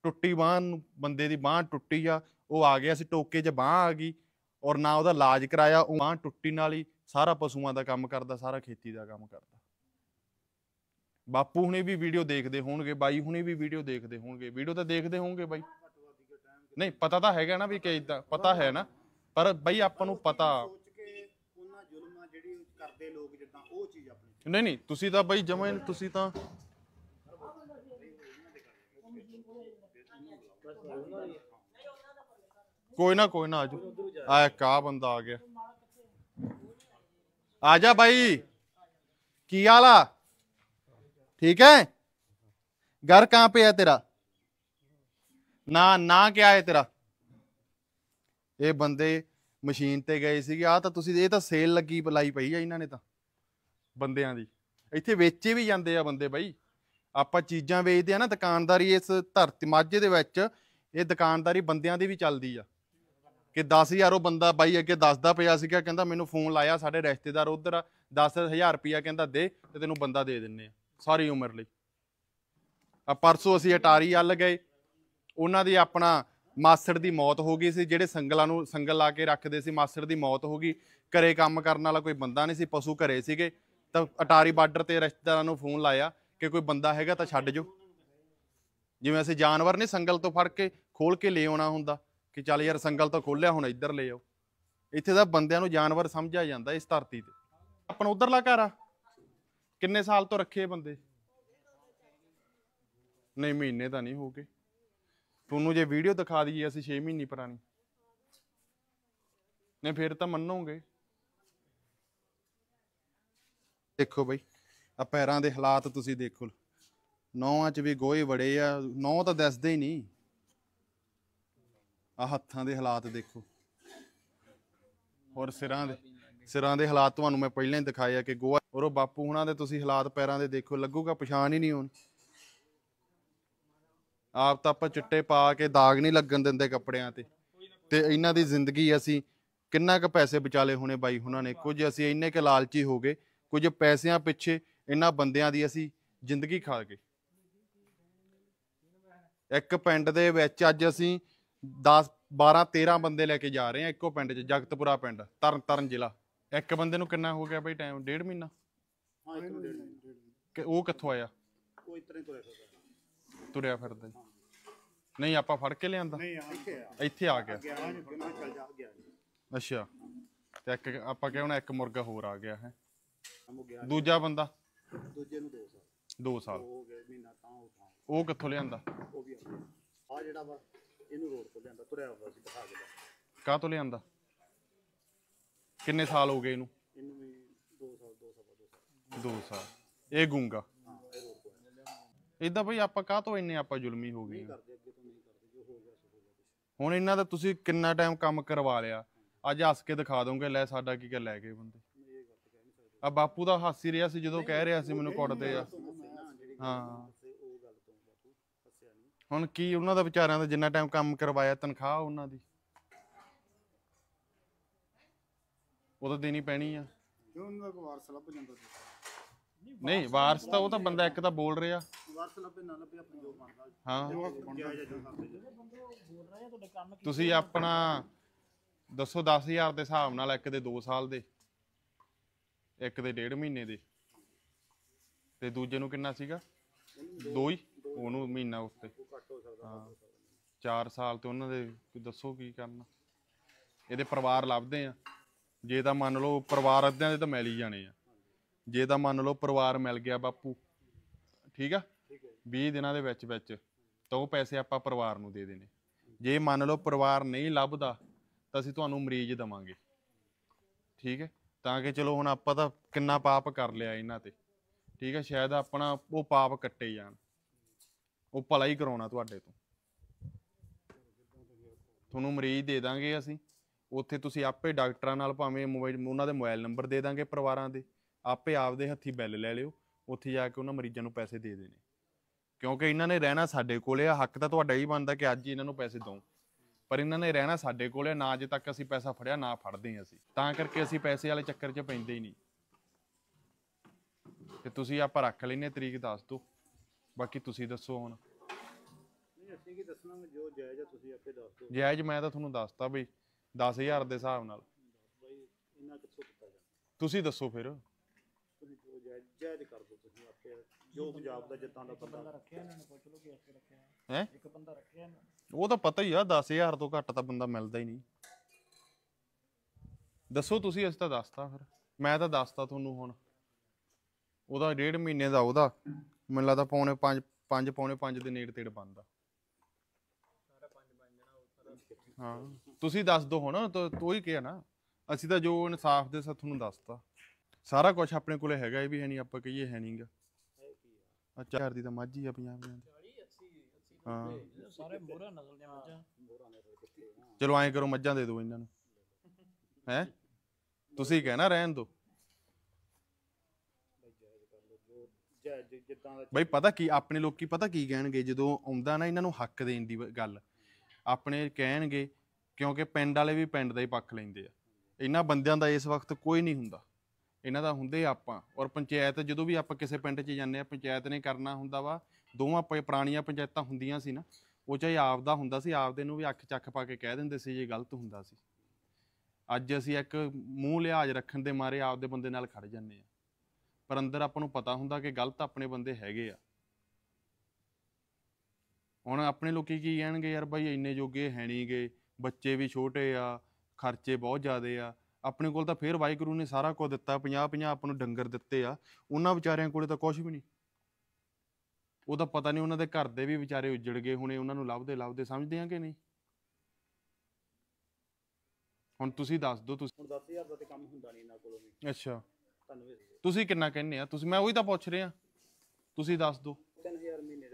ਟੁੱਟੀ ਬਾਹ ਨੂੰ ਬੰਦੇ ਦੀ ਬਾਹ ਟੁੱਟੀ ਆ ਉਹ ਆ ਗਿਆ ਸੀ ਟੋਕੇ 'ਚ ਬਾਹ ਆ ਗਈ ਔਰ ਨਾ ਉਹਦਾ ਇਲਾਜ ਕਰਾਇਆ ਉਹ ਬਾਹ ਟੁੱਟੀ ਨਾਲ ਹੀ ਸਾਰਾ ਪਸ਼ੂਆਂ ਦਾ ਕੰਮ ਕਰਦਾ ਸਾਰਾ ਖੇਤੀ ਦਾ ਕੰਮ ਕਰਦਾ ਬਾਪੂ ਹੁਣੇ ਵੀ ਵੀਡੀਓ ਦੇਖਦੇ ਹੋਣਗੇ ਬਾਈ ਹੁਣੇ ਵੀ ਵੀਡੀਓ ਦੇਖਦੇ ਹੋਣਗੇ ਵੀਡੀਓ ਤਾਂ ਦੇਖਦੇ ਹੋਣਗੇ ਬਾਈ ਨਹੀਂ ਪਤਾ ਤਾਂ ਹੈਗਾ ਨਾ ਵੀ ਕਿ ਇਦਾਂ ਪਤਾ ਹੈ ਨਾ ਪਰ ਬਾਈ ਆਪਾਂ ਨੂੰ ਪਤਾ ਉਹਨਾਂ ਜ਼ੁਲਮਾਂ ਜਿਹੜੀ ਕਰਦੇ ਲੋਕ ਜਿੱਦਾਂ ਉਹ ਚੀਜ਼ ਆਪਣੀ ਨਹੀਂ ਨਹੀਂ ਤੁਸੀਂ ਤਾਂ ਬਾਈ ਜਮਾ ਤੁਸੀਂ ਤਾਂ ਕੋਈ ਨਾ ਕੋਈ ਨਾ ਆਜੋ ਆ ਕਾ ਬੰਦਾ ਆ ਗਿਆ ਆ ਜਾ ਬਾਈ ਕੀ ਹਾਲਾ ठीक है घर कहां पे है तेरा ਨਾ ਨਾ ਕਿਆ ਹੈ ਤੇਰਾ ਇਹ ਬੰਦੇ ਮਸ਼ੀਨ ਤੇ ਗਏ ਸੀਗੇ ਆ ਤਾਂ ਤੁਸੀਂ ਇਹ ਤਾਂ ਸੇਲ ਲੱਗੀ ਪਲਾਈ ਪਈ ਆ ਇਹਨਾਂ ਨੇ ਤਾਂ ਬੰਦਿਆਂ ਦੀ ਇੱਥੇ ਵੇਚੇ ਵੀ ਜਾਂਦੇ ਆ ਬੰਦੇ ਬਾਈ ਆਪਾਂ ਚੀਜ਼ਾਂ ਵੇਚਦੇ ਆ ਨਾ ਦੁਕਾਨਦਾਰੀ ਇਸ ਧਰਤੀ ਮਾਝੇ ਦੇ ਵਿੱਚ ਇਹ ਦੁਕਾਨਦਾਰੀ ਬੰਦਿਆਂ ਦੀ ਵੀ ਚੱਲਦੀ ਆ ਕਿ 10000 ਉਹ ਬੰਦਾ ਬਾਈ ਅੱਗੇ ਦੱਸਦਾ ਪਿਆ ਸੀਗਾ ਕਹਿੰਦਾ ਮੈਨੂੰ ਫੋਨ ਲਾਇਆ ਸਾਡੇ ਰਿਸ਼ਤੇਦਾਰ ਉਧਰ 10000 ਰੁਪਿਆ ਕਹਿੰਦਾ ਦੇ ਤੇ ਤੈਨੂੰ ਬੰਦਾ ਦੇ ਦਿੰਨੇ ਆ ਸਾਰੀ ਉਮਰ ਲਈ ਆ ਪਰਸੋਂ ਅਸੀਂ ਅਟਾਰੀ ਅੱਲ ਗਏ ਉਹਨਾਂ ਦੀ ਆਪਣਾ ਮਾਸੜ ਦੀ ਮੌਤ ਹੋ ਗਈ ਸੀ ਜਿਹੜੇ ਸੰਗਲਾਂ ਨੂੰ ਸੰਗਲ ਲਾ ਕੇ ਰੱਖਦੇ ਸੀ ਮਾਸੜ ਦੀ ਮੌਤ ਹੋ ਗਈ ਘਰੇ ਕੰਮ ਕਰਨ ਵਾਲਾ ਕੋਈ ਬੰਦਾ ਨਹੀਂ ਸੀ ਪਸ਼ੂ ਘਰੇ ਸੀਗੇ ਤਾਂ ਅਟਾਰੀ ਬਾਰਡਰ ਤੇ ਰਿਸ਼ਤੇਦਾਰਾਂ ਨੂੰ ਫੋਨ ਲਾਇਆ ਕਿ ਕੋਈ ਬੰਦਾ ਹੈਗਾ ਤਾਂ ਛੱਡ ਜੋ ਜਿਵੇਂ ਅਸੀਂ ਜਾਨਵਰ ਨਹੀਂ ਸੰਗਲ ਤੋਂ ਫੜ ਕੇ ਖੋਲ ਕੇ ਲੈ ਆਉਣਾ ਹੁੰਦਾ ਕਿ ਚੱਲ ਯਾਰ ਸੰਗਲ ਤੋਂ ਖੋਲਿਆ ਹੁਣ ਇੱਧਰ ਲੈ ਆਓ ਇੱਥੇ ਦਾ ਬੰਦਿਆਂ ਨੂੰ ਜਾਨਵਰ ਸਮਝਿਆ ਜਾਂਦਾ ਇਸ ਧਰਤੀ ਤੇ ਆਪਣਾ ਉਧਰਲਾ ਘਰ ਆ ਕਿੰਨੇ ਸਾਲ ਤੋਂ ਰੱਖੇ ਬੰਦੇ ਨਹੀਂ ਮਹੀਨੇ ਤਾਂ ਨਹੀਂ ਹੋ ਗਏ ਤੁਹਾਨੂੰ ਜੇ ਵੀਡੀਓ ਦਿਖਾ ਦਈਏ ਅਸੀਂ 6 ਮਹੀਨੇ ਪੁਰਾਣੀ ਨਹੀਂ ਫਿਰ ਤਾਂ ਮੰਨੋਗੇ ਦੇਖੋ ਬਈ ਆ ਪੈਰਾਂ ਦੇ ਹਾਲਾਤ ਤੁਸੀਂ ਦੇਖੋ ਨੌਵਾਂ ਚ ਵੀ ਗੋਏ ਵੜੇ ਆ ਨੌ ਤਾਂ ਦੱਸਦੇ ਹੀ ਨਹੀਂ ਆ ਹੱਥਾਂ ਦੇ ਹਾਲਾਤ ਦੇਖੋ ਹੋਰ ਸਿਰਾਂ ਦੇ ਸਿਰਾਂ ਦੇ ਹਾਲਾਤ ਤੁਹਾਨੂੰ ਮੈਂ ਪਹਿਲਾਂ ਹੀ ਦਿਖਾਏ ਆ ਕਿ ਗੋਆ ਔਰ ਉਹ ਬਾਪੂ ਹੁਣਾਂ ਦੇ ਤੁਸੀਂ ਹਾਲਾਤ ਪੈਰਾਂ ਦੇ ਦੇਖੋ ਲੱਗੂਗਾ ਪਛਾਣ ਹੀ ਨਹੀਂ ਹੁਣ ਆਪ ਤਾਂ ਆਪਾਂ ਚਿੱਟੇ ਪਾ ਕੇ ਦਾਗ ਨਹੀਂ ਲੱਗਣ ਦਿੰਦੇ ਕੱਪੜਿਆਂ ਤੇ ਤੇ ਇਹਨਾਂ ਦੀ ਜ਼ਿੰਦਗੀ ਅਸੀਂ ਕਿੰਨਾ ਕੁ ਪੈਸੇ ਬਚਾਲੇ ਹੋਣੇ ਬਾਈ ਉਹਨਾਂ ਨੇ ਕੁਝ ਅਸੀਂ ਇੰਨੇ ਕੇ ਲਾਲਚੀ ਹੋ ਗਏ ਕੁਝ ਪੈਸਿਆਂ ਪਿੱਛੇ ਇਹਨਾਂ ਬੰਦਿਆਂ ਦੀ ਅਸੀਂ ਜ਼ਿੰਦਗੀ ਖਾ ਗਏ ਇੱਕ ਪਿੰਡ ਦੇ ਵਿੱਚ ਅੱਜ ਅਸੀਂ 10 12 13 ਬੰਦੇ ਲੈ ਕੇ ਜਾ ਰਹੇ ਹਾਂ ਇੱਕੋ ਪਿੰਡ 'ਚ ਜਗਤਪੁਰਾ ਪਿੰਡ ਤਰਨਤਾਰਨ ਜ਼ਿਲ੍ਹਾ ਇੱਕ ਬੰਦੇ ਨੂੰ ਕਿੰਨਾ ਹੋ ਗਿਆ ਬਾਈ ਟਾਈਮ ਡੇਢ ਮਹੀਨਾ ਕਿ ਉਹ ਕਿੱਥੋਂ ਆਇਆ ਉਹ ਇਤਨੇ ਤੁਰੇ ਫਿਰਦਾ ਤੁਰਿਆ ਫਿਰਦਾ ਜੀ ਨਹੀਂ ਆਪਾਂ ਫੜ ਕੇ ਲਿਆਂਦਾ ਨਹੀਂ ਇੱਥੇ ਆ ਗਿਆ ਅੱਛਾ ਤੇ ਇੱਕ ਆਪਾਂ ਕਿਹਾ ਹੁਣ ਇੱਕ ਮੁਰਗਾ ਹੋਰ ਆ ਗਿਆ ਹੈ ਦੂਜਾ ਬੰਦਾ ਦੂਜੇ ਨੂੰ ਦੋ ਸਾਲ 2 ਸਾਲ ਹੋ ਗਏ ਮਹੀਨਾ ਤਾਂ ਉਹ ਉਹ ਕਿੱਥੋਂ ਲਿਆਂਦਾ ਉਹ ਵੀ ਆ ਆ ਜਿਹੜਾ ਵਾ ਇਹਨੂੰ ਰੋਡ ਤੋਂ ਲਿਆਂਦਾ ਤੁਰਿਆ ਹੋਇਆ ਸੀ ਦਿਖਾ ਕੇ ਕਾਹ ਤੋਂ ਲਿਆਂਦਾ ਕਿੰਨੇ ਸਾਲ ਹੋ ਗਏ ਇਹਨੂੰ ਦੋ ਸਾਲ ਇਹ ਗੁੰਗਾ ਇਦਾਂ ਭਈ ਆਪਾਂ ਕਾਹ ਤੋਂ ਇੰਨੇ ਆਪਾਂ ਜ਼ੁਲਮੀ ਹੋ ਗਏ ਹੁਣ ਇਹਨਾਂ ਦਾ ਤੁਸੀਂ ਕਿੰਨਾ ਟਾਈਮ ਕੰਮ ਕਰਵਾ ਲਿਆ ਅੱਜ ਹੱਸ ਕੇ ਦਿਖਾ ਦੋਗੇ ਲੈ ਸਾਡਾ ਕੀ ਗੱਲ ਲੈ ਗਏ ਬੰਦੇ ਆ ਬਾਪੂ ਦਾ ਹੱਸ ਹੀ ਰਿਹਾ ਸੀ ਜਦੋਂ ਕਹਿ ਰਿਹਾ ਸੀ ਮੈਨੂੰ ਕੁੱਟਦੇ ਆ ਹਾਂ ਹੁਣ ਕੀ ਉਹਨਾਂ ਦਾ ਵਿਚਾਰਿਆਂ ਦਾ ਜਿੰਨਾ ਟਾਈਮ ਕੰਮ ਕਰਵਾਇਆ ਤਨਖਾਹ ਉਹਨਾਂ ਦੀ ਉਹ ਤਾਂ ਦੇਣੀ ਪੈਣੀ ਆ ਕਿਉਂ ਉਹਨਾਂ ਦਾ ਕੋਈ ਵਾਰਸ ਲੱਭ ਜਾਂਦਾ ਨਹੀਂ ਵਾਰਸ ਤਾਂ ਉਹ ਤਾਂ ਬੰਦਾ ਇੱਕ ਤਾਂ ਬੋਲ ਰਿਹਾ ਵਾਰਸ ਲੱਭੇ ਨਾ ਲੱਭੇ ਆਪਣੀ ਜੋ ਬਣਦਾ ਹਾਂ ਤੁਸੀਂ ਆਪਣਾ ਦੱਸੋ 10000 ਦੇ ਹਿਸਾਬ ਨਾਲ ਇੱਕ ਦੇ 2 ਸਾਲ ਦੇ ਇੱਕ ਦੇ 1.5 ਮਹੀਨੇ ਦੇ ਤੇ ਦੂਜੇ ਨੂੰ ਕਿੰਨਾ ਸੀਗਾ ਦੋ ਹੀ ਉਹਨੂੰ ਮਹੀਨਾ ਉੱਤੇ 4 ਸਾਲ ਤੇ ਉਹਨਾਂ ਦੇ ਦੱਸੋ ਕੀ ਕਰਨਾ ਇਹਦੇ ਪਰਿਵਾਰ ਲੱਭਦੇ ਆ ਜੇ ਤਾਂ ਮੰਨ ਲਓ ਪਰਿਵਾਰ ਅੱਧਿਆਂ ਦੇ ਤਾਂ ਮੈਲੀ ਜਾਣੇ ਆ ਜੇ ਤਾਂ ਮੰਨ ਲਓ ਪਰਿਵਾਰ ਮਿਲ ਗਿਆ ਬਾਪੂ ਠੀਕ ਆ 20 ਦਿਨਾਂ ਦੇ ਵਿੱਚ ਵਿੱਚ ਤਾਂ ਉਹ ਪੈਸੇ ਆਪਾਂ ਪਰਿਵਾਰ ਨੂੰ ਦੇ ਦੇਣੇ ਜੇ ਮੰਨ ਲਓ ਪਰਿਵਾਰ ਨਹੀਂ ਲੱਭਦਾ ਤਾਂ ਅਸੀਂ ਤੁਹਾਨੂੰ ਮਰੀਜ਼ ਦਵਾਂਗੇ ਠੀਕ ਹੈ ਤਾਂ ਕਿ ਚਲੋ ਹੁਣ ਆਪਾਂ ਤਾਂ ਕਿੰਨਾ ਪਾਪ ਕਰ ਲਿਆ ਇਹਨਾਂ ਤੇ ਠੀਕ ਹੈ ਸ਼ਾਇਦ ਆਪਣਾ ਉਹ ਪਾਪ ਕੱਟੇ ਜਾਣ ਉਹ ਭਲਾ ਹੀ ਕਰਾਉਣਾ ਤੁਹਾਡੇ ਤੋਂ ਤੁਹਾਨੂੰ ਮਰੀਜ਼ ਦੇ ਦਾਂਗੇ ਅਸੀਂ ਉੱਥੇ ਤੁਸੀਂ ਆਪੇ ਡਾਕਟਰਾਂ ਨਾਲ ਭਾਵੇਂ ਉਹਨਾਂ ਦੇ ਮੋਬਾਈਲ ਨੰਬਰ ਦੇ ਦਾਂਗੇ ਪਰਿਵਾਰਾਂ ਦੇ ਆਪੇ ਆਪਦੇ ਹੱਥੀ ਬਿੱਲ ਲੈ ਲਿਓ ਉੱਥੇ ਜਾ ਕੇ ਉਹਨਾਂ ਮਰੀਜ਼ਾਂ ਨੂੰ ਪੈਸੇ ਦੇ ਦੇਣੇ ਕਿਉਂਕਿ ਇਹਨਾਂ ਨੇ ਰਹਿਣਾ ਸਾਡੇ ਕੋਲੇ ਆ ਹੱਕ ਤਾਂ ਤੁਹਾਡਾ ਹੀ ਬਣਦਾ ਕਿ ਅੱਜ ਹੀ ਇਹਨਾਂ ਨੂੰ ਪੈਸੇ ਦਿਓ ਪਰ ਇਹਨਾਂ ਨੇ ਰਹਿਣਾ ਸਾਡੇ ਕੋਲੇ ਨਾ ਜੇ ਤੱਕ ਅਸੀਂ ਪੈਸਾ ਫੜਿਆ ਨਾ ਫੜਦੇ ਅਸੀਂ ਤਾਂ ਕਰਕੇ ਅਸੀਂ ਪੈਸੇ ਵਾਲੇ ਚੱਕਰ 'ਚ ਪੈਂਦੇ ਹੀ ਨਹੀਂ ਤੇ ਤੁਸੀਂ ਆਪਾਂ ਰੱਖ ਲੈਨੇ ਤਰੀਕ ਦੱਸ ਦੋ ਬਾਕੀ ਤੁਸੀਂ ਦੱਸੋ ਹੁਣ ਨਹੀਂ ਅਸੀਂ ਕੀ ਦੱਸਣਾ ਜੋ ਜਾਇਜ਼ ਆ ਤੁਸੀਂ ਆਪੇ ਦੱਸ ਦਿਓ ਜਾਇਜ਼ ਮੈਂ ਤਾਂ ਤੁਹਾਨੂੰ ਦੱਸਤਾ ਬਈ 10000 ਦੇ ਹਿਸਾਬ ਨਾਲ ਬਈ ਇੰਨਾ ਕਿੱਥੋਂ ਕੀਤਾ ਜਾਂਦਾ ਤੁਸੀਂ ਦੱਸੋ ਫਿਰ ਜਾਇਜ਼ ਕਰ ਦੋ ਤੁਸੀਂ ਆਪੇ ਜੋ ਪੰਜਾਬ ਦਾ ਜਿੱਦਾਂ ਦਾ ਬੰਦਾ ਰੱਖਿਆ ਇਹਨਾਂ ਨੇ ਪੁੱਛ ਲਓ ਕਿ ਇੱਥੇ ਰੱਖਿਆ ਹੈ ਇੱਕ ਬੰਦਾ ਰੱਖਿਆ ਇਹਨਾਂ ਨੇ ਉਹ ਤਾਂ ਪਤਾ ਹੀ ਆ 10000 ਤੋਂ ਘੱਟ ਤਾਂ ਬੰਦਾ ਮਿਲਦਾ ਹੀ ਨਹੀਂ ਦੱਸੋ ਤੁਸੀਂ ਅਸੀਂ ਤਾਂ ਦੱਸਤਾ ਫਿਰ ਮੈਂ ਤਾਂ ਦੱਸਤਾ ਤੁਹਾਨੂੰ ਹੁਣ ਉਹਦਾ ਡੇਢ ਮਹੀਨੇ ਦਾ ਉਹਦਾ ਮੈਨੂੰ ਲੱਗਦਾ ਪੌਣੇ 5 5 ਪੌਣੇ 5 ਦੇ ਨੇੜੇ ਤੇੜ ਬੰਦਾ ਹਾਂ ਤੁਸੀਂ ਦੱਸ ਦੋ ਹੁਣ ਤੋ ਹੀ ਕਿਹਾ ਨਾ ਅਸੀਂ ਤਾਂ ਜੋ ਇਨਸਾਫ ਦੇ ਸਾਥ ਤੁਹਾਨੂੰ ਦੱਸਤਾ ਸਾਰਾ ਕੁਝ ਆਪਣੇ ਕੋਲੇ ਹੈਗਾ ਇਹ ਵੀ ਹੈ ਨਹੀਂ ਆਪਾਂ ਕਹੀਏ ਹੈ ਨਹੀਂਗਾ ਅੱਛਾ ਘਰ ਦੀ ਤਾਂ ਮੱਝ ਹੀ ਆ ਪੰਜਾਬ ਦੀ ਹਾਂ ਸਾਰੇ ਮੋਰਾ ਨਗਲ ਦੇ ਮੱਝਾਂ ਚਲੋ ਐਂ ਕਰੋ ਮੱਝਾਂ ਦੇ ਦਿਓ ਇਹਨਾਂ ਨੂੰ ਹੈ ਤੁਸੀਂ ਕਹਿਣਾ ਰਹਿਣ ਦਿਓ ਬਈ ਪਤਾ ਕੀ ਆਪਣੇ ਲੋਕੀ ਪਤਾ ਕੀ ਕਹਿਣਗੇ ਜਦੋਂ ਆਉਂਦਾ ਨਾ ਇਹਨਾਂ ਨੂੰ ਹੱਕ ਦੇਣ ਦੀ ਗੱਲ ਆਪਣੇ ਕਹਿਣਗੇ ਕਿਉਂਕਿ ਪਿੰਡ ਵਾਲੇ ਵੀ ਪਿੰਡ ਦਾ ਹੀ ਪੱਖ ਲੈਂਦੇ ਆ ਇਹਨਾਂ ਬੰਦਿਆਂ ਦਾ ਇਸ ਵਕਤ ਕੋਈ ਨਹੀਂ ਹੁੰਦਾ ਇਹਨਾਂ ਦਾ ਹੁੰਦੇ ਆਪਾਂ ਔਰ ਪੰਚਾਇਤ ਜਦੋਂ ਵੀ ਆਪਾਂ ਕਿਸੇ ਪਿੰਡ 'ਚ ਜਾਂਦੇ ਆ ਪੰਚਾਇਤ ਨੇ ਕਰਨਾ ਹੁੰਦਾ ਵਾ ਦੋਵਾਂ ਪ- ਪੁਰਾਣੀਆਂ ਪੰਚਾਇਤਾਂ ਹੁੰਦੀਆਂ ਸੀ ਨਾ ਉਹ ਚਾਹੇ ਆਪਦਾ ਹੁੰਦਾ ਸੀ ਆਪਦੇ ਨੂੰ ਵੀ ਅੱਖ ਚੱਖ ਪਾ ਕੇ ਕਹਿ ਦਿੰਦੇ ਸੀ ਜੇ ਗਲਤ ਹੁੰਦਾ ਸੀ ਅੱਜ ਅਸੀਂ ਇੱਕ ਮੂੰਹ ਲਿਹਾਜ਼ ਰੱਖਣ ਦੇ ਮਾਰੇ ਆਪਦੇ ਬੰਦੇ ਨਾਲ ਖੜ ਜਾਂਦੇ ਆ ਪਰ ਅੰਦਰ ਆਪਾਂ ਨੂੰ ਪਤਾ ਹੁੰਦਾ ਕਿ ਗਲਤ ਆਪਣੇ ਬੰਦੇ ਹੈਗੇ ਆ ਹੁਣ ਆਪਣੇ ਲੋਕੀ ਕੀ ਕਹਿਣਗੇ ਯਾਰ ਬਾਈ ਇੰਨੇ ਜੋਗੇ ਹੈ ਨਹੀਂਗੇ ਬੱਚੇ ਵੀ ਛੋਟੇ ਆ ਖਰਚੇ ਬਹੁਤ ਜ਼ਿਆਦੇ ਆ ਆਪਣੇ ਕੋਲ ਤਾਂ ਫੇਰ ਵਾਹਿਗੁਰੂ ਨੇ ਸਾਰਾ ਕੁਝ ਦਿੱਤਾ 50 50 ਆਪਾਂ ਨੂੰ ਡੰਗਰ ਦਿੱਤੇ ਆ ਉਹਨਾਂ ਵਿਚਾਰਿਆਂ ਕੋਲੇ ਤਾਂ ਕੁਝ ਵੀ ਨਹੀਂ ਉਹ ਤਾਂ ਪਤਾ ਨਹੀਂ ਉਹਨਾਂ ਦੇ ਘਰ ਦੇ ਵੀ ਵਿਚਾਰੇ ਉੱਜੜ ਗਏ ਹੁਣੇ ਉਹਨਾਂ ਨੂੰ ਲੱਭਦੇ ਲੱਭਦੇ ਸਮਝਦੇ ਆ ਕਿ ਨਹੀਂ ਹੁਣ ਤੁਸੀਂ ਦੱਸ ਦਿਓ ਤੁਸੀਂ ਹੁਣ 10000 ਦਾ ਤੇ ਕੰਮ ਹੁੰਦਾ ਨਹੀਂ ਇਹਨਾਂ ਕੋਲੋਂ ਵੀ ਅੱਛਾ ਤੁਹਾਨੂੰ ਤੁਸੀਂ ਕਿੰਨਾ ਕਹਿੰਦੇ ਆ ਤੁਸੀਂ ਮੈਂ ਉਹੀ ਤਾਂ ਪੁੱਛ ਰਿਹਾ ਤੁਸੀਂ ਦੱਸ ਦਿਓ 3000 ਮਹੀਨੇ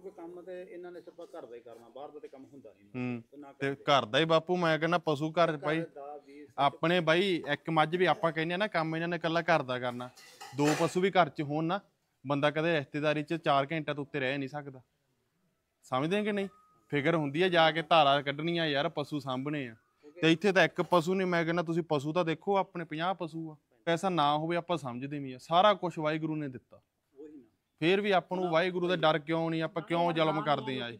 ਕਿਉਂਕਿ ਕੰਮ ਤੇ ਇਹਨਾਂ ਨੇ ਸਿਰਫ ਘਰ ਦਾ ਹੀ ਕਰਨਾ ਬਾਹਰ ਦਾ ਤੇ ਕੰਮ ਹੁੰਦਾ ਨਹੀਂ ਹੂੰ ਤੇ ਘਰ ਦਾ ਹੀ ਬਾਪੂ ਮੈਂ ਕਹਿੰਦਾ ਪਸ਼ੂ ਘਰ ਭਾਈ ਆਪਣੇ ਬਾਈ ਇੱਕ ਮੱਝ ਵੀ ਆਪਾਂ ਕਹਿੰਦੇ ਨਾ ਕੰਮ ਇਹਨਾਂ ਨੇ ਇਕੱਲਾ ਘਰ ਦਾ ਕਰਨਾ ਦੋ ਪਸ਼ੂ ਵੀ ਘਰ 'ਚ ਹੋਣ ਨਾ ਬੰਦਾ ਕਦੇ ਰਿਸ਼ਤੇਦਾਰੀ 'ਚ 4 ਘੰਟਾ ਤੋਂ ਉੱਤੇ ਰਹਿ ਨਹੀਂ ਸਕਦਾ ਸਮਝਦੇ ਆ ਕਿ ਨਹੀਂ ਫਿਕਰ ਹੁੰਦੀ ਆ ਜਾ ਕੇ ਧਾਰਾ ਕੱਢਣੀਆਂ ਯਾਰ ਪਸ਼ੂ ਸਾਹਮਣੇ ਆ ਤੇ ਇੱਥੇ ਤਾਂ ਇੱਕ ਪਸ਼ੂ ਨਹੀਂ ਮੈਂ ਕਹਿੰਦਾ ਤੁਸੀਂ ਪਸ਼ੂ ਤਾਂ ਦੇਖੋ ਆਪਣੇ 50 ਪਸ਼ੂ ਆ ਪੈਸਾ ਨਾ ਹੋਵੇ ਆਪਾਂ ਸਮਝਦੇ ਵੀ ਆ ਸਾਰਾ ਕੁਝ ਵਾਹਿਗੁਰੂ ਨੇ ਦਿੱਤਾ ਫੇਰ ਵੀ ਆਪਾਂ ਨੂੰ ਵਾਹਿਗੁਰੂ ਦਾ ਡਰ ਕਿਉਂ ਨਹੀਂ ਆਪਾਂ ਕਿਉਂ ਜ਼ੁਲਮ ਕਰਦੇ ਆ ਜੀ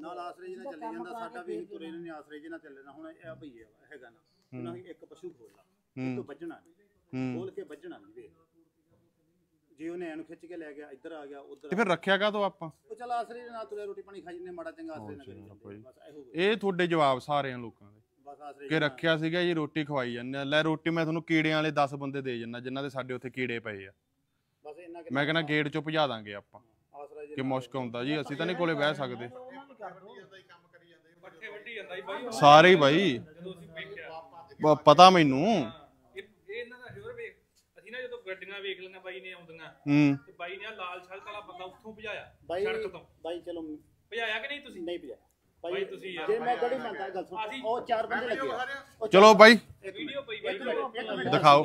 ਨਾਲ ਆਸਰੇ ਜੀ ਨਾਲ ਚੱਲੀ ਜਾਂਦਾ ਸਾਡਾ ਵੀ ਹਿੰਦੂ ਇਹਨਾਂ ਨੇ ਆਸਰੇ ਜੀ ਨਾਲ ਚੱਲਣਾ ਹੁਣ ਇਹ ਭਈ ਹੈਗਾ ਨਾ ਉਹਨਾਂ ਇੱਕ ਪਸ਼ੂ ਖੋਲਾ ਇਹ ਤੋਂ ਵੱਜਣਾ ਖੋਲ ਕੇ ਵੱਜਣਾ ਨਹੀਂ ਦੇ ਜੇ ਉਹਨੇ ਐਨੂੰ ਖਿੱਚ ਕੇ ਲੈ ਗਿਆ ਇੱਧਰ ਆ ਗਿਆ ਉੱਧਰ ਤੇ ਫਿਰ ਰੱਖਿਆ ਕਾ ਤੋਂ ਆਪਾਂ ਉਹ ਚਲ ਆਸਰੇ ਦੇ ਨਾਲ ਤੁਰੇ ਰੋਟੀ ਪਾਣੀ ਖਾ ਜਿੰਨੇ ਮਾੜਾ ਚੰਗਾ ਆਸਰੇ ਨਾਲ ਬਸ ਇਹ ਤੁਹਾਡੇ ਜਵਾਬ ਸਾਰਿਆਂ ਲੋਕਾਂ ਦੇ ਕਿ ਰੱਖਿਆ ਸੀਗਾ ਜੀ ਰੋਟੀ ਖਵਾਈ ਜਾਂਦੇ ਲੈ ਰੋਟੀ ਮੈਂ ਤੁਹਾਨੂੰ ਕੀੜਿਆਂ ਵਾਲੇ 10 ਬੰਦੇ ਦੇ ਜੰਨਾ ਜਿਨ੍ਹਾਂ ਦੇ ਸਾਡੇ ਉੱਥੇ ਕੀੜੇ ਪਏ ਆ ਮੈਂ ਕਹਿੰਦਾ ਗੇਟ ਚੋਂ ਭਜਾ ਦਾਂਗੇ ਆਪਾਂ ਕਿ ਮੁਸ਼ਕ ਹੁੰਦਾ ਜੀ ਅਸੀਂ ਤਾਂ ਨਹੀਂ ਕੋਲੇ ਬਹਿ ਸਕਦੇ ਸਾਰੇ ਹੀ ਭਾਈ ਪਤਾ ਮੈਨੂੰ ਇਹ ਇਹਨਾਂ ਦਾ ਹੋਰ ਵੇਖ ਅਸੀਂ ਨਾ ਜਦੋਂ ਗੱਡੀਆਂ ਵੇਖ ਲੈਣਾ ਬਾਈ ਨੇ ਆਉਂਦੀਆਂ ਹੂੰ ਤੇ ਬਾਈ ਨੇ ਆਹ ਲਾਲ ਸ਼ਰਟ ਵਾਲਾ ਬੰਦਾ ਉੱਥੋਂ ਭਜਾਇਆ ਬਾਈ ਸੜਕ ਤੋਂ ਬਾਈ ਚਲੋ ਭਜਾਇਆ ਕਿ ਨਹੀਂ ਤੁਸੀਂ ਨਹੀਂ ਭਜਾਇਆ ਬਾਈ ਤੁਸੀਂ ਜੇ ਮੈਂ ਗੜੀ ਮੰਨਦਾ ਗੱਲ ਸੁਣ ਉਹ ਚਾਰ ਬੰਦੇ ਲੱਗੇ ਚਲੋ ਬਾਈ ਦਿਖਾਓ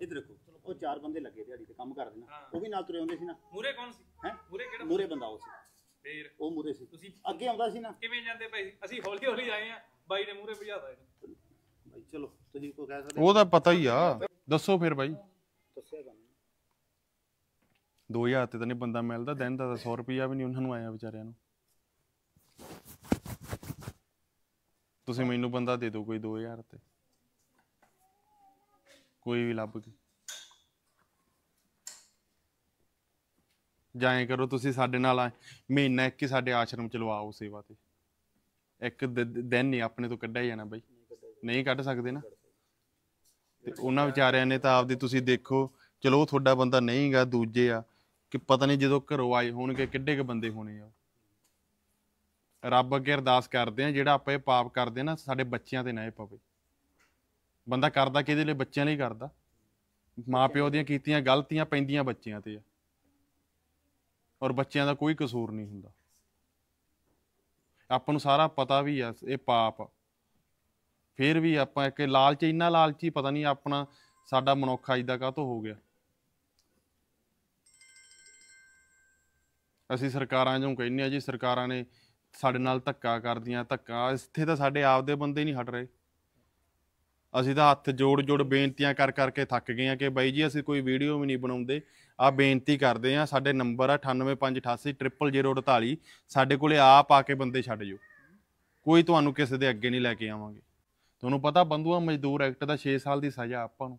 ਇਧਰ ਦੇਖੋ ਉਹ ਚਾਰ ਬੰਦੇ ਲੱਗੇ ਦਿਹਾੜੀ ਤੇ ਕੰਮ ਕਰਦੇ ਨਾ ਉਹ ਵੀ ਨਾਲ ਤੁਰੇ ਆਉਂਦੇ ਸੀ ਨਾ ਮੂਰੇ ਕੌਣ ਸੀ ਹੈ ਮੂਰੇ ਕਿਹੜਾ ਮੂਰੇ ਬੰਦਾ ਉਹ ਸੀ ਫੇਰ ਉਹ ਮੂਰੇ ਸੀ ਤੁਸੀਂ ਅੱਗੇ ਆਉਂਦਾ ਸੀ ਨਾ ਕਿਵੇਂ ਜਾਂਦੇ ਭਾਈ ਅਸੀਂ ਹੌਲੀ ਹੌਲੀ ਆਏ ਆ ਬਾਈ ਨੇ ਮੂਰੇ ਭਜਾਤਾ ਇਹਨੂੰ ਬਾਈ ਚਲੋ ਤੁਸੀਂ ਕੋ ਕਹਿ ਸਕਦੇ ਉਹ ਤਾਂ ਪਤਾ ਹੀ ਆ ਦੱਸੋ ਫੇਰ ਬਾਈ ਦੱਸਿਆ ਗੱਲ 2000 ਤੇ ਤਾਂ ਨਹੀਂ ਬੰਦਾ ਮਿਲਦਾ ਦਿਨ ਦਾ ਤਾਂ 100 ਰੁਪਿਆ ਵੀ ਨਹੀਂ ਉਹਨਾਂ ਨੂੰ ਆਇਆ ਵਿਚਾਰਿਆਂ ਨੂੰ ਤੁਸੀਂ ਮੈਨੂੰ ਬੰਦਾ ਦੇ ਦਿਓ ਕੋਈ 2000 ਤੇ ਕੋਈ ਵੀ ਲੱਭ ਕੇ ਜਾਏ ਕਰੋ ਤੁਸੀਂ ਸਾਡੇ ਨਾਲ ਆਏ ਮਹੀਨਾ ਇੱਕ ਹੀ ਸਾਡੇ ਆਸ਼ਰਮ ਚ ਲਵਾਓ ਸੇਵਾ ਤੇ ਇੱਕ ਦਿਨ ਨਹੀਂ ਆਪਣੇ ਤੋਂ ਕੱਢਿਆ ਜਾਣਾ ਬਾਈ ਨਹੀਂ ਕੱਢ ਸਕਦੇ ਨਾ ਤੇ ਉਹਨਾਂ ਵਿਚਾਰਿਆਂ ਨੇ ਤਾਂ ਆਪਦੀ ਤੁਸੀਂ ਦੇਖੋ ਚਲੋ ਤੁਹਾਡਾ ਬੰਦਾ ਨਹੀਂਗਾ ਦੂਜੇ ਆ ਕਿ ਪਤਾ ਨਹੀਂ ਜਦੋਂ ਘਰੋਂ ਆਏ ਹੋਣਗੇ ਕਿੱਡੇ ਕ ਬੰਦੇ ਹੋਣੇ ਆ ਰੱਬ ਅੱਗੇ ਅਰਦਾਸ ਕਰਦੇ ਆ ਜਿਹੜਾ ਆਪਾਂ ਇਹ ਪਾਪ ਕਰਦੇ ਨਾ ਸਾਡੇ ਬੱਚਿਆਂ ਤੇ ਨਾ ਇਹ ਪਵੇ ਬੰਦਾ ਕਰਦਾ ਕਿਹਦੇ ਲਈ ਬੱਚਿਆਂ ਲਈ ਕਰਦਾ ਮਾਪਿਓ ਦੀਆਂ ਕੀਤੀਆਂ ਗਲਤੀਆਂ ਪੈਂਦੀਆਂ ਬੱਚਿਆਂ ਤੇ ਆ ਔਰ ਬੱਚਿਆਂ ਦਾ ਕੋਈ ਕਸੂਰ ਨਹੀਂ ਹੁੰਦਾ ਆਪਾਂ ਨੂੰ ਸਾਰਾ ਪਤਾ ਵੀ ਆ ਇਹ ਪਾਪ ਫਿਰ ਵੀ ਆਪਾਂ ਇੱਕ ਲਾਲਚ ਇੰਨਾ ਲਾਲਚੀ ਪਤਾ ਨਹੀਂ ਆਪਣਾ ਸਾਡਾ ਮਨੁੱਖ ਅਜ ਦਾ ਹੋ ਗਿਆ ਅਸੀਂ ਸਰਕਾਰਾਂ ਨੂੰ ਕਹਿੰਨੇ ਆ ਜੀ ਸਰਕਾਰਾਂ ਨੇ ਸਾਡੇ ਨਾਲ ਧੱਕਾ ਕਰਦੀਆਂ ਧੱਕਾ ਇੱਥੇ ਤਾਂ ਸਾਡੇ ਆਪਦੇ ਬੰਦੇ ਨਹੀਂ ਹਟ ਰਹੇ ਅਸੀਂ ਤਾਂ ਹੱਥ ਜੋੜ ਜੋੜ ਬੇਨਤੀਆਂ ਕਰ ਕਰਕੇ ਥੱਕ ਗਏ ਆ ਕਿ ਬਾਈ ਜੀ ਅਸੀਂ ਕੋਈ ਵੀਡੀਓ ਵੀ ਨਹੀਂ ਬਣਾਉਂਦੇ ਆ ਬੇਨਤੀ ਕਰਦੇ ਆ ਸਾਡੇ ਨੰਬਰ ਆ 9858800048 ਸਾਡੇ ਕੋਲੇ ਆਪ ਆ ਕੇ ਬੰਦੇ ਛੱਡ ਜੋ ਕੋਈ ਤੁਹਾਨੂੰ ਕਿਸੇ ਦੇ ਅੱਗੇ ਨਹੀਂ ਲੈ ਕੇ ਆਵਾਂਗੇ ਤੁਹਾਨੂੰ ਪਤਾ ਬੰਦੂਆ ਮਜ਼ਦੂਰ ਐਕਟ ਦਾ 6 ਸਾਲ ਦੀ ਸਜ਼ਾ ਆਪਾਂ ਨੂੰ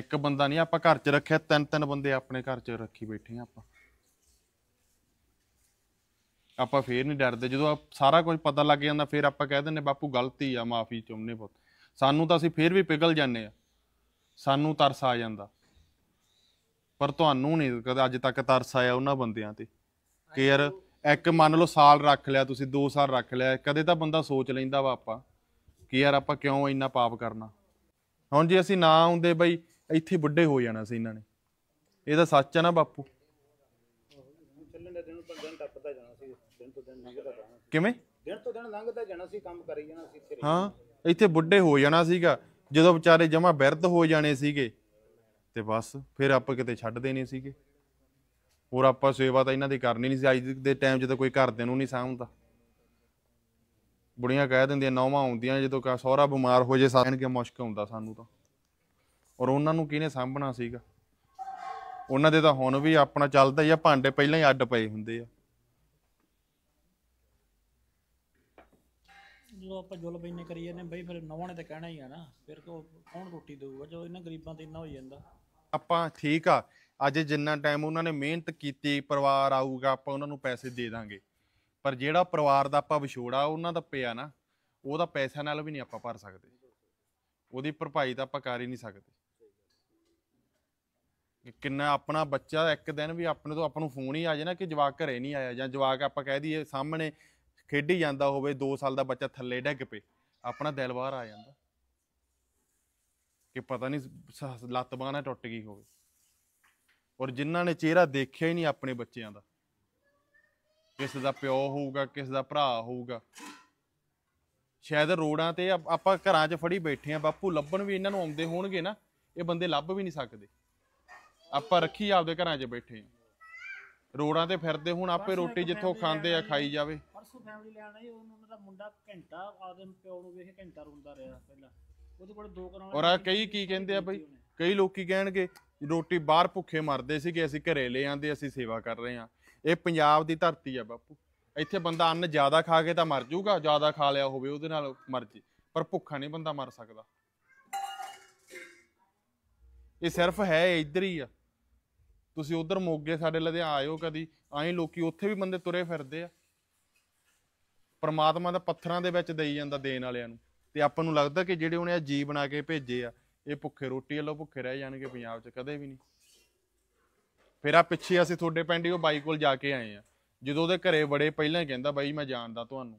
ਇੱਕ ਬੰਦਾ ਨਹੀਂ ਆਪਾਂ ਘਰ 'ਚ ਰੱਖਿਆ ਤਿੰਨ ਤਿੰਨ ਬੰਦੇ ਆਪਣੇ ਘਰ 'ਚ ਰੱਖੀ ਬੈਠੇ ਆ ਆਪਾਂ ਆਪਾਂ ਫੇਰ ਨਹੀਂ ਡਰਦੇ ਜਦੋਂ ਆ ਸਾਰਾ ਕੁਝ ਪਤਾ ਲੱਗ ਜਾਂਦਾ ਫੇਰ ਆਪਾਂ ਕਹਿ ਦਿੰਨੇ ਬਾਪੂ ਗਲਤੀ ਆ ਮਾਫੀ ਚੁੰਮਨੇ ਬਹੁਤ ਸਾਨੂੰ ਤਾਂ ਅਸੀਂ ਫੇਰ ਵੀ ਪਿਗਲ ਜਾਂਦੇ ਆ ਸਾਨੂੰ ਤਰਸ ਆ ਜਾਂਦਾ ਪਰ ਤੁਹਾਨੂੰ ਨਹੀਂ ਕਦੇ ਅੱਜ ਤੱਕ ਤਰਸ ਆਇਆ ਉਹਨਾਂ ਬੰਦਿਆਂ ਤੇ ਕਿ ਯਾਰ ਇੱਕ ਮੰਨ ਲਓ ਸਾਲ ਰੱਖ ਲਿਆ ਤੁਸੀਂ 2 ਸਾਲ ਰੱਖ ਲਿਆ ਕਦੇ ਤਾਂ ਬੰਦਾ ਸੋਚ ਲੈਂਦਾ ਵਾ ਆਪਾਂ ਕਿ ਯਾਰ ਆਪਾਂ ਕਿਉਂ ਇੰਨਾ ਪਾਪ ਕਰਨਾ ਹੁਣ ਜੇ ਅਸੀਂ ਨਾ ਆਉਂਦੇ ਬਈ ਇੱਥੇ ਬੁੱਢੇ ਹੋ ਜਾਣਾ ਸੀ ਇਹਨਾਂ ਨੇ ਇਹ ਤਾਂ ਸੱਚ ਆ ਨਾ ਬਾਪੂ ਕਿਵੇਂ ਦਿਨ ਤੋਂ ਦਿਨ ਲੰਘਦਾ ਜਾਣਾ ਸੀ ਕੰਮ ਕਰੀ ਜਾਣਾ ਸੀ ਹਾਂ ਇੱਥੇ ਬੁੱਢੇ ਹੋ ਜਾਣਾ ਸੀਗਾ ਜਦੋਂ ਵਿਚਾਰੇ ਜਮਾ ਬਿਰਧ ਹੋ ਜਾਣੇ ਸੀਗੇ ਤੇ ਬਸ ਫਿਰ ਆਪਾਂ ਕਿਤੇ ਛੱਡ ਦੇਣੇ ਸੀਗੇ ਹੋਰ ਆਪਾਂ ਸੇਵਾ ਤਾਂ ਇਹਨਾਂ ਦੀ ਕਰਨੀ ਨਹੀਂ ਸੀ ਅੱਜ ਦੇ ਟਾਈਮ ਜਦੋਂ ਕੋਈ ਘਰਦਿਆਂ ਨੂੰ ਨਹੀਂ ਸਾਂਭਦਾ ਬੁੜੀਆਂ ਕਹਿ ਦਿੰਦੀਆਂ ਨੌਵਾਂ ਆਉਂਦੀਆਂ ਜਦੋਂ ਕਾ ਸਹੁਰਾ ਬਿਮਾਰ ਹੋ ਜੇ ਸਾਨ ਕੇ ਮੁਸ਼ਕ ਆਉਂਦਾ ਸਾਨੂੰ ਤਾਂ ਔਰ ਉਹਨਾਂ ਨੂੰ ਕਿਹਨੇ ਸਾਂਭਣਾ ਸੀਗਾ ਉਹਨਾਂ ਦੇ ਤਾਂ ਹੁਣ ਵੀ ਆਪਣਾ ਚੱਲਦਾ ਹੀ ਆ ਭਾਂਡੇ ਪਹਿਲਾਂ ਹੀ ਅੱਡ ਪਏ ਹੁੰਦੇ ਆ ਜੋ ਆਪਾਂ ਜੁਲ ਬਈ ਨੇ ਕਰੀ ਜਾਂਦੇ ਬਈ ਫਿਰ ਨਵਾਂ ਨੇ ਤਾਂ ਕਹਿਣਾ ਹੀ ਆ ਨਾ ਫਿਰ ਕੌਣ ਰੋਟੀ ਦੇਊਗਾ ਜੋ ਇਹਨਾਂ ਗਰੀਬਾਂ ਤੇ ਇੰਨਾ ਹੋ ਜਾਂਦਾ ਆਪਾਂ ਠੀਕ ਆ ਅੱਜ ਜਿੰਨਾ ਟਾਈਮ ਉਹਨਾਂ ਨੇ ਮਿਹਨਤ ਕੀਤੀ ਪਰਿਵਾਰ ਆਊਗਾ ਆਪਾਂ ਉਹਨਾਂ ਨੂੰ ਪੈਸੇ ਦੇ ਦਾਂਗੇ ਪਰ ਜਿਹੜਾ ਪਰਿਵਾਰ ਦਾ ਆਪਾਂ ਵਿਛੋੜਾ ਉਹਨਾਂ ਦਾ ਪਿਆ ਨਾ ਉਹਦਾ ਪੈਸਿਆਂ ਨਾਲ ਵੀ ਨਹੀਂ ਆਪਾਂ ਭਰ ਸਕਦੇ ਉਹਦੀ ਭਰਪਾਈ ਤਾਂ ਆਪਾਂ ਕਰ ਹੀ ਨਹੀਂ ਸਕਦੇ ਕਿੰਨਾ ਆਪਣਾ ਬੱਚਾ ਇੱਕ ਦਿਨ ਵੀ ਆਪਣੇ ਤੋਂ ਆਪ ਨੂੰ ਫੋਨ ਹੀ ਆ ਜਾਣਾ ਕਿ ਜਵਾਕ ਘਰੇ ਨਹੀਂ ਆਇਆ ਜਾਂ ਜਵਾਕ ਆਪਾਂ ਕਹਿ ਦਈਏ ਸਾਹਮਣੇ ਖੇਡੀ ਜਾਂਦਾ ਹੋਵੇ 2 ਸਾਲ ਦਾ ਬੱਚਾ ਥੱਲੇ ਡਿੱਗ ਪਏ ਆਪਣਾ ਦਿਲ ਬਾਹਰ ਆ ਜਾਂਦਾ ਕਿ ਪਤਾ ਨਹੀਂ ਲੱਤ ਬਾਹ ਟੁੱਟ ਗਈ ਹੋਵੇ ਔਰ ਜਿਨ੍ਹਾਂ ਨੇ ਚਿਹਰਾ ਦੇਖਿਆ ਹੀ ਨਹੀਂ ਆਪਣੇ ਬੱਚਿਆਂ ਦਾ ਕਿਸ ਦਾ ਪਿਓ ਹੋਊਗਾ ਕਿਸ ਦਾ ਭਰਾ ਹੋਊਗਾ ਸ਼ਾਇਦ ਰੋੜਾਂ ਤੇ ਆਪਾਂ ਘਰਾਂ 'ਚ ਫੜੀ ਬੈਠੇ ਆ ਬਾਪੂ ਲੱਭਣ ਵੀ ਇਹਨਾਂ ਨੂੰ ਆਉਂਦੇ ਹੋਣਗੇ ਨਾ ਇਹ ਬੰਦੇ ਲੱਭ ਵੀ ਨਹੀਂ ਸਕਦੇ ਆਪਾਂ ਰੱਖੀ ਆਪਦੇ ਘਰਾਂ 'ਚ ਬੈਠੇ ਆ ਰੋੜਾਂ ਤੇ ਫਿਰਦੇ ਹੁਣ ਆਪੇ ਰੋਟੀ ਜਿੱਥੋਂ ਖਾਂਦੇ ਆ ਖਾਈ ਜਾਵੇ ਪਰਸੋਂ ਫੈਮਿਲੀ ਆਣਾ ਹੀ ਉਹਨਾਂ ਦਾ ਮੁੰਡਾ ਘੰਟਾ ਆਦਮ ਪਿਓ ਨੂੰ ਵੇਖ ਘੰਟਾ ਰੋਂਦਾ ਰਿਹਾ ਪਹਿਲਾਂ ਉਹਦੇ ਕੋਲ ਔਰ ਆ ਕਈ ਕੀ ਕਹਿੰਦੇ ਆ ਬਈ ਕਈ ਲੋਕੀ ਕਹਿਣਗੇ ਰੋਟੀ ਬਾਹਰ ਭੁੱਖੇ ਮਰਦੇ ਸੀਗੇ ਅਸੀਂ ਘਰੇ ਲੈ ਆਂਦੇ ਅਸੀਂ ਸੇਵਾ ਕਰ ਰਹੇ ਆ ਇਹ ਪੰਜਾਬ ਦੀ ਧਰਤੀ ਆ ਬਾਪੂ ਇੱਥੇ ਬੰਦਾ ਅੰਨ ਜ਼ਿਆਦਾ ਖਾ ਕੇ ਤਾਂ ਮਰ ਜਾਊਗਾ ਜ਼ਿਆਦਾ ਖਾ ਲਿਆ ਹੋਵੇ ਉਹਦੇ ਨਾਲ ਮਰ ਪਰ ਭੁੱਖਾ ਨਹੀਂ ਬੰਦਾ ਮਰ ਸਕਦਾ ਇਹ ਸਿਰਫ ਹੈ ਇੱਧਰ ਹੀ ਆ ਤੁਸੀਂ ਉਧਰ ਮੋਗੇ ਸਾਡੇ ਲੁਧਿਆਣਾ ਆਇਓ ਕਦੀ ਆਏ ਲੋਕੀ ਉੱਥੇ ਵੀ ਬੰਦੇ ਤੁਰੇ ਫਿਰਦੇ ਆ ਪਰਮਾਤਮਾ ਦਾ ਪੱਥਰਾਂ ਦੇ ਵਿੱਚ ਦੇਈ ਜਾਂਦਾ ਦੇਣ ਵਾਲਿਆਂ ਨੂੰ ਤੇ ਆਪਾਂ ਨੂੰ ਲੱਗਦਾ ਕਿ ਜਿਹੜੇ ਉਹਨੇ ਆ ਜੀ ਬਣਾ ਕੇ ਭੇਜੇ ਆ ਇਹ ਭੁੱਖੇ ਰੋਟੀ ਵੱਲੋਂ ਭੁੱਖੇ ਰਹਿ ਜਾਣਗੇ ਪੰਜਾਬ 'ਚ ਕਦੇ ਵੀ ਨਹੀਂ ਫਿਰ ਆ ਪਿੱਛੇ ਅਸੀਂ ਤੁਹਾਡੇ ਪਿੰਡ ਉਹ ਬਾਈ ਕੋਲ ਜਾ ਕੇ ਆਏ ਆ ਜਦੋਂ ਉਹਦੇ ਘਰੇ ਬੜੇ ਪਹਿਲਾਂ ਹੀ ਕਹਿੰਦਾ ਬਾਈ ਮੈਂ ਜਾਣਦਾ ਤੁਹਾਨੂੰ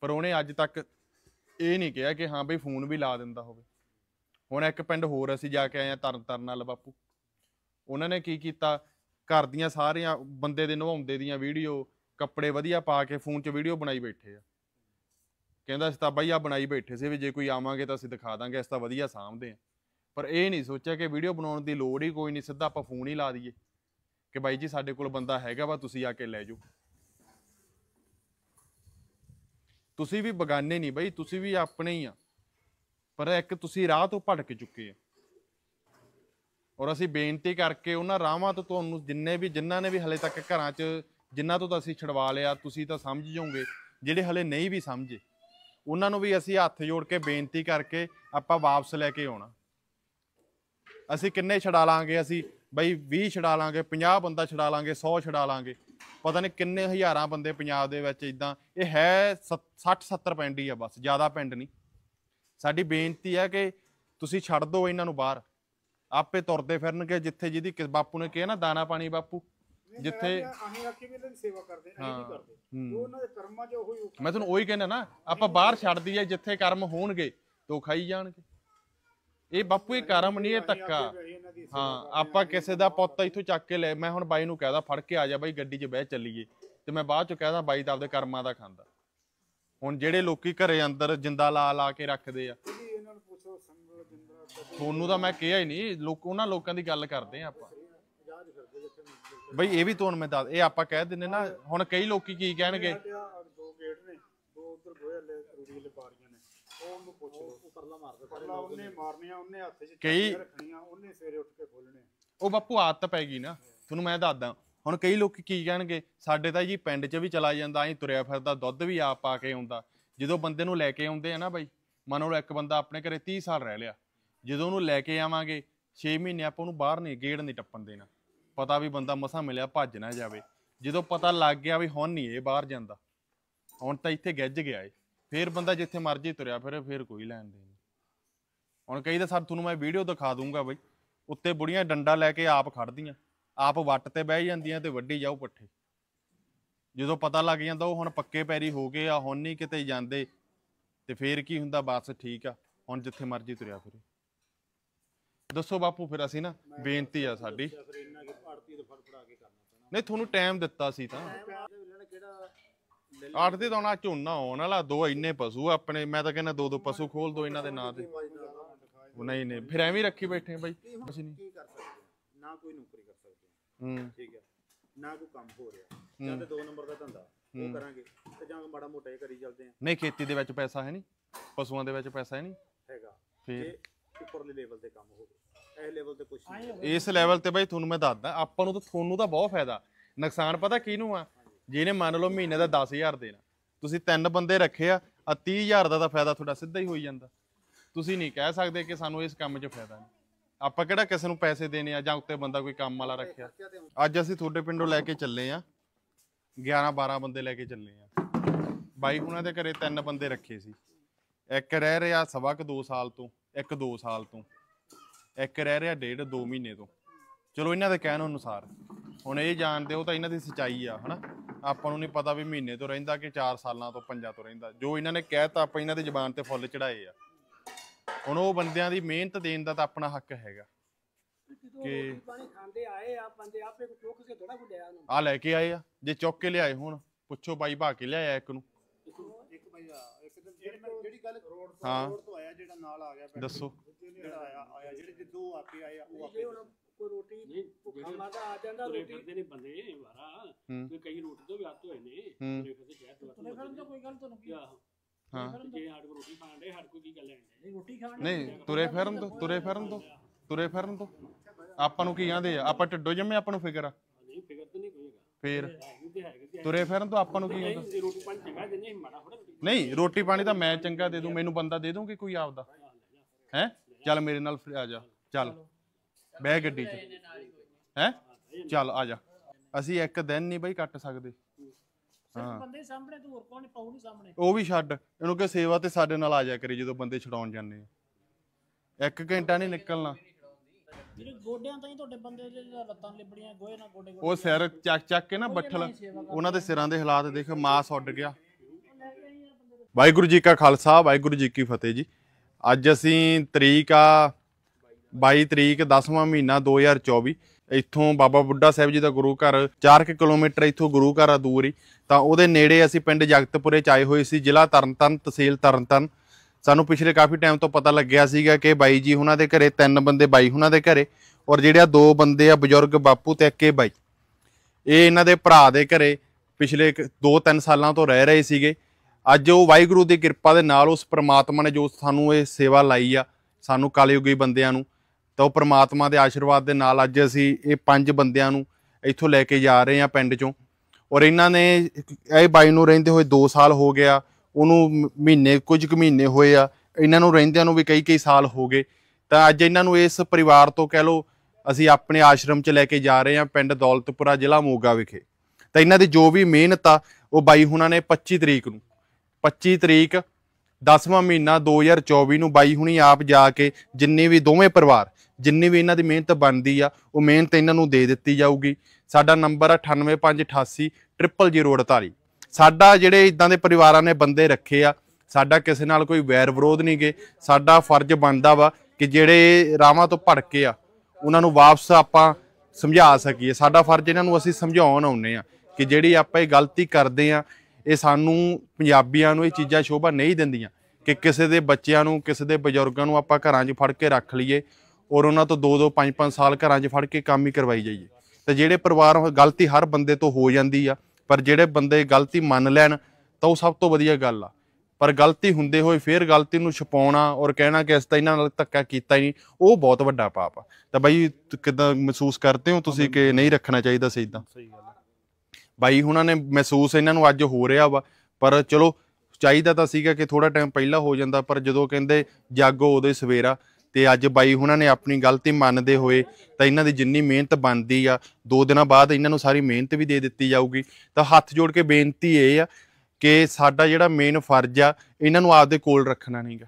ਪਰ ਉਹਨੇ ਅੱਜ ਤੱਕ ਇਹ ਨਹੀਂ ਕਿਹਾ ਕਿ ਹਾਂ ਬਈ ਫੋਨ ਵੀ ਲਾ ਦਿੰਦਾ ਹੋਵੇ ਹੁਣ ਇੱਕ ਪਿੰਡ ਹੋਰ ਅਸੀਂ ਜਾ ਕੇ ਆਏ ਆ ਤਰਨ ਤਰਨ ਨਾਲ ਬਾਪੂ ਉਹਨਾਂ ਨੇ ਕੀ ਕੀਤਾ ਘਰ ਦੀਆਂ ਸਾਰੀਆਂ ਬੰਦੇ ਦੇ ਨਵਾਉਂਦੇ ਦੀਆਂ ਵੀਡੀਓ ਕੱਪੜੇ ਵਧੀਆ ਪਾ ਕੇ ਫੋਨ 'ਚ ਵੀਡੀਓ ਬਣਾਈ ਬੈਠੇ ਆ ਕਹਿੰਦਾ ਅਸੀਂ ਤਾਂ ਬਾਈ ਆ ਬਣਾਈ ਬੈਠੇ ਸੀ ਵੀ ਜੇ ਕੋਈ ਆਵਾਂਗੇ ਤਾਂ ਅਸੀਂ ਦਿਖਾ ਦਾਂਗੇ ਇਸ ਤਾਂ ਵਧੀਆ ਸਾਹਮਦੇ ਆ ਪਰ ਇਹ ਨਹੀਂ ਸੋਚਿਆ ਕਿ ਵੀਡੀਓ ਬਣਾਉਣ ਦੀ ਲੋੜ ਹੀ ਕੋਈ ਨਹੀਂ ਸਿੱਧਾ ਆਪਾਂ ਫੋਨ ਹੀ ਲਾ ਦਈਏ ਕਿ ਬਾਈ ਜੀ ਸਾਡੇ ਕੋਲ ਬੰਦਾ ਹੈਗਾ ਵਾ ਤੁਸੀਂ ਆ ਕੇ ਲੈ ਜਾਓ ਤੁਸੀਂ ਵੀ ਬਗਾਨੇ ਨਹੀਂ ਬਾਈ ਤੁਸੀਂ ਵੀ ਆਪਣੇ ਹੀ ਆ ਪਰ ਇੱਕ ਤੁਸੀਂ ਰਾਹ ਤੋਂ ਭਟਕ ਚੁੱਕੇ ਆ ਔਰ ਅਸੀਂ ਬੇਨਤੀ ਕਰਕੇ ਉਹਨਾਂ ਰਾਹਾਂ ਤੋਂ ਤੁਹਾਨੂੰ ਜਿੰਨੇ ਵੀ ਜਿਨ੍ਹਾਂ ਨੇ ਵੀ ਹਲੇ ਤੱਕ ਘਰਾਂ 'ਚ ਜਿਨ੍ਹਾਂ ਤੋਂ ਤਾਂ ਅਸੀਂ ਛਡਵਾ ਲਿਆ ਤੁਸੀਂ ਤਾਂ ਸਮਝ ਜਾਓਗੇ ਜਿਹੜੇ ਹਲੇ ਨਹੀਂ ਵੀ ਸਮਝੇ ਉਹਨਾਂ ਨੂੰ ਵੀ ਅਸੀਂ ਹੱਥ ਜੋੜ ਕੇ ਬੇਨਤੀ ਕਰਕੇ ਆਪਾਂ ਵਾਪਸ ਲੈ ਕੇ ਆਉਣਾ ਅਸੀਂ ਕਿੰਨੇ ਛਡਾ ਲਾਂਗੇ ਅਸੀਂ ਬਈ 20 ਛਡਾ ਲਾਂਗੇ 50 ਬੰਦਾ ਛਡਾ ਲਾਂਗੇ 100 ਛਡਾ ਲਾਂਗੇ ਪਤਾ ਨਹੀਂ ਕਿੰਨੇ ਹਜ਼ਾਰਾਂ ਬੰਦੇ ਪੰਜਾਬ ਦੇ ਵਿੱਚ ਇਦਾਂ ਇਹ ਹੈ 60 70 ਪਿੰਡ ਹੀ ਆ ਬਸ ਜ਼ਿਆਦਾ ਪਿੰਡ ਨਹੀਂ ਸਾਡੀ ਬੇਨਤੀ ਹੈ ਕਿ ਤੁਸੀਂ ਛੱਡ ਦਿਓ ਇਹਨਾਂ ਨੂੰ ਬਾਹਰ ਆਪੇ ਤੁਰਦੇ ਫਿਰਨਗੇ ਜਿੱਥੇ ਜਿਹਦੀ ਬਾਪੂ ਨੇ ਕਿਹਾ ਨਾ ਦਾਣਾ ਪਾਣੀ ਬਾਪੂ ਜਿੱਥੇ ਅਸੀਂ ਆਖੀ ਵੀ ਇਹਨਾਂ ਦੀ ਸੇਵਾ ਕਰਦੇ ਇਹ ਨਹੀਂ ਕਰਦੇ ਉਹ ਉਹਨਾਂ ਦੇ ਕਰਮਾਂ 'ਚ ਉਹੀ ਉੱਠ ਮੈਂ ਤੁਹਾਨੂੰ ਉਹੀ ਕਹਿੰਦਾ ਨਾ ਆਪਾਂ ਬਾਹਰ ਛੱਡ ਦਈਏ ਜਿੱਥੇ ਕਰਮ ਹੋਣਗੇ ਤੋ ਖਾਈ ਜਾਣਗੇ ਇਹ ਬਾਪੂ ਇਹ ਕਰਮ ਨਹੀਂ ਇਹ ਤੱਕਾ ਹਾਂ ਆਪਾਂ ਕਿਸੇ ਦਾ ਪੁੱਤ ਇੱਥੋਂ ਚੱਕ ਕੇ ਲੈ ਮੈਂ ਹੁਣ ਬਾਈ ਨੂੰ ਕਹਦਾ ਫੜ ਕੇ ਆ ਜਾ ਬਾਈ ਗੱਡੀ 'ਚ ਬਹਿ ਚੱਲੀਏ ਤੇ ਮੈਂ ਬਾਅਦ 'ਚ ਕਹਦਾ ਬਾਈ ਤਾਂ ਆਪਦੇ ਕਰਮਾਂ ਦਾ ਖਾਂਦਾ ਹੁਣ ਜਿਹੜੇ ਲੋਕੀ ਘਰੇ ਅੰਦਰ ਜਿੰਦਾ ਲਾ ਲਾ ਕੇ ਰੱਖਦੇ ਆ ਤੁਹਾਨੂੰ ਤਾਂ ਮੈਂ ਕਿਹਾ ਹੀ ਨਹੀਂ ਲੋਕ ਉਹਨਾਂ ਲੋਕਾਂ ਦੀ ਗੱਲ ਕਰਦੇ ਆ ਆਪਾਂ ਬਈ ਇਹ ਵੀ ਤੁਹਾਨੂੰ ਮੈਂ ਦੱਸ ਇਹ ਆਪਾਂ ਕਹਿ ਦਿੰਨੇ ਨਾ ਹੁਣ ਕਈ ਲੋਕੀ ਕੀ ਕਹਿਣਗੇ ਦੋ ਗੇਟ ਨੇ ਦੋ ਉਧਰ ਗੋਹੇ ਰੂੜੀ ਲੈ ਪਾਰੀਆਂ ਨੇ ਉਹ ਉਹਨੂੰ ਪੁੱਛ ਲਓ ਉਪਰਲਾ ਮਾਰਦੇ ਪਰਲਾ ਉਹਨੇ ਮਾਰਨੀਆਂ ਉਹਨੇ ਹੱਥ 'ਚ ਰੱਖਣੀਆਂ ਉਹਨੇ ਸਵੇਰੇ ਉੱਠ ਕੇ ਖੋਲਣੇ ਉਹ ਬਾਪੂ ਆਦਤ ਪੈ ਗਈ ਨਾ ਤੁਹਾਨੂੰ ਮੈਂ ਦੱਸਦਾ ਹੁਣ ਕਈ ਲੋਕ ਕੀ ਕਹਿਣਗੇ ਸਾਡੇ ਤਾਂ ਜੀ ਪਿੰਡ 'ਚ ਵੀ ਚਲਾ ਜਾਂਦਾ ਐਂ ਤੁਰਿਆ ਫਿਰਦਾ ਦੁੱਧ ਵੀ ਆਪ ਪਾ ਕੇ ਆਉਂਦਾ ਜਦੋਂ ਬੰਦੇ ਨੂੰ ਲੈ ਕੇ ਆਉਂਦੇ ਆ ਨਾ ਬਾਈ ਮੰਨ ਲਓ ਇੱਕ ਬੰਦਾ ਆਪਣੇ ਘਰੇ 30 ਸਾਲ ਰਹਿ ਲਿਆ ਜਦੋਂ ਉਹਨੂੰ ਲੈ ਕੇ ਆਵਾਂਗੇ 6 ਮਹੀਨੇ ਆਪਾਂ ਉਹਨੂੰ ਬਾਹਰ ਨਹੀਂ ਗੇੜ ਨਹੀਂ ਟੱਪਣ ਦੇਣਾ ਪਤਾ ਵੀ ਬੰਦਾ ਮਸਾ ਮਿਲਿਆ ਭੱਜ ਨਾ ਜਾਵੇ ਜਦੋਂ ਪਤਾ ਲੱਗ ਗਿਆ ਵੀ ਹੁਣ ਨਹੀਂ ਇਹ ਬਾਹਰ ਜਾਂਦਾ ਹੁਣ ਤਾਂ ਇੱਥੇ ਗੱਜ ਗਿਆ ਏ ਫੇਰ ਬੰਦਾ ਜਿੱਥੇ ਮਰਜ਼ੀ ਤੁਰਿਆ ਫਿਰ ਫੇਰ ਕੋਈ ਲੈਣ ਦੇ ਨਹੀਂ ਹੁਣ ਕਈ ਤਾਂ ਸਰ ਤੁਹਾਨੂੰ ਮੈਂ ਵੀਡੀਓ ਦਿਖਾ ਦੂੰਗਾ ਬਈ ਉੱਤੇ ਬੁੜੀਆਂ ਡੰਡਾ ਲੈ ਕੇ ਆਪ ਖੜਦੀਆਂ ਆਪ ਵੱਟ ਤੇ ਬਹਿ ਜਾਂਦੀਆਂ ਤੇ ਵੱਢੀ ਜਾਉ ਪੱਠੇ ਜਦੋਂ ਪਤਾ ਲੱਗ ਜਾਂਦਾ ਉਹ ਹੁਣ ਪੱਕੇ ਪੈਰੀ ਹੋ ਗਏ ਆ ਹੁਣ ਨਹੀਂ ਕਿਤੇ ਜਾਂਦੇ ਤੇ ਫੇਰ ਕੀ ਹੁੰਦਾ ਬਸ ਠੀਕ ਆ ਹੁਣ ਜਿੱਥੇ ਮਰਜ਼ੀ ਤੁਰਿਆ ਫਿਰੇ ਦੱਸੋ ਬਾਪੂ ਫਿਰ ਅਸੀਂ ਨਾ ਬੇਨਤੀ ਆ ਸਾਡੀ ਨਹੀਂ ਤੁਹਾਨੂੰ ਟਾਈਮ ਦਿੱਤਾ ਸੀ ਤਾਂ ਇਹਦੇ ਦੇ ਤਾਂ ਝੋਨਾ ਆਉਣ ਵਾਲਾ ਦੋ ਇੰਨੇ ਪਸ਼ੂ ਆਪਣੇ ਮੈਂ ਤਾਂ ਕਹਿੰਦਾ ਦੋ ਦੋ ਪਸ਼ੂ ਖੋਲ ਦੋ ਇਹਨਾਂ ਦੇ ਨਾਂ ਤੇ ਉਹ ਨਹੀਂ ਨਹੀਂ ਫਿਰ ਐਵੇਂ ਹੀ ਰੱਖੀ ਬੈਠੇ ਆ ਬਾਈ ਕੁਛ ਨਹੀਂ ਕੀ ਕਰ ਸਕਦੇ ਨਾ ਕੋਈ ਨੌਕਰੀ ਕਰ ਸਕਦੇ ਹੂੰ ਠੀਕ ਹੈ ਨਾ ਕੋਈ ਕੰਮ ਹੋ ਰਿਹਾ ਜਾਂ ਤੇ ਦੋ ਨੰਬਰ ਦਾ ਧੰਦਾ ਉਹ ਕਰਾਂਗੇ ਤੇ ਜਾਂ ਮਾੜਾ ਮੋਟਾ ਇਹ ਕਰੀ ਚੱਲਦੇ ਆ ਨਹੀਂ ਖੇਤੀ ਦੇ ਵਿੱਚ ਪੈਸਾ ਹੈ ਨਹੀਂ ਪਸ਼ੂਆਂ ਦੇ ਵਿੱਚ ਪੈਸਾ ਹੈ ਨਹੀਂ ਹੈਗਾ ਫਿਰ ਉੱਪਰਲੇ ਲੈਵਲ ਤੇ ਕੰਮ ਹੋਵੇ ਇਸ ਲੈਵਲ ਤੇ ਇਸ ਲੈਵਲ ਤੇ ਬਾਈ ਤੁਹਾਨੂੰ ਮੈਂ ਦੱਸਦਾ ਆਪਾਂ ਨੂੰ ਤਾਂ ਤੁਹਾਨੂੰ ਤਾਂ ਬਹੁਤ ਫਾਇਦਾ ਨੁਕਸਾਨ ਪਤਾ ਕਿਹਨੂੰ ਆ ਜਿਹਨੇ ਮੰਨ ਲਓ ਮਹੀਨੇ ਦਾ 10000 ਦੇਣਾ ਤੁਸੀਂ ਤਿੰਨ ਬੰਦੇ ਰੱਖੇ ਆ ਆ 30000 ਦਾ ਤਾਂ ਫਾਇਦਾ ਤੁਹਾਡਾ ਸਿੱਧਾ ਹੀ ਹੋਈ ਜਾਂਦਾ ਤੁਸੀਂ ਨਹੀਂ ਕਹਿ ਸਕਦੇ ਕਿ ਸਾਨੂੰ ਇਸ ਕੰਮ 'ਚ ਫਾਇਦਾ ਨਹੀਂ ਆਪਾਂ ਕਿਹੜਾ ਕਿਸੇ ਨੂੰ ਪੈਸੇ ਦੇਣੇ ਆ ਜਾਂ ਉੱਤੇ ਬੰਦਾ ਕੋਈ ਕੰਮ ਵਾਲਾ ਰੱਖਿਆ ਅੱਜ ਅਸੀਂ ਤੁਹਾਡੇ ਪਿੰਡੋਂ ਲੈ ਕੇ ਚੱਲੇ ਆ 11 12 ਬੰਦੇ ਲੈ ਕੇ ਚੱਲੇ ਆ ਬਾਈ ਉਹਨਾਂ ਦੇ ਘਰੇ ਤਿੰਨ ਬੰਦੇ ਰੱਖੇ ਸੀ ਇੱਕ ਰਹਿ ਰਿਹਾ ਸਵਾ ਕੁ 2 ਸਾਲ ਤੋਂ ਇੱਕ 2 ਸਾਲ ਤੋਂ ਇੱਕ ਰਹਿ ਰਿਹਾ ਡੇਢ 2 ਮਹੀਨੇ ਤੋਂ ਚਲੋ ਇਹਨਾਂ ਦੇ ਕਹਿਣ ਅਨੁਸਾਰ ਹੁਣ ਇਹ ਜਾਣਦੇ ਹੋ ਤਾਂ ਇਹਨਾਂ ਦੀ ਸਚਾਈ ਆ ਹਨਾ ਆਪਾਂ ਨੂੰ ਨਹੀਂ ਪਤਾ ਵੀ ਮਹੀਨੇ ਤੋਂ ਰਹਿੰਦਾ ਕਿ 4 ਸਾਲਾਂ ਤੋਂ ਪੰਜਾਂ ਤੋਂ ਰਹਿੰਦਾ ਜੋ ਇਹਨਾਂ ਨੇ ਕਹਿਤਾ ਆਪਾਂ ਇਹਨਾਂ ਦੀ ਜ਼ੁਬਾਨ ਤੇ ਫੁੱਲ ਚੜਾਏ ਆ ਹੁਣ ਉਹ ਬੰਦਿਆਂ ਦੀ ਮਿਹਨਤ ਦੇਣ ਦਾ ਤਾਂ ਆਪਣਾ ਹੱਕ ਹੈਗਾ ਕਿ ਪਾਣੀ ਖਾਂਦੇ ਆਏ ਆ ਬੰਦੇ ਆਪੇ ਕੋ ਕੇ ਥੋੜਾ ਉਹਨੂੰ ਆ ਲੈ ਕੇ ਆਏ ਆ ਜੇ ਚੁੱਕ ਕੇ ਲਿਆਏ ਹੁਣ ਪੁੱਛੋ ਬਾਈ ਭਾ ਕੇ ਲਿਆਇਆ ਇੱਕ ਨੂੰ ਇੱਕ ਬਾਈ ਇੱਕ ਦਿਨ ਜਿਹੜੀ ਗੱਲ ਰੋਡ ਤੋਂ ਆਇਆ ਜਿਹੜਾ ਨਾਲ ਆ ਗਿਆ ਦੱਸੋ ਉਹਨੇ ਆਇਆ ਆਇਆ ਜਿਹੜੇ ਤੇ ਦੋ ਆਪੇ ਆਏ ਆ ਉਹ ਆਪੇ ਕੋਈ ਰੋਟੀ ਭੁੱਖਾ ਮਾਦਾ ਆ ਜਾਂਦਾ ਤੁਰੇ ਰੋਟੀ ਫਿਰਦੇ ਨੇ ਬੰਦੇ ਵਾਰਾ ਕੋਈ ਕਈ ਰੋਟੀ ਤੋਂ ਵਿਅਸਤ ਹੋਏ ਨੇ ਹੂੰ। ਤੁਰੇ ਫਿਰਦੇ ਸ਼ਹਿਰ ਤੋਂ ਤੁਰੇ ਤੋਂ ਕੋਈ ਗੱਲ ਤੁਹਾਨੂੰ ਕੀ ਹਾਂ ਜੇ ਸਾਡੇ ਰੋਟੀ ਖਾਣ ਦੇ ਸਾਡੇ ਕੋਲ ਕੀ ਗੱਲ ਹੈ ਨਹੀਂ ਰੋਟੀ ਖਾਣ ਨਹੀਂ ਤੁਰੇ ਫਿਰਨ ਤੋਂ ਤੁਰੇ ਫਿਰਨ ਤੋਂ ਤੁਰੇ ਫਿਰਨ ਤੋਂ ਆਪਾਂ ਨੂੰ ਕੀ ਆਂਦੇ ਆ ਆਪਾਂ ਢਿੱਡੋ ਜੰਮੇ ਆਪਾਂ ਨੂੰ ਫਿਕਰ ਆ ਨਹੀਂ ਫਿਕਰ ਤਾਂ ਨਹੀਂ ਕੋਈ ਹੈਗਾ ਤੁਰੇ ਫਿਰਨ ਤੋਂ ਆਪਾਂ ਨੂੰ ਕੀ ਆਉਂਦਾ ਰੋਟੀ ਪਾਣੀ ਤਾਂ ਮੈਂ ਚੰਗਾ ਦੇ ਦੂੰ ਮੈਨੂੰ ਬੰਦਾ ਦੇ ਦੋਗੇ ਕੋਈ ਆਪਦਾ ਹੈ ਚੱਲ ਮੇਰੇ ਨਾਲ ਫਿਰ ਆ ਜਾ ਚੱਲ ਬਹਿ ਗੱਡੀ 'ਚ ਹੈ ਚੱਲ ਆ ਜਾ ਅਸੀਂ ਇੱਕ ਦਿਨ ਨਹੀਂ ਬਾਈ ਕੱਟ ਸਕਦੇ ਬੰਦੇ ਸਾਹਮਣੇ ਹੋਰ ਪਾਉ ਨਹੀਂ ਸਾਹਮਣੇ ਉਹ ਵੀ ਛੱਡ ਇਹਨੂੰ ਕਿ ਸੇਵਾ ਤੇ ਸਾਡੇ ਨਾਲ ਆ ਜਾ ਕਰੇ ਜਦੋਂ ਬੰਦੇ ਛਡਾਉਣ ਜਾਂਦੇ ਆ ਇੱਕ ਘੰਟਾ ਨਹੀਂ ਨਿਕਲਣਾ ਗੋਡਿਆਂ ਤਾਂ ਹੀ ਤੁਹਾਡੇ ਬੰਦੇ ਲੱਤਾਂ ਲਿਬੜੀਆਂ ਗੋਏ ਨਾਲ ਗੋਡੇ ਉਹ ਸਿਰ ਚੱਕ ਚੱਕ ਕੇ ਨਾ ਬੱਠਲ ਉਹਨਾਂ ਦੇ ਸਿਰਾਂ ਦੇ ਹਾਲਾਤ ਦੇਖ ਮਾਸ ਉੱਡ ਗਿਆ ਵਾਹਿਗੁਰੂ ਜੀ ਕਾ ਖਾਲਸਾ ਵਾਹਿਗੁਰੂ ਜੀ ਕੀ ਫਤਿਹ ਜੀ ਅੱਜ ਅਸੀਂ ਤਰੀਕ ਆ 22 ਤਰੀਕ 10ਵਾਂ ਮਹੀਨਾ 2024 ਇੱਥੋਂ ਬਾਬਾ ਬੁੱਢਾ ਸਾਹਿਬ ਜੀ ਦਾ ਗੁਰੂ ਘਰ 4 ਕਿਲੋਮੀਟਰ ਇੱਥੋਂ ਗੁਰੂ ਘਰ ਆ ਦੂਰ ਹੀ ਤਾਂ ਉਹਦੇ ਨੇੜੇ ਅਸੀਂ ਪਿੰਡ ਜਗਤਪੁਰੇ ਚ ਆਏ ਹੋਏ ਸੀ ਜ਼ਿਲ੍ਹਾ ਤਰਨਤਨ ਤਹਿਸੀਲ ਤਰਨਤਨ ਸਾਨੂੰ ਪਿਛਲੇ ਕਾਫੀ ਟਾਈਮ ਤੋਂ ਪਤਾ ਲੱਗਿਆ ਸੀਗਾ ਕਿ ਬਾਈ ਜੀ ਉਹਨਾਂ ਦੇ ਘਰੇ ਤਿੰਨ ਬੰਦੇ ਬਾਈ ਉਹਨਾਂ ਦੇ ਘਰੇ ਔਰ ਜਿਹੜੇ ਆ ਦੋ ਬੰਦੇ ਆ ਬਜ਼ੁਰਗ ਬਾਪੂ ਤੇ ਅੱਕੇ ਬਾਈ ਇਹ ਇਹਨਾਂ ਦੇ ਭਰਾ ਦੇ ਘਰੇ ਪਿਛਲੇ 2-3 ਸਾਲਾਂ ਤੋਂ ਰਹਿ ਰਹੇ ਸੀਗੇ ਅੱਜ ਉਹ ਵਾਹਿਗੁਰੂ ਦੀ ਕਿਰਪਾ ਦੇ ਨਾਲ ਉਸ ਪ੍ਰਮਾਤਮਾ ਨੇ ਜੋ ਸਾਨੂੰ ਇਹ ਸੇਵਾ ਲਾਈ ਆ ਸਾਨੂੰ ਕਾਲਯੁਗੀ ਬੰਦਿਆਂ ਨੂੰ ਤਾਂ ਉਹ ਪ੍ਰਮਾਤਮਾ ਦੇ ਆਸ਼ੀਰਵਾਦ ਦੇ ਨਾਲ ਅੱਜ ਅਸੀਂ ਇਹ ਪੰਜ ਬੰਦਿਆਂ ਨੂੰ ਇੱਥੋਂ ਲੈ ਕੇ ਜਾ ਰਹੇ ਆ ਪਿੰਡ ਚੋਂ ਔਰ ਇਹਨਾਂ ਨੇ ਇਹ ਬਾਈ ਨੂੰ ਰਹਿੰਦੇ ਹੋਏ 2 ਸਾਲ ਹੋ ਗਿਆ ਉਹਨੂੰ ਮਹੀਨੇ ਕੁਝ ਕੁ ਮਹੀਨੇ ਹੋਏ ਆ ਇਹਨਾਂ ਨੂੰ ਰਹਿੰਦਿਆਂ ਨੂੰ ਵੀ ਕਈ ਕਈ ਸਾਲ ਹੋ ਗਏ ਤਾਂ ਅੱਜ ਇਹਨਾਂ ਨੂੰ ਇਸ ਪਰਿਵਾਰ ਤੋਂ ਕਹਿ ਲੋ ਅਸੀਂ ਆਪਣੇ ਆਸ਼ਰਮ 'ਚ ਲੈ ਕੇ ਜਾ ਰਹੇ ਹਾਂ ਪਿੰਡ ਦੌਲਤਪੁਰਾ ਜ਼ਿਲ੍ਹਾ ਮੋਗਾ ਵਿਖੇ ਤਾਂ ਇਹਨਾਂ ਦੀ ਜੋ ਵੀ ਮਿਹਨਤ ਆ ਉਹ ਬਾਈ ਹੁਣਾਂ ਨੇ 25 ਤਰੀਕ ਨੂੰ 25 ਤਰੀਕ 10ਵਾਂ ਮਹੀਨਾ 2024 ਨੂੰ ਬਾਈ ਹੁਣੀ ਆਪ ਜਾ ਕੇ ਜਿੰਨੇ ਵੀ ਦੋਵੇਂ ਪਰਿਵਾਰ ਜਿੰਨੀ ਵੀ ਇਹਨਾਂ ਦੀ ਮਿਹਨਤ ਬਣਦੀ ਆ ਉਹ ਮਿਹਨਤ ਇਹਨਾਂ ਨੂੰ ਦੇ ਦਿੱਤੀ ਜਾਊਗੀ ਸਾਡਾ ਨੰਬਰ 0048 ਸਾਡਾ ਜਿਹੜੇ ਇਦਾਂ ਦੇ ਪਰਿਵਾਰਾਂ ਨੇ ਬੰਦੇ ਰੱਖੇ ਆ ਸਾਡਾ ਕਿਸੇ ਨਾਲ ਕੋਈ ਵੈਰ ਵਿਰੋਧ ਨਹੀਂ ਗੇ ਸਾਡਾ ਫਰਜ਼ ਬਣਦਾ ਵਾ ਕਿ ਜਿਹੜੇ ਰਾਵਾਂ ਤੋਂ ਭਟਕੇ ਆ ਉਹਨਾਂ ਨੂੰ ਵਾਪਸ ਆਪਾਂ ਸਮਝਾ ਸਕੀਏ ਸਾਡਾ ਫਰਜ਼ ਇਹਨਾਂ ਨੂੰ ਅਸੀਂ ਸਮਝਾਉਣ ਆਉਨੇ ਆ ਕਿ ਜਿਹੜੀ ਆਪਾਂ ਇਹ ਗਲਤੀ ਕਰਦੇ ਆ ਇਹ ਸਾਨੂੰ ਪੰਜਾਬੀਆਂ ਨੂੰ ਇਹ ਚੀਜ਼ਾਂ ਸ਼ੋਭਾ ਨਹੀਂ ਦਿੰਦੀਆਂ ਕਿ ਕਿਸੇ ਦੇ ਬੱਚਿਆਂ ਨੂੰ ਕਿਸੇ ਦੇ ਬਜ਼ੁਰਗਾਂ ਨੂੰ ਆਪਾਂ ਘਰਾਂ 'ਚ ਫੜ ਕੇ ਰੱਖ ਲਈਏ ਔਰ ਉਹਨਾਂ ਤੋਂ 2-2 5-5 ਸਾਲ ਘਰਾਂ 'ਚ ਫੜ ਕੇ ਕੰਮ ਹੀ ਕਰਵਾਈ ਜਾਈਏ ਤੇ ਜਿਹੜੇ ਪਰਿਵਾਰ ਗਲਤੀ ਹਰ ਬੰਦੇ ਤੋਂ ਹੋ ਜਾਂਦੀ ਆ ਪਰ ਜਿਹੜੇ ਬੰਦੇ ਗਲਤੀ ਮੰਨ ਲੈਣ ਤਾਂ ਉਹ ਸਭ ਤੋਂ ਵਧੀਆ ਗੱਲ ਆ ਪਰ ਗਲਤੀ ਹੁੰਦੇ ਹੋਏ ਫੇਰ ਗਲਤੀ ਨੂੰ ਛਪਾਉਣਾ ਔਰ ਕਹਿਣਾ ਕਿ ਇਸ ਤਾਂ ਇਹਨਾਂ ਨਾਲ ਧੱਕਾ ਕੀਤਾ ਹੀ ਨਹੀਂ ਉਹ ਬਹੁਤ ਵੱਡਾ ਪਾਪ ਆ ਤਾਂ ਬਾਈ ਕਿਦਾਂ ਮਹਿਸੂਸ ਕਰਦੇ ਹੋ ਤੁਸੀਂ ਕਿ ਨਹੀਂ ਰੱਖਣਾ ਚਾਹੀਦਾ ਸਹੀ ਤਾਂ ਸਹੀ ਗੱਲ ਬਾਈ ਹੁਣਾਂ ਨੇ ਮਹਿਸੂਸ ਇਹਨਾਂ ਨੂੰ ਅੱਜ ਹੋ ਰਿਹਾ ਵਾ ਪਰ ਚਲੋ ਚਾਹੀਦਾ ਤਾਂ ਸੀਗਾ ਕਿ ਥੋੜਾ ਟਾਈਮ ਪਹਿਲਾਂ ਹੋ ਜਾਂਦਾ ਪਰ ਜਦੋਂ ਕਹਿੰਦੇ ਜਾਗੋ ਉਦੋਂ ਸਵੇਰਾ ਤੇ ਅੱਜ ਬਾਈ ਉਹਨਾਂ ਨੇ ਆਪਣੀ ਗਲਤੀ ਮੰਨਦੇ ਹੋਏ ਤਾਂ ਇਹਨਾਂ ਦੀ ਜਿੰਨੀ ਮਿਹਨਤ ਬਣਦੀ ਆ ਦੋ ਦਿਨਾਂ ਬਾਅਦ ਇਹਨਾਂ ਨੂੰ ਸਾਰੀ ਮਿਹਨਤ ਵੀ ਦੇ ਦਿੱਤੀ ਜਾਊਗੀ ਤਾਂ ਹੱਥ ਜੋੜ ਕੇ ਬੇਨਤੀ ਇਹ ਆ ਕਿ ਸਾਡਾ ਜਿਹੜਾ ਮੇਨ ਫਰਜ਼ ਆ ਇਹਨਾਂ ਨੂੰ ਆਪਦੇ ਕੋਲ ਰੱਖਣਾ ਨਹੀਂਗਾ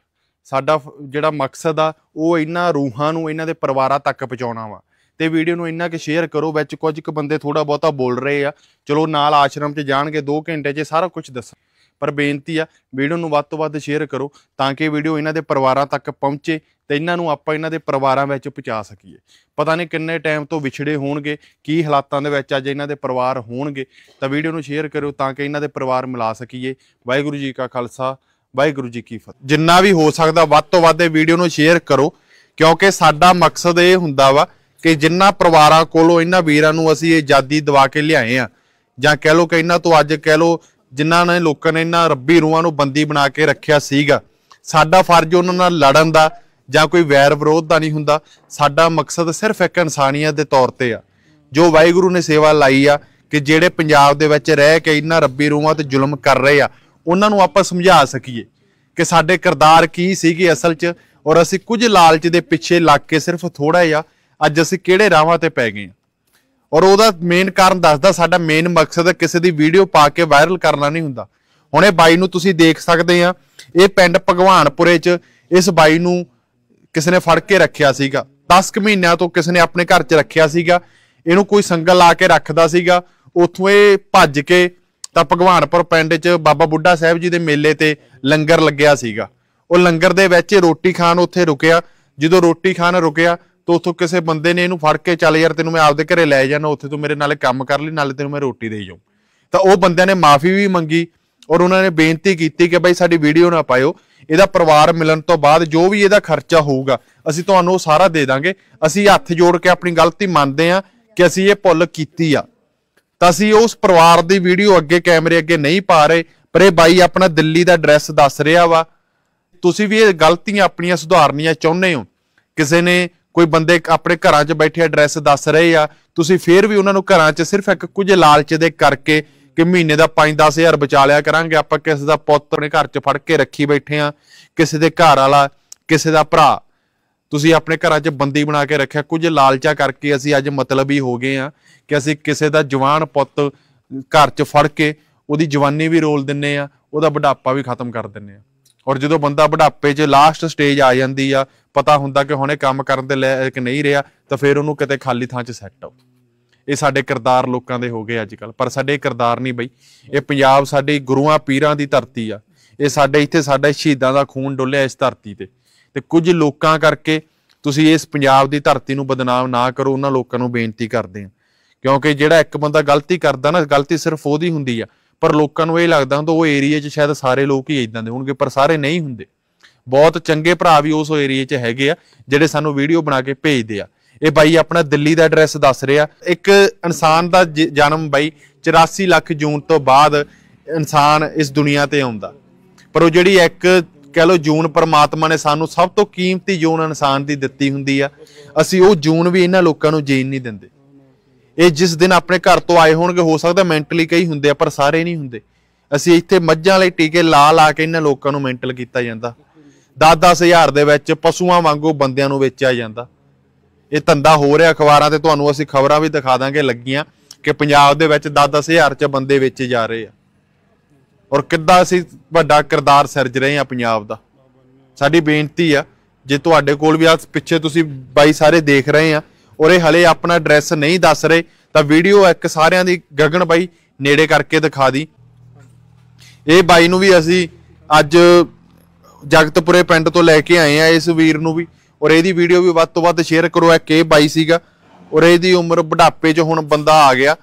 ਸਾਡਾ ਜਿਹੜਾ ਮਕਸਦ ਆ ਉਹ ਇਹਨਾਂ ਰੂਹਾਂ ਨੂੰ ਇਹਨਾਂ ਦੇ ਪਰਿਵਾਰਾਂ ਤੱਕ ਪਹੁੰਚਾਉਣਾ ਵਾ ਤੇ ਵੀਡੀਓ ਨੂੰ ਇੰਨਾ ਕਿ ਸ਼ੇਅਰ ਕਰੋ ਵਿੱਚ ਕੁਝ ਕੁ ਬੰਦੇ ਥੋੜਾ ਬਹੁਤਾ ਬੋਲ ਰਹੇ ਆ ਚਲੋ ਨਾਲ ਆਸ਼ਰਮ 'ਚ ਜਾਣਗੇ 2 ਘੰਟੇ 'ਚ ਸਾਰਾ ਕੁਝ ਦੱਸਾਂ ਪਰ ਬੇਨਤੀ ਆ ਵੀਡੀਓ ਨੂੰ ਵੱਧ ਤੋਂ ਵੱਧ ਸ਼ੇਅਰ ਕਰੋ ਤਾਂ ਕਿ ਵੀਡੀਓ ਇਹਨਾਂ ਦੇ ਪਰਿਵਾਰਾਂ ਤੱਕ ਪਹੁੰਚੇ ਤੇ ਇਹਨਾਂ ਨੂੰ ਆਪਾਂ ਇਹਨਾਂ ਦੇ ਪਰਿਵਾਰਾਂ ਵਿੱਚ ਪਹੁੰਚਾ ਸਕੀਏ ਪਤਾ ਨਹੀਂ ਕਿੰਨੇ ਟਾਈਮ ਤੋਂ ਵਿਛੜੇ ਹੋਣਗੇ ਕੀ ਹਾਲਾਤਾਂ ਦੇ ਵਿੱਚ ਅੱਜ ਇਹਨਾਂ ਦੇ ਪਰਿਵਾਰ ਹੋਣਗੇ ਤਾਂ ਵੀਡੀਓ ਨੂੰ ਸ਼ੇਅਰ ਕਰਿਓ ਤਾਂ ਕਿ ਇਹਨਾਂ ਦੇ ਪਰਿਵਾਰ ਮਿਲਾ ਸਕੀਏ ਵਾਹਿਗੁਰੂ ਜੀ ਕਾ ਖਾਲਸਾ ਵਾਹਿਗੁਰੂ ਜੀ ਕੀ ਫਤਿਹ ਜਿੰਨਾ ਵੀ ਹੋ ਸਕਦਾ ਵੱਧ ਤੋਂ ਵੱਧ ਇਹ ਵੀਡੀਓ ਨੂੰ ਸ਼ੇਅਰ ਕਰੋ ਕਿਉਂਕਿ ਸਾਡਾ ਮਕਸਦ ਇਹ ਹੁੰਦਾ ਵਾ ਕਿ ਜਿੰਨਾ ਪਰਿਵਾਰਾਂ ਕੋਲੋਂ ਇਹਨਾਂ ਵੀਰਾਂ ਨੂੰ ਅਸੀਂ ਆਜ਼ਾਦੀ ਦਿਵਾ ਕੇ ਲਿਆਏ ਆ ਜਾਂ ਕਹਿ ਲੋ ਕਿ ਇਹਨਾਂ ਤੋਂ ਅੱਜ ਕਹਿ ਲੋ ਜਿਨ੍ਹਾਂ ਨੇ ਲੋਕਾਂ ਨੇ ਇਹਨਾਂ ਰੱਬੀ ਰੂਹਾਂ ਨੂੰ ਬੰਦੀ ਬਣਾ ਕੇ ਰੱਖਿਆ ਸੀਗਾ ਸਾਡਾ ਫਰਜ਼ ਉਹਨਾਂ ਨਾਲ ਲੜਨ ਦਾ ਜਾਂ ਕੋਈ ਵੈਰ ਵਿਰੋਧ ਦਾ ਨਹੀਂ ਹੁੰਦਾ ਸਾਡਾ ਮਕਸਦ ਸਿਰਫ ਇੱਕ ਇਨਸਾਨੀਅਤ ਦੇ ਤੌਰ ਤੇ ਆ ਜੋ ਵਾਹਿਗੁਰੂ ਨੇ ਸੇਵਾ ਲਾਈ ਆ ਕਿ ਜਿਹੜੇ ਪੰਜਾਬ ਦੇ ਵਿੱਚ ਰਹਿ ਕੇ ਇਹਨਾਂ ਰੱਬੀ ਰੂਹਾਂ ਤੇ ਜ਼ੁਲਮ ਕਰ ਰਹੇ ਆ ਉਹਨਾਂ ਨੂੰ ਆਪਾਂ ਸਮਝਾ ਸਕੀਏ ਕਿ ਸਾਡੇ ਕਰਤਾਰ ਕੀ ਸੀਗੇ ਅਸਲ 'ਚ ਔਰ ਅਸੀਂ ਕੁਝ ਲਾਲਚ ਦੇ ਪਿੱਛੇ ਲੱਗ ਕੇ ਸਿਰਫ ਥੋੜਾ ਜਿਹਾ ਅੱਜ ਅਸੀਂ ਕਿਹੜੇ ਰਾਹਾਂ ਤੇ ਪੈ ਗਏ ਔਰ ਉਹਦਾ ਮੇਨ ਕਾਰਨ ਦੱਸਦਾ ਸਾਡਾ ਮੇਨ ਮਕਸਦ ਕਿਸੇ ਦੀ ਵੀਡੀਓ ਪਾ ਕੇ ਵਾਇਰਲ ਕਰਨਾ ਨਹੀਂ ਹੁੰਦਾ ਹੁਣ ਇਹ ਬਾਈ ਨੂੰ ਤੁਸੀਂ ਦੇਖ ਸਕਦੇ ਆ ਇਹ ਪਿੰਡ ਭਗਵਾਨਪੁਰੇ 'ਚ ਇਸ ਬਾਈ ਨੂੰ ਕਿਸੇ ਨੇ ਫੜ ਕੇ ਰੱਖਿਆ ਸੀਗਾ 10 ਮਹੀਨਿਆਂ ਤੋਂ ਕਿਸੇ ਨੇ ਆਪਣੇ ਘਰ 'ਚ ਰੱਖਿਆ ਸੀਗਾ ਇਹਨੂੰ ਕੋਈ ਸੰਗਲ ਲਾ ਕੇ ਰੱਖਦਾ ਸੀਗਾ ਉਥੋਂ ਇਹ ਭੱਜ ਕੇ ਤਾਂ ਭਗਵਾਨਪੁਰ ਪਿੰਡ 'ਚ ਬਾਬਾ ਬੁੱਢਾ ਸਾਹਿਬ ਜੀ ਦੇ ਮੇਲੇ ਤੇ ਲੰਗਰ ਲੱਗਿਆ ਸੀਗਾ ਉਹ ਲੰਗਰ ਦੇ ਵਿੱਚ ਰੋਟੀ ਖਾਣ ਉੱਥੇ ਰੁਕਿਆ ਜਦੋਂ ਰੋਟੀ ਖਾਣ ਰੁਕਿਆ ਤੋ ਉਥੋਂ ਕਿਸੇ ਬੰਦੇ ਨੇ ਇਹਨੂੰ ਫੜ ਕੇ ਚੱਲ ਯਾਰ ਤੈਨੂੰ ਮੈਂ ਆਪਦੇ ਘਰੇ ਲੈ ਜਾਣਾ ਉੱਥੇ ਤੂੰ ਮੇਰੇ ਨਾਲ ਕੰਮ ਕਰ ਲਈ ਨਾਲੇ ਤੈਨੂੰ ਮੈਂ ਰੋਟੀ ਦੇਈ ਜਾਉਂ ਤਾਂ ਉਹ ਬੰਦਿਆਂ ਨੇ ਮਾਫੀ ਵੀ ਮੰਗੀ ਔਰ ਉਹਨਾਂ ਨੇ ਬੇਨਤੀ ਕੀਤੀ ਕਿ ਭਾਈ ਸਾਡੀ ਵੀਡੀਓ ਨਾ ਪਾਇਓ ਇਹਦਾ ਪਰਿਵਾਰ ਮਿਲਣ ਤੋਂ ਬਾਅਦ ਜੋ ਵੀ ਇਹਦਾ ਖਰਚਾ ਹੋਊਗਾ ਅਸੀਂ ਤੁਹਾਨੂੰ ਉਹ ਸਾਰਾ ਦੇ ਦਾਂਗੇ ਅਸੀਂ ਹੱਥ ਜੋੜ ਕੇ ਆਪਣੀ ਗਲਤੀ ਮੰਨਦੇ ਆ ਕਿ ਅਸੀਂ ਇਹ ਭੁੱਲ ਕੀਤੀ ਆ ਤਾਂ ਅਸੀਂ ਉਸ ਪਰਿਵਾਰ ਦੀ ਵੀਡੀਓ ਅੱਗੇ ਕੈਮਰੇ ਅੱਗੇ ਨਹੀਂ ਪਾ ਰਹੇ ਪਰ ਇਹ ਬਾਈ ਆਪਣਾ ਦਿੱਲੀ ਦਾ ਐਡਰੈਸ ਦੱਸ ਰਿਹਾ ਵਾ ਤੁਸੀਂ ਵੀ ਇਹ ਗਲਤੀਆਂ ਆਪਣੀਆਂ ਸੁਧਾਰਨੀਆਂ ਚਾਹੁੰਦੇ ਹੋ ਕਿਸੇ ਨੇ ਕੋਈ ਬੰਦੇ ਆਪਣੇ ਘਰਾਂ 'ਚ ਬੈਠੇ ਐਡਰੈਸ ਦੱਸ ਰਹੇ ਆ ਤੁਸੀਂ ਫੇਰ ਵੀ ਉਹਨਾਂ ਨੂੰ ਘਰਾਂ 'ਚ ਸਿਰਫ ਇੱਕ ਕੁਝ ਲਾਲਚ ਦੇ ਕਰਕੇ ਕਿ ਮਹੀਨੇ ਦਾ 5-10000 ਬਚਾ ਲਿਆ ਕਰਾਂਗੇ ਆਪਾਂ ਕਿਸੇ ਦਾ ਪੁੱਤ ਆਪਣੇ ਘਰ 'ਚ ਫੜ ਕੇ ਰੱਖੀ ਬੈਠੇ ਆ ਕਿਸੇ ਦੇ ਘਰ ਵਾਲਾ ਕਿਸੇ ਦਾ ਭਰਾ ਤੁਸੀਂ ਆਪਣੇ ਘਰਾਂ 'ਚ ਬੰਦੀ ਬਣਾ ਕੇ ਰੱਖਿਆ ਕੁਝ ਲਾਲਚਾ ਕਰਕੇ ਅਸੀਂ ਅੱਜ ਮਤਲਬ ਹੀ ਹੋ ਗਏ ਆ ਕਿ ਅਸੀਂ ਕਿਸੇ ਦਾ ਜਵਾਨ ਪੁੱਤ ਘਰ 'ਚ ਫੜ ਕੇ ਉਹਦੀ ਜਵਾਨੀ ਵੀ ਰੋਲ ਦਿੰਨੇ ਆ ਉਹਦਾ ਬੁਢਾਪਾ ਵੀ ਖਤਮ ਕਰ ਦਿੰਨੇ ਆ ਔਰ ਜਦੋਂ ਬੰਦਾ ਬੁਢਾਪੇ 'ਚ ਲਾਸਟ ਸਟੇਜ ਆ ਜਾਂਦੀ ਆ ਪਤਾ ਹੁੰਦਾ ਕਿ ਹੁਣੇ ਕੰਮ ਕਰਨ ਦੇ ਲਾਇਕ ਨਹੀਂ ਰਿਹਾ ਤਾਂ ਫਿਰ ਉਹਨੂੰ ਕਿਤੇ ਖਾਲੀ ਥਾਂ 'ਚ ਸੈੱਟ ਆਓ ਇਹ ਸਾਡੇ ਕਿਰਦਾਰ ਲੋਕਾਂ ਦੇ ਹੋ ਗਏ ਅੱਜ ਕੱਲ ਪਰ ਸਾਡੇ ਕਿਰਦਾਰ ਨਹੀਂ ਬਈ ਇਹ ਪੰਜਾਬ ਸਾਡੇ ਗੁਰੂਆਂ ਪੀਰਾਂ ਦੀ ਧਰਤੀ ਆ ਇਹ ਸਾਡੇ ਇੱਥੇ ਸਾਡੇ ਸ਼ਹੀਦਾਂ ਦਾ ਖੂਨ ਡੋਲਿਆ ਇਸ ਧਰਤੀ ਤੇ ਤੇ ਕੁਝ ਲੋਕਾਂ ਕਰਕੇ ਤੁਸੀਂ ਇਸ ਪੰਜਾਬ ਦੀ ਧਰਤੀ ਨੂੰ ਬਦਨਾਮ ਨਾ ਕਰੋ ਉਹਨਾਂ ਲੋਕਾਂ ਨੂੰ ਬੇਨਤੀ ਕਰਦੇ ਆ ਕਿਉਂਕਿ ਜਿਹੜਾ ਇੱਕ ਬੰਦਾ ਗਲਤੀ ਕਰਦਾ ਨਾ ਗਲਤੀ ਸਿਰਫ ਉਹਦੀ ਹੁੰਦੀ ਆ ਪਰ ਲੋਕਾਂ ਨੂੰ ਇਹ ਲੱਗਦਾ ਹੁੰਦਾ ਉਹ ਏਰੀਆ 'ਚ ਸ਼ਾਇਦ ਸਾਰੇ ਲੋਕ ਹੀ ਇਦਾਂ ਦੇ ਹੋਣਗੇ ਪਰ ਸਾਰੇ ਨਹੀਂ ਹੁੰਦੇ ਬਹੁਤ ਚੰਗੇ ਭਰਾ ਵੀ ਉਸ ਏਰੀਆ 'ਚ ਹੈਗੇ ਆ ਜਿਹੜੇ ਸਾਨੂੰ ਵੀਡੀਓ ਬਣਾ ਕੇ ਭੇਜਦੇ ਆ ਇਹ ਬਾਈ ਆਪਣਾ ਦਿੱਲੀ ਦਾ ਐਡਰੈਸ ਦੱਸ ਰਿਹਾ ਇੱਕ ਇਨਸਾਨ ਦਾ ਜਨਮ ਬਾਈ 84 ਲੱਖ ਜੂਨ ਤੋਂ ਬਾਅਦ ਇਨਸਾਨ ਇਸ ਦੁਨੀਆ ਤੇ ਆਉਂਦਾ ਪਰ ਉਹ ਜਿਹੜੀ ਇੱਕ ਕਹਿ ਲੋ ਜੂਨ ਪਰਮਾਤਮਾ ਨੇ ਸਾਨੂੰ ਸਭ ਤੋਂ ਕੀਮਤੀ ਜੂਨ ਇਨਸਾਨ ਦੀ ਦਿੱਤੀ ਹੁੰਦੀ ਆ ਅਸੀਂ ਉਹ ਜੂਨ ਵੀ ਇਹਨਾਂ ਲੋਕਾਂ ਨੂੰ ਜੀਣ ਨਹੀਂ ਦਿੰਦੇ ਇਹ ਜਿਸ ਦਿਨ ਆਪਣੇ ਘਰ ਤੋਂ ਆਏ ਹੋਣਗੇ ਹੋ ਸਕਦਾ ਮੈਂਟਲੀ ਕਈ ਹੁੰਦੇ ਆ ਪਰ ਸਾਰੇ ਨਹੀਂ ਹੁੰਦੇ ਅਸੀਂ ਇੱਥੇ ਮੱਝਾਂ ਵਾਲੇ ਟੀਕੇ ਲਾ ਲਾ ਕੇ ਇਹਨਾਂ ਲੋਕਾਂ ਨੂੰ ਮੈਂਟਲ ਕੀਤਾ ਜਾਂਦਾ 10-10000 ਦੇ ਵਿੱਚ ਪਸ਼ੂਆਂ ਵਾਂਗੂ ਬੰਦਿਆਂ ਨੂੰ ਵੇਚਿਆ ਜਾਂਦਾ ਇਹ ਧੰਦਾ ਹੋ ਰਿਹਾ ਅਖਬਾਰਾਂ ਤੇ ਤੁਹਾਨੂੰ ਅਸੀਂ ਖਬਰਾਂ ਵੀ ਦਿਖਾ ਦਾਂਗੇ ਲੱਗੀਆਂ ਕਿ ਪੰਜਾਬ ਦੇ ਵਿੱਚ 10-10000 ਚ ਬੰਦੇ ਵੇਚੇ ਜਾ ਰਹੇ ਆ ਔਰ ਕਿੱਦਾਂ ਅਸੀਂ ਵੱਡਾ ਕਿਰਦਾਰ ਸਿਰਜ ਰਹੇ ਆ ਪੰਜਾਬ ਦਾ ਸਾਡੀ ਬੇਨਤੀ ਆ ਜੇ ਤੁਹਾਡੇ ਕੋਲ ਵੀ ਆ ਪਿੱਛੇ ਤੁਸੀਂ ਬਾਈ ਸਾਰੇ ਦੇਖ ਰਹੇ ਆ ਔਰ ਇਹ ਹਲੇ ਆਪਣਾ ਐਡਰੈਸ ਨਹੀਂ ਦੱਸ ਰਹੇ ਤਾਂ ਵੀਡੀਓ ਇੱਕ ਸਾਰਿਆਂ ਦੀ ਗਗਨ ਬਾਈ ਨੇੜੇ ਕਰਕੇ ਦਿਖਾ ਦੀ ਇਹ ਬਾਈ ਨੂੰ ਵੀ ਅਸੀਂ ਅੱਜ ਜਗਤਪੁਰੇ ਪਿੰਡ ਤੋਂ ਲੈ ਕੇ ਆਏ ਆ ਇਸ ਵੀਰ ਨੂੰ ਵੀ ਔਰ ਇਹਦੀ ਵੀਡੀਓ ਵੀ ਵੱਧ ਤੋਂ ਵੱਧ ਸ਼ੇਅਰ ਕਰੋ ਇਹ ਕੇ ਬਾਈ ਸੀਗਾ ਔਰ ਇਹਦੀ ਉਮਰ ਬੁਢਾਪੇ 'ਚ ਹੁਣ ਬੰਦਾ ਆ ਗਿਆ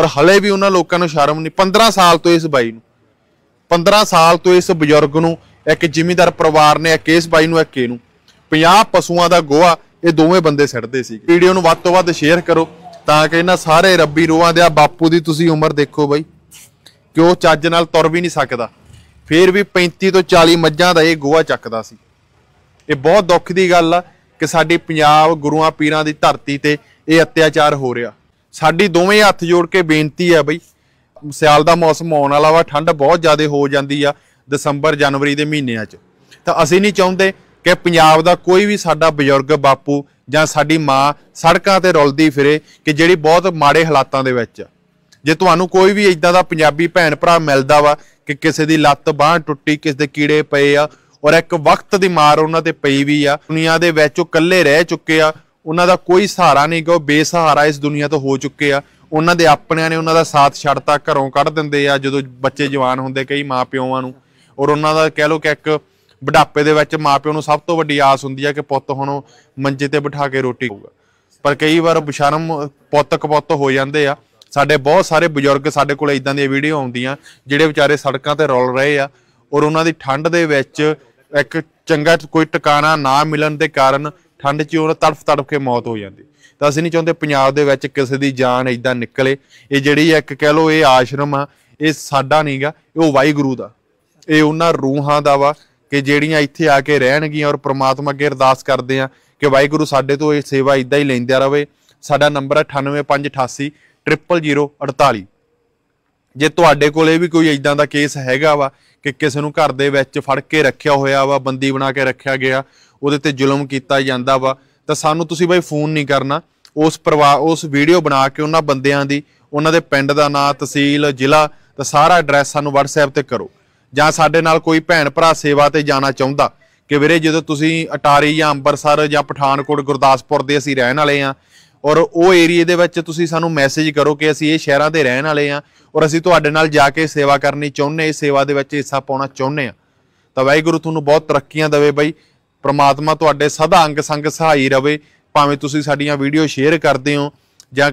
ਔਰ ਹਲੇ ਵੀ ਉਹਨਾਂ ਲੋਕਾਂ ਨੂੰ ਸ਼ਰਮ ਨਹੀਂ 15 ਸਾਲ ਤੋਂ ਇਸ ਬਾਈ ਨੂੰ 15 ਸਾਲ ਤੋਂ ਇਸ ਬਜ਼ੁਰਗ ਨੂੰ ਇੱਕ ਜ਼ਿਮੀਂਦਾਰ ਪਰਿਵਾਰ ਨੇ ਇੱਕ ਇਸ ਬਾਈ ਨੂੰ ਇੱਕ ਕੇ ਨੂੰ 50 ਪਸ਼ੂਆਂ ਦਾ ਗੋਹਾ ਇਹ ਦੋਵੇਂ ਬੰਦੇ ਛੱਡਦੇ ਸੀ ਵੀਡੀਓ ਨੂੰ ਵੱਧ ਤੋਂ ਵੱਧ ਸ਼ੇਅਰ ਕਰੋ ਤਾਂ ਕਿ ਇਹਨਾਂ ਸਾਰੇ ਰੱਬੀ ਰੂਹਾਂ ਦੇ ਆ ਬਾਪੂ ਦੀ ਤੁਸੀਂ ਉਮਰ ਦੇਖੋ ਬਾਈ ਕਿ ਉਹ ਚੱਜ ਨਾਲ ਤੁਰ ਵੀ ਨਹੀਂ ਸਕਦਾ ਫੇਰ ਵੀ 35 ਤੋਂ 40 ਮੱਝਾਂ ਦਾ ਇਹ ਗੋਆ ਚੱਕਦਾ ਸੀ ਇਹ ਬਹੁਤ ਦੁੱਖ ਦੀ ਗੱਲ ਆ ਕਿ ਸਾਡੇ ਪੰਜਾਬ ਗੁਰੂਆਂ ਪੀਰਾਂ ਦੀ ਧਰਤੀ ਤੇ ਇਹ ਅਤਿਆਚਾਰ ਹੋ ਰਿਹਾ ਸਾਡੀ ਦੋਵੇਂ ਹੱਥ ਜੋੜ ਕੇ ਬੇਨਤੀ ਹੈ ਬਈ ਸਿਆਲ ਦਾ ਮੌਸਮ ਆਉਣ ਵਾਲਾ ਵਾ ਠੰਡ ਬਹੁਤ ਜ਼ਿਆਦਾ ਹੋ ਜਾਂਦੀ ਆ ਦਸੰਬਰ ਜਨਵਰੀ ਦੇ ਮਹੀਨਿਆਂ 'ਚ ਤਾਂ ਅਸੀਂ ਨਹੀਂ ਚਾਹੁੰਦੇ ਕਿ ਪੰਜਾਬ ਦਾ ਕੋਈ ਵੀ ਸਾਡਾ ਬਜ਼ੁਰਗ ਬਾਪੂ ਜਾਂ ਸਾਡੀ ਮਾਂ ਸੜਕਾਂ ਤੇ ਰੁਲਦੀ ਫਿਰੇ ਕਿ ਜਿਹੜੀ ਬਹੁਤ ਮਾੜੇ ਹਾਲਾਤਾਂ ਦੇ ਵਿੱਚ ਜੇ ਤੁਹਾਨੂੰ ਕੋਈ ਵੀ ਇਦਾਂ ਦਾ ਪੰਜਾਬੀ ਭੈਣ ਭਰਾ ਮਿਲਦਾ ਵਾ ਕਿ ਕਿਸੇ ਦੀ ਲੱਤ ਬਾਹ ਟੁੱਟੀ ਕਿਸੇ ਦੇ ਕੀੜੇ ਪਏ ਆ ਔਰ ਇੱਕ ਵਕਤ ਦੀ ਮਾਰ ਉਹਨਾਂ ਤੇ ਪਈ ਵੀ ਆ ਦੁਨੀਆ ਦੇ ਵਿੱਚ ਉਹ ਇਕੱਲੇ ਰਹਿ ਚੁੱਕੇ ਆ ਉਹਨਾਂ ਦਾ ਕੋਈ ਸਹਾਰਾ ਨਹੀਂ ਕਿ ਉਹ ਬੇਸਹਾਰਾ ਇਸ ਦੁਨੀਆ ਤੋਂ ਹੋ ਚੁੱਕੇ ਆ ਉਹਨਾਂ ਦੇ ਆਪਣਿਆਂ ਨੇ ਉਹਨਾਂ ਦਾ ਸਾਥ ਛੱਡਤਾ ਘਰੋਂ ਕੱਢ ਦਿੰਦੇ ਆ ਜਦੋਂ ਬੱਚੇ ਜਵਾਨ ਹੁੰਦੇ ਕਈ ਮਾਪਿਓਆਂ ਨੂੰ ਔਰ ਉਹਨਾਂ ਦਾ ਕਹਿ ਲੋ ਕਿ ਇੱਕ ਬੁਢਾਪੇ ਦੇ ਵਿੱਚ ਮਾਪਿਆਂ ਨੂੰ ਸਭ ਤੋਂ ਵੱਡੀ ਆਸ ਹੁੰਦੀ ਹੈ ਕਿ ਪੁੱਤ ਹੁਣ ਮੰਜੇ ਤੇ ਬਿਠਾ ਕੇ ਰੋਟੀ ਖਾਊਗਾ ਪਰ ਕਈ ਵਾਰ ਬਸ਼ਰਮ ਪੁੱਤ ਕਪੁੱਤ ਹੋ ਜਾਂਦੇ ਆ ਸਾਡੇ ਬਹੁਤ ਸਾਰੇ ਬਜ਼ੁਰਗ ਸਾਡੇ ਕੋਲ ਇਦਾਂ ਦੀਆਂ ਵੀਡੀਓ ਆਉਂਦੀਆਂ ਜਿਹੜੇ ਵਿਚਾਰੇ ਸੜਕਾਂ ਤੇ ਰੋਲ ਰਹੇ ਆ ਔਰ ਉਹਨਾਂ ਦੀ ਠੰਡ ਦੇ ਵਿੱਚ ਇੱਕ ਚੰਗਾ ਕੋਈ ਟਿਕਾਣਾ ਨਾ ਮਿਲਣ ਦੇ ਕਾਰਨ ਠੰਡ 'ਚ ਉਹਨਾਂ ਤੜਫ ਤੜਫ ਕੇ ਮੌਤ ਹੋ ਜਾਂਦੀ ਤਾਂ ਅਸੀਂ ਨਹੀਂ ਚਾਹੁੰਦੇ ਪੰਜਾਬ ਦੇ ਵਿੱਚ ਕਿਸੇ ਦੀ ਜਾਨ ਇਦਾਂ ਨਿਕਲੇ ਇਹ ਜਿਹੜੀ ਇੱਕ ਕਹਿ ਲੋ ਇਹ ਆਸ਼ਰਮ ਆ ਇਹ ਸਾਡਾ ਨਹੀਂਗਾ ਇਹ ਵਾਹਿਗੁਰੂ ਦਾ ਇਹ ਉਹਨਾਂ ਰੂਹਾਂ ਦਾ ਵਾ ਕਿ ਜਿਹੜੀਆਂ ਇੱਥੇ ਆ ਕੇ ਰਹਿਣਗੀਆਂ ਔਰ ਪ੍ਰਮਾਤਮਾ ਅੱਗੇ ਅਰਦਾਸ ਕਰਦੇ ਆ ਕਿ ਵਾਹਿਗੁਰੂ ਸਾਡੇ ਤੋਂ ਇਹ ਸੇਵਾ ਇਦਾਂ ਹੀ ਲੈਂਦਿਆ ਰਵੇ ਸਾਡਾ ਨੰਬਰ 98588 0048 ਜੇ ਤੁਹਾਡੇ ਕੋਲੇ ਵੀ ਕੋਈ ਇਦਾਂ ਦਾ ਕੇਸ ਹੈਗਾ ਵਾ ਕਿ ਕਿਸੇ ਨੂੰ ਘਰ ਦੇ ਵਿੱਚ ਫੜ ਕੇ ਰੱਖਿਆ ਹੋਇਆ ਵਾ ਬੰਦੀ ਬਣਾ ਕੇ ਰੱਖਿਆ ਗਿਆ ਉਹਦੇ ਤੇ ਜ਼ੁਲਮ ਕੀਤਾ ਜਾਂਦਾ ਵਾ ਤਾਂ ਸਾਨੂੰ ਤੁਸੀਂ ਬਾਈ ਫੋਨ ਨਹੀਂ ਕਰਨਾ ਉਸ ਪਰਿਵਾਰ ਉਸ ਵੀਡੀਓ ਬਣਾ ਕੇ ਉਹਨਾਂ ਬੰਦਿਆਂ ਦੀ ਉਹਨਾਂ ਦੇ ਪਿੰਡ ਦਾ ਨਾਂ ਤਹਿਸੀਲ ਜ਼ਿਲ੍ਹਾ ਤਾਂ ਸਾਰਾ ਐਡਰੈਸ ਸਾਨੂੰ WhatsApp ਤੇ ਕਰੋ ਜਾਂ ਸਾਡੇ ਨਾਲ ਕੋਈ ਭੈਣ ਭਰਾ ਸੇਵਾ ਤੇ ਜਾਣਾ ਚਾਹੁੰਦਾ ਕਿ ਵੀਰੇ ਜਦੋਂ ਤੁਸੀਂ ਅਟਾਰੀ ਜਾਂ ਅੰਬਰਸਰ ਜਾਂ ਪਠਾਨਕੋਟ ਗੁਰਦਾਸਪੁਰ ਦੇ ਅਸੀਂ ਰਹਿਣ ਵਾਲੇ ਆ ਔਰ ਉਹ ਏਰੀਆ ਦੇ ਵਿੱਚ ਤੁਸੀਂ ਸਾਨੂੰ ਮੈਸੇਜ ਕਰੋ ਕਿ ਅਸੀਂ ਇਹ ਸ਼ਹਿਰਾਂ ਦੇ ਰਹਿਣ ਵਾਲੇ ਆ ਔਰ ਅਸੀਂ ਤੁਹਾਡੇ ਨਾਲ ਜਾ ਕੇ ਸੇਵਾ ਕਰਨੀ ਚਾਹੁੰਦੇ ਇਸ ਸੇਵਾ ਦੇ ਵਿੱਚ ਹਿੱਸਾ ਪਾਉਣਾ ਚਾਹੁੰਦੇ ਆ ਤਾਂ ਵਾਹਿਗੁਰੂ ਤੁਹਾਨੂੰ ਬਹੁਤ ਤਰੱਕੀਆਂ ਦੇਵੇ ਬਾਈ ਪ੍ਰਮਾਤਮਾ ਤੁਹਾਡੇ ਸਦਾ ਅੰਗ ਸੰਗ ਸਹਾਈ ਰਵੇ ਭਾਵੇਂ ਤੁਸੀਂ ਸਾਡੀਆਂ ਵੀਡੀਓ ਸ਼ੇਅਰ ਕਰਦੇ ਹੋ ਜਾਂ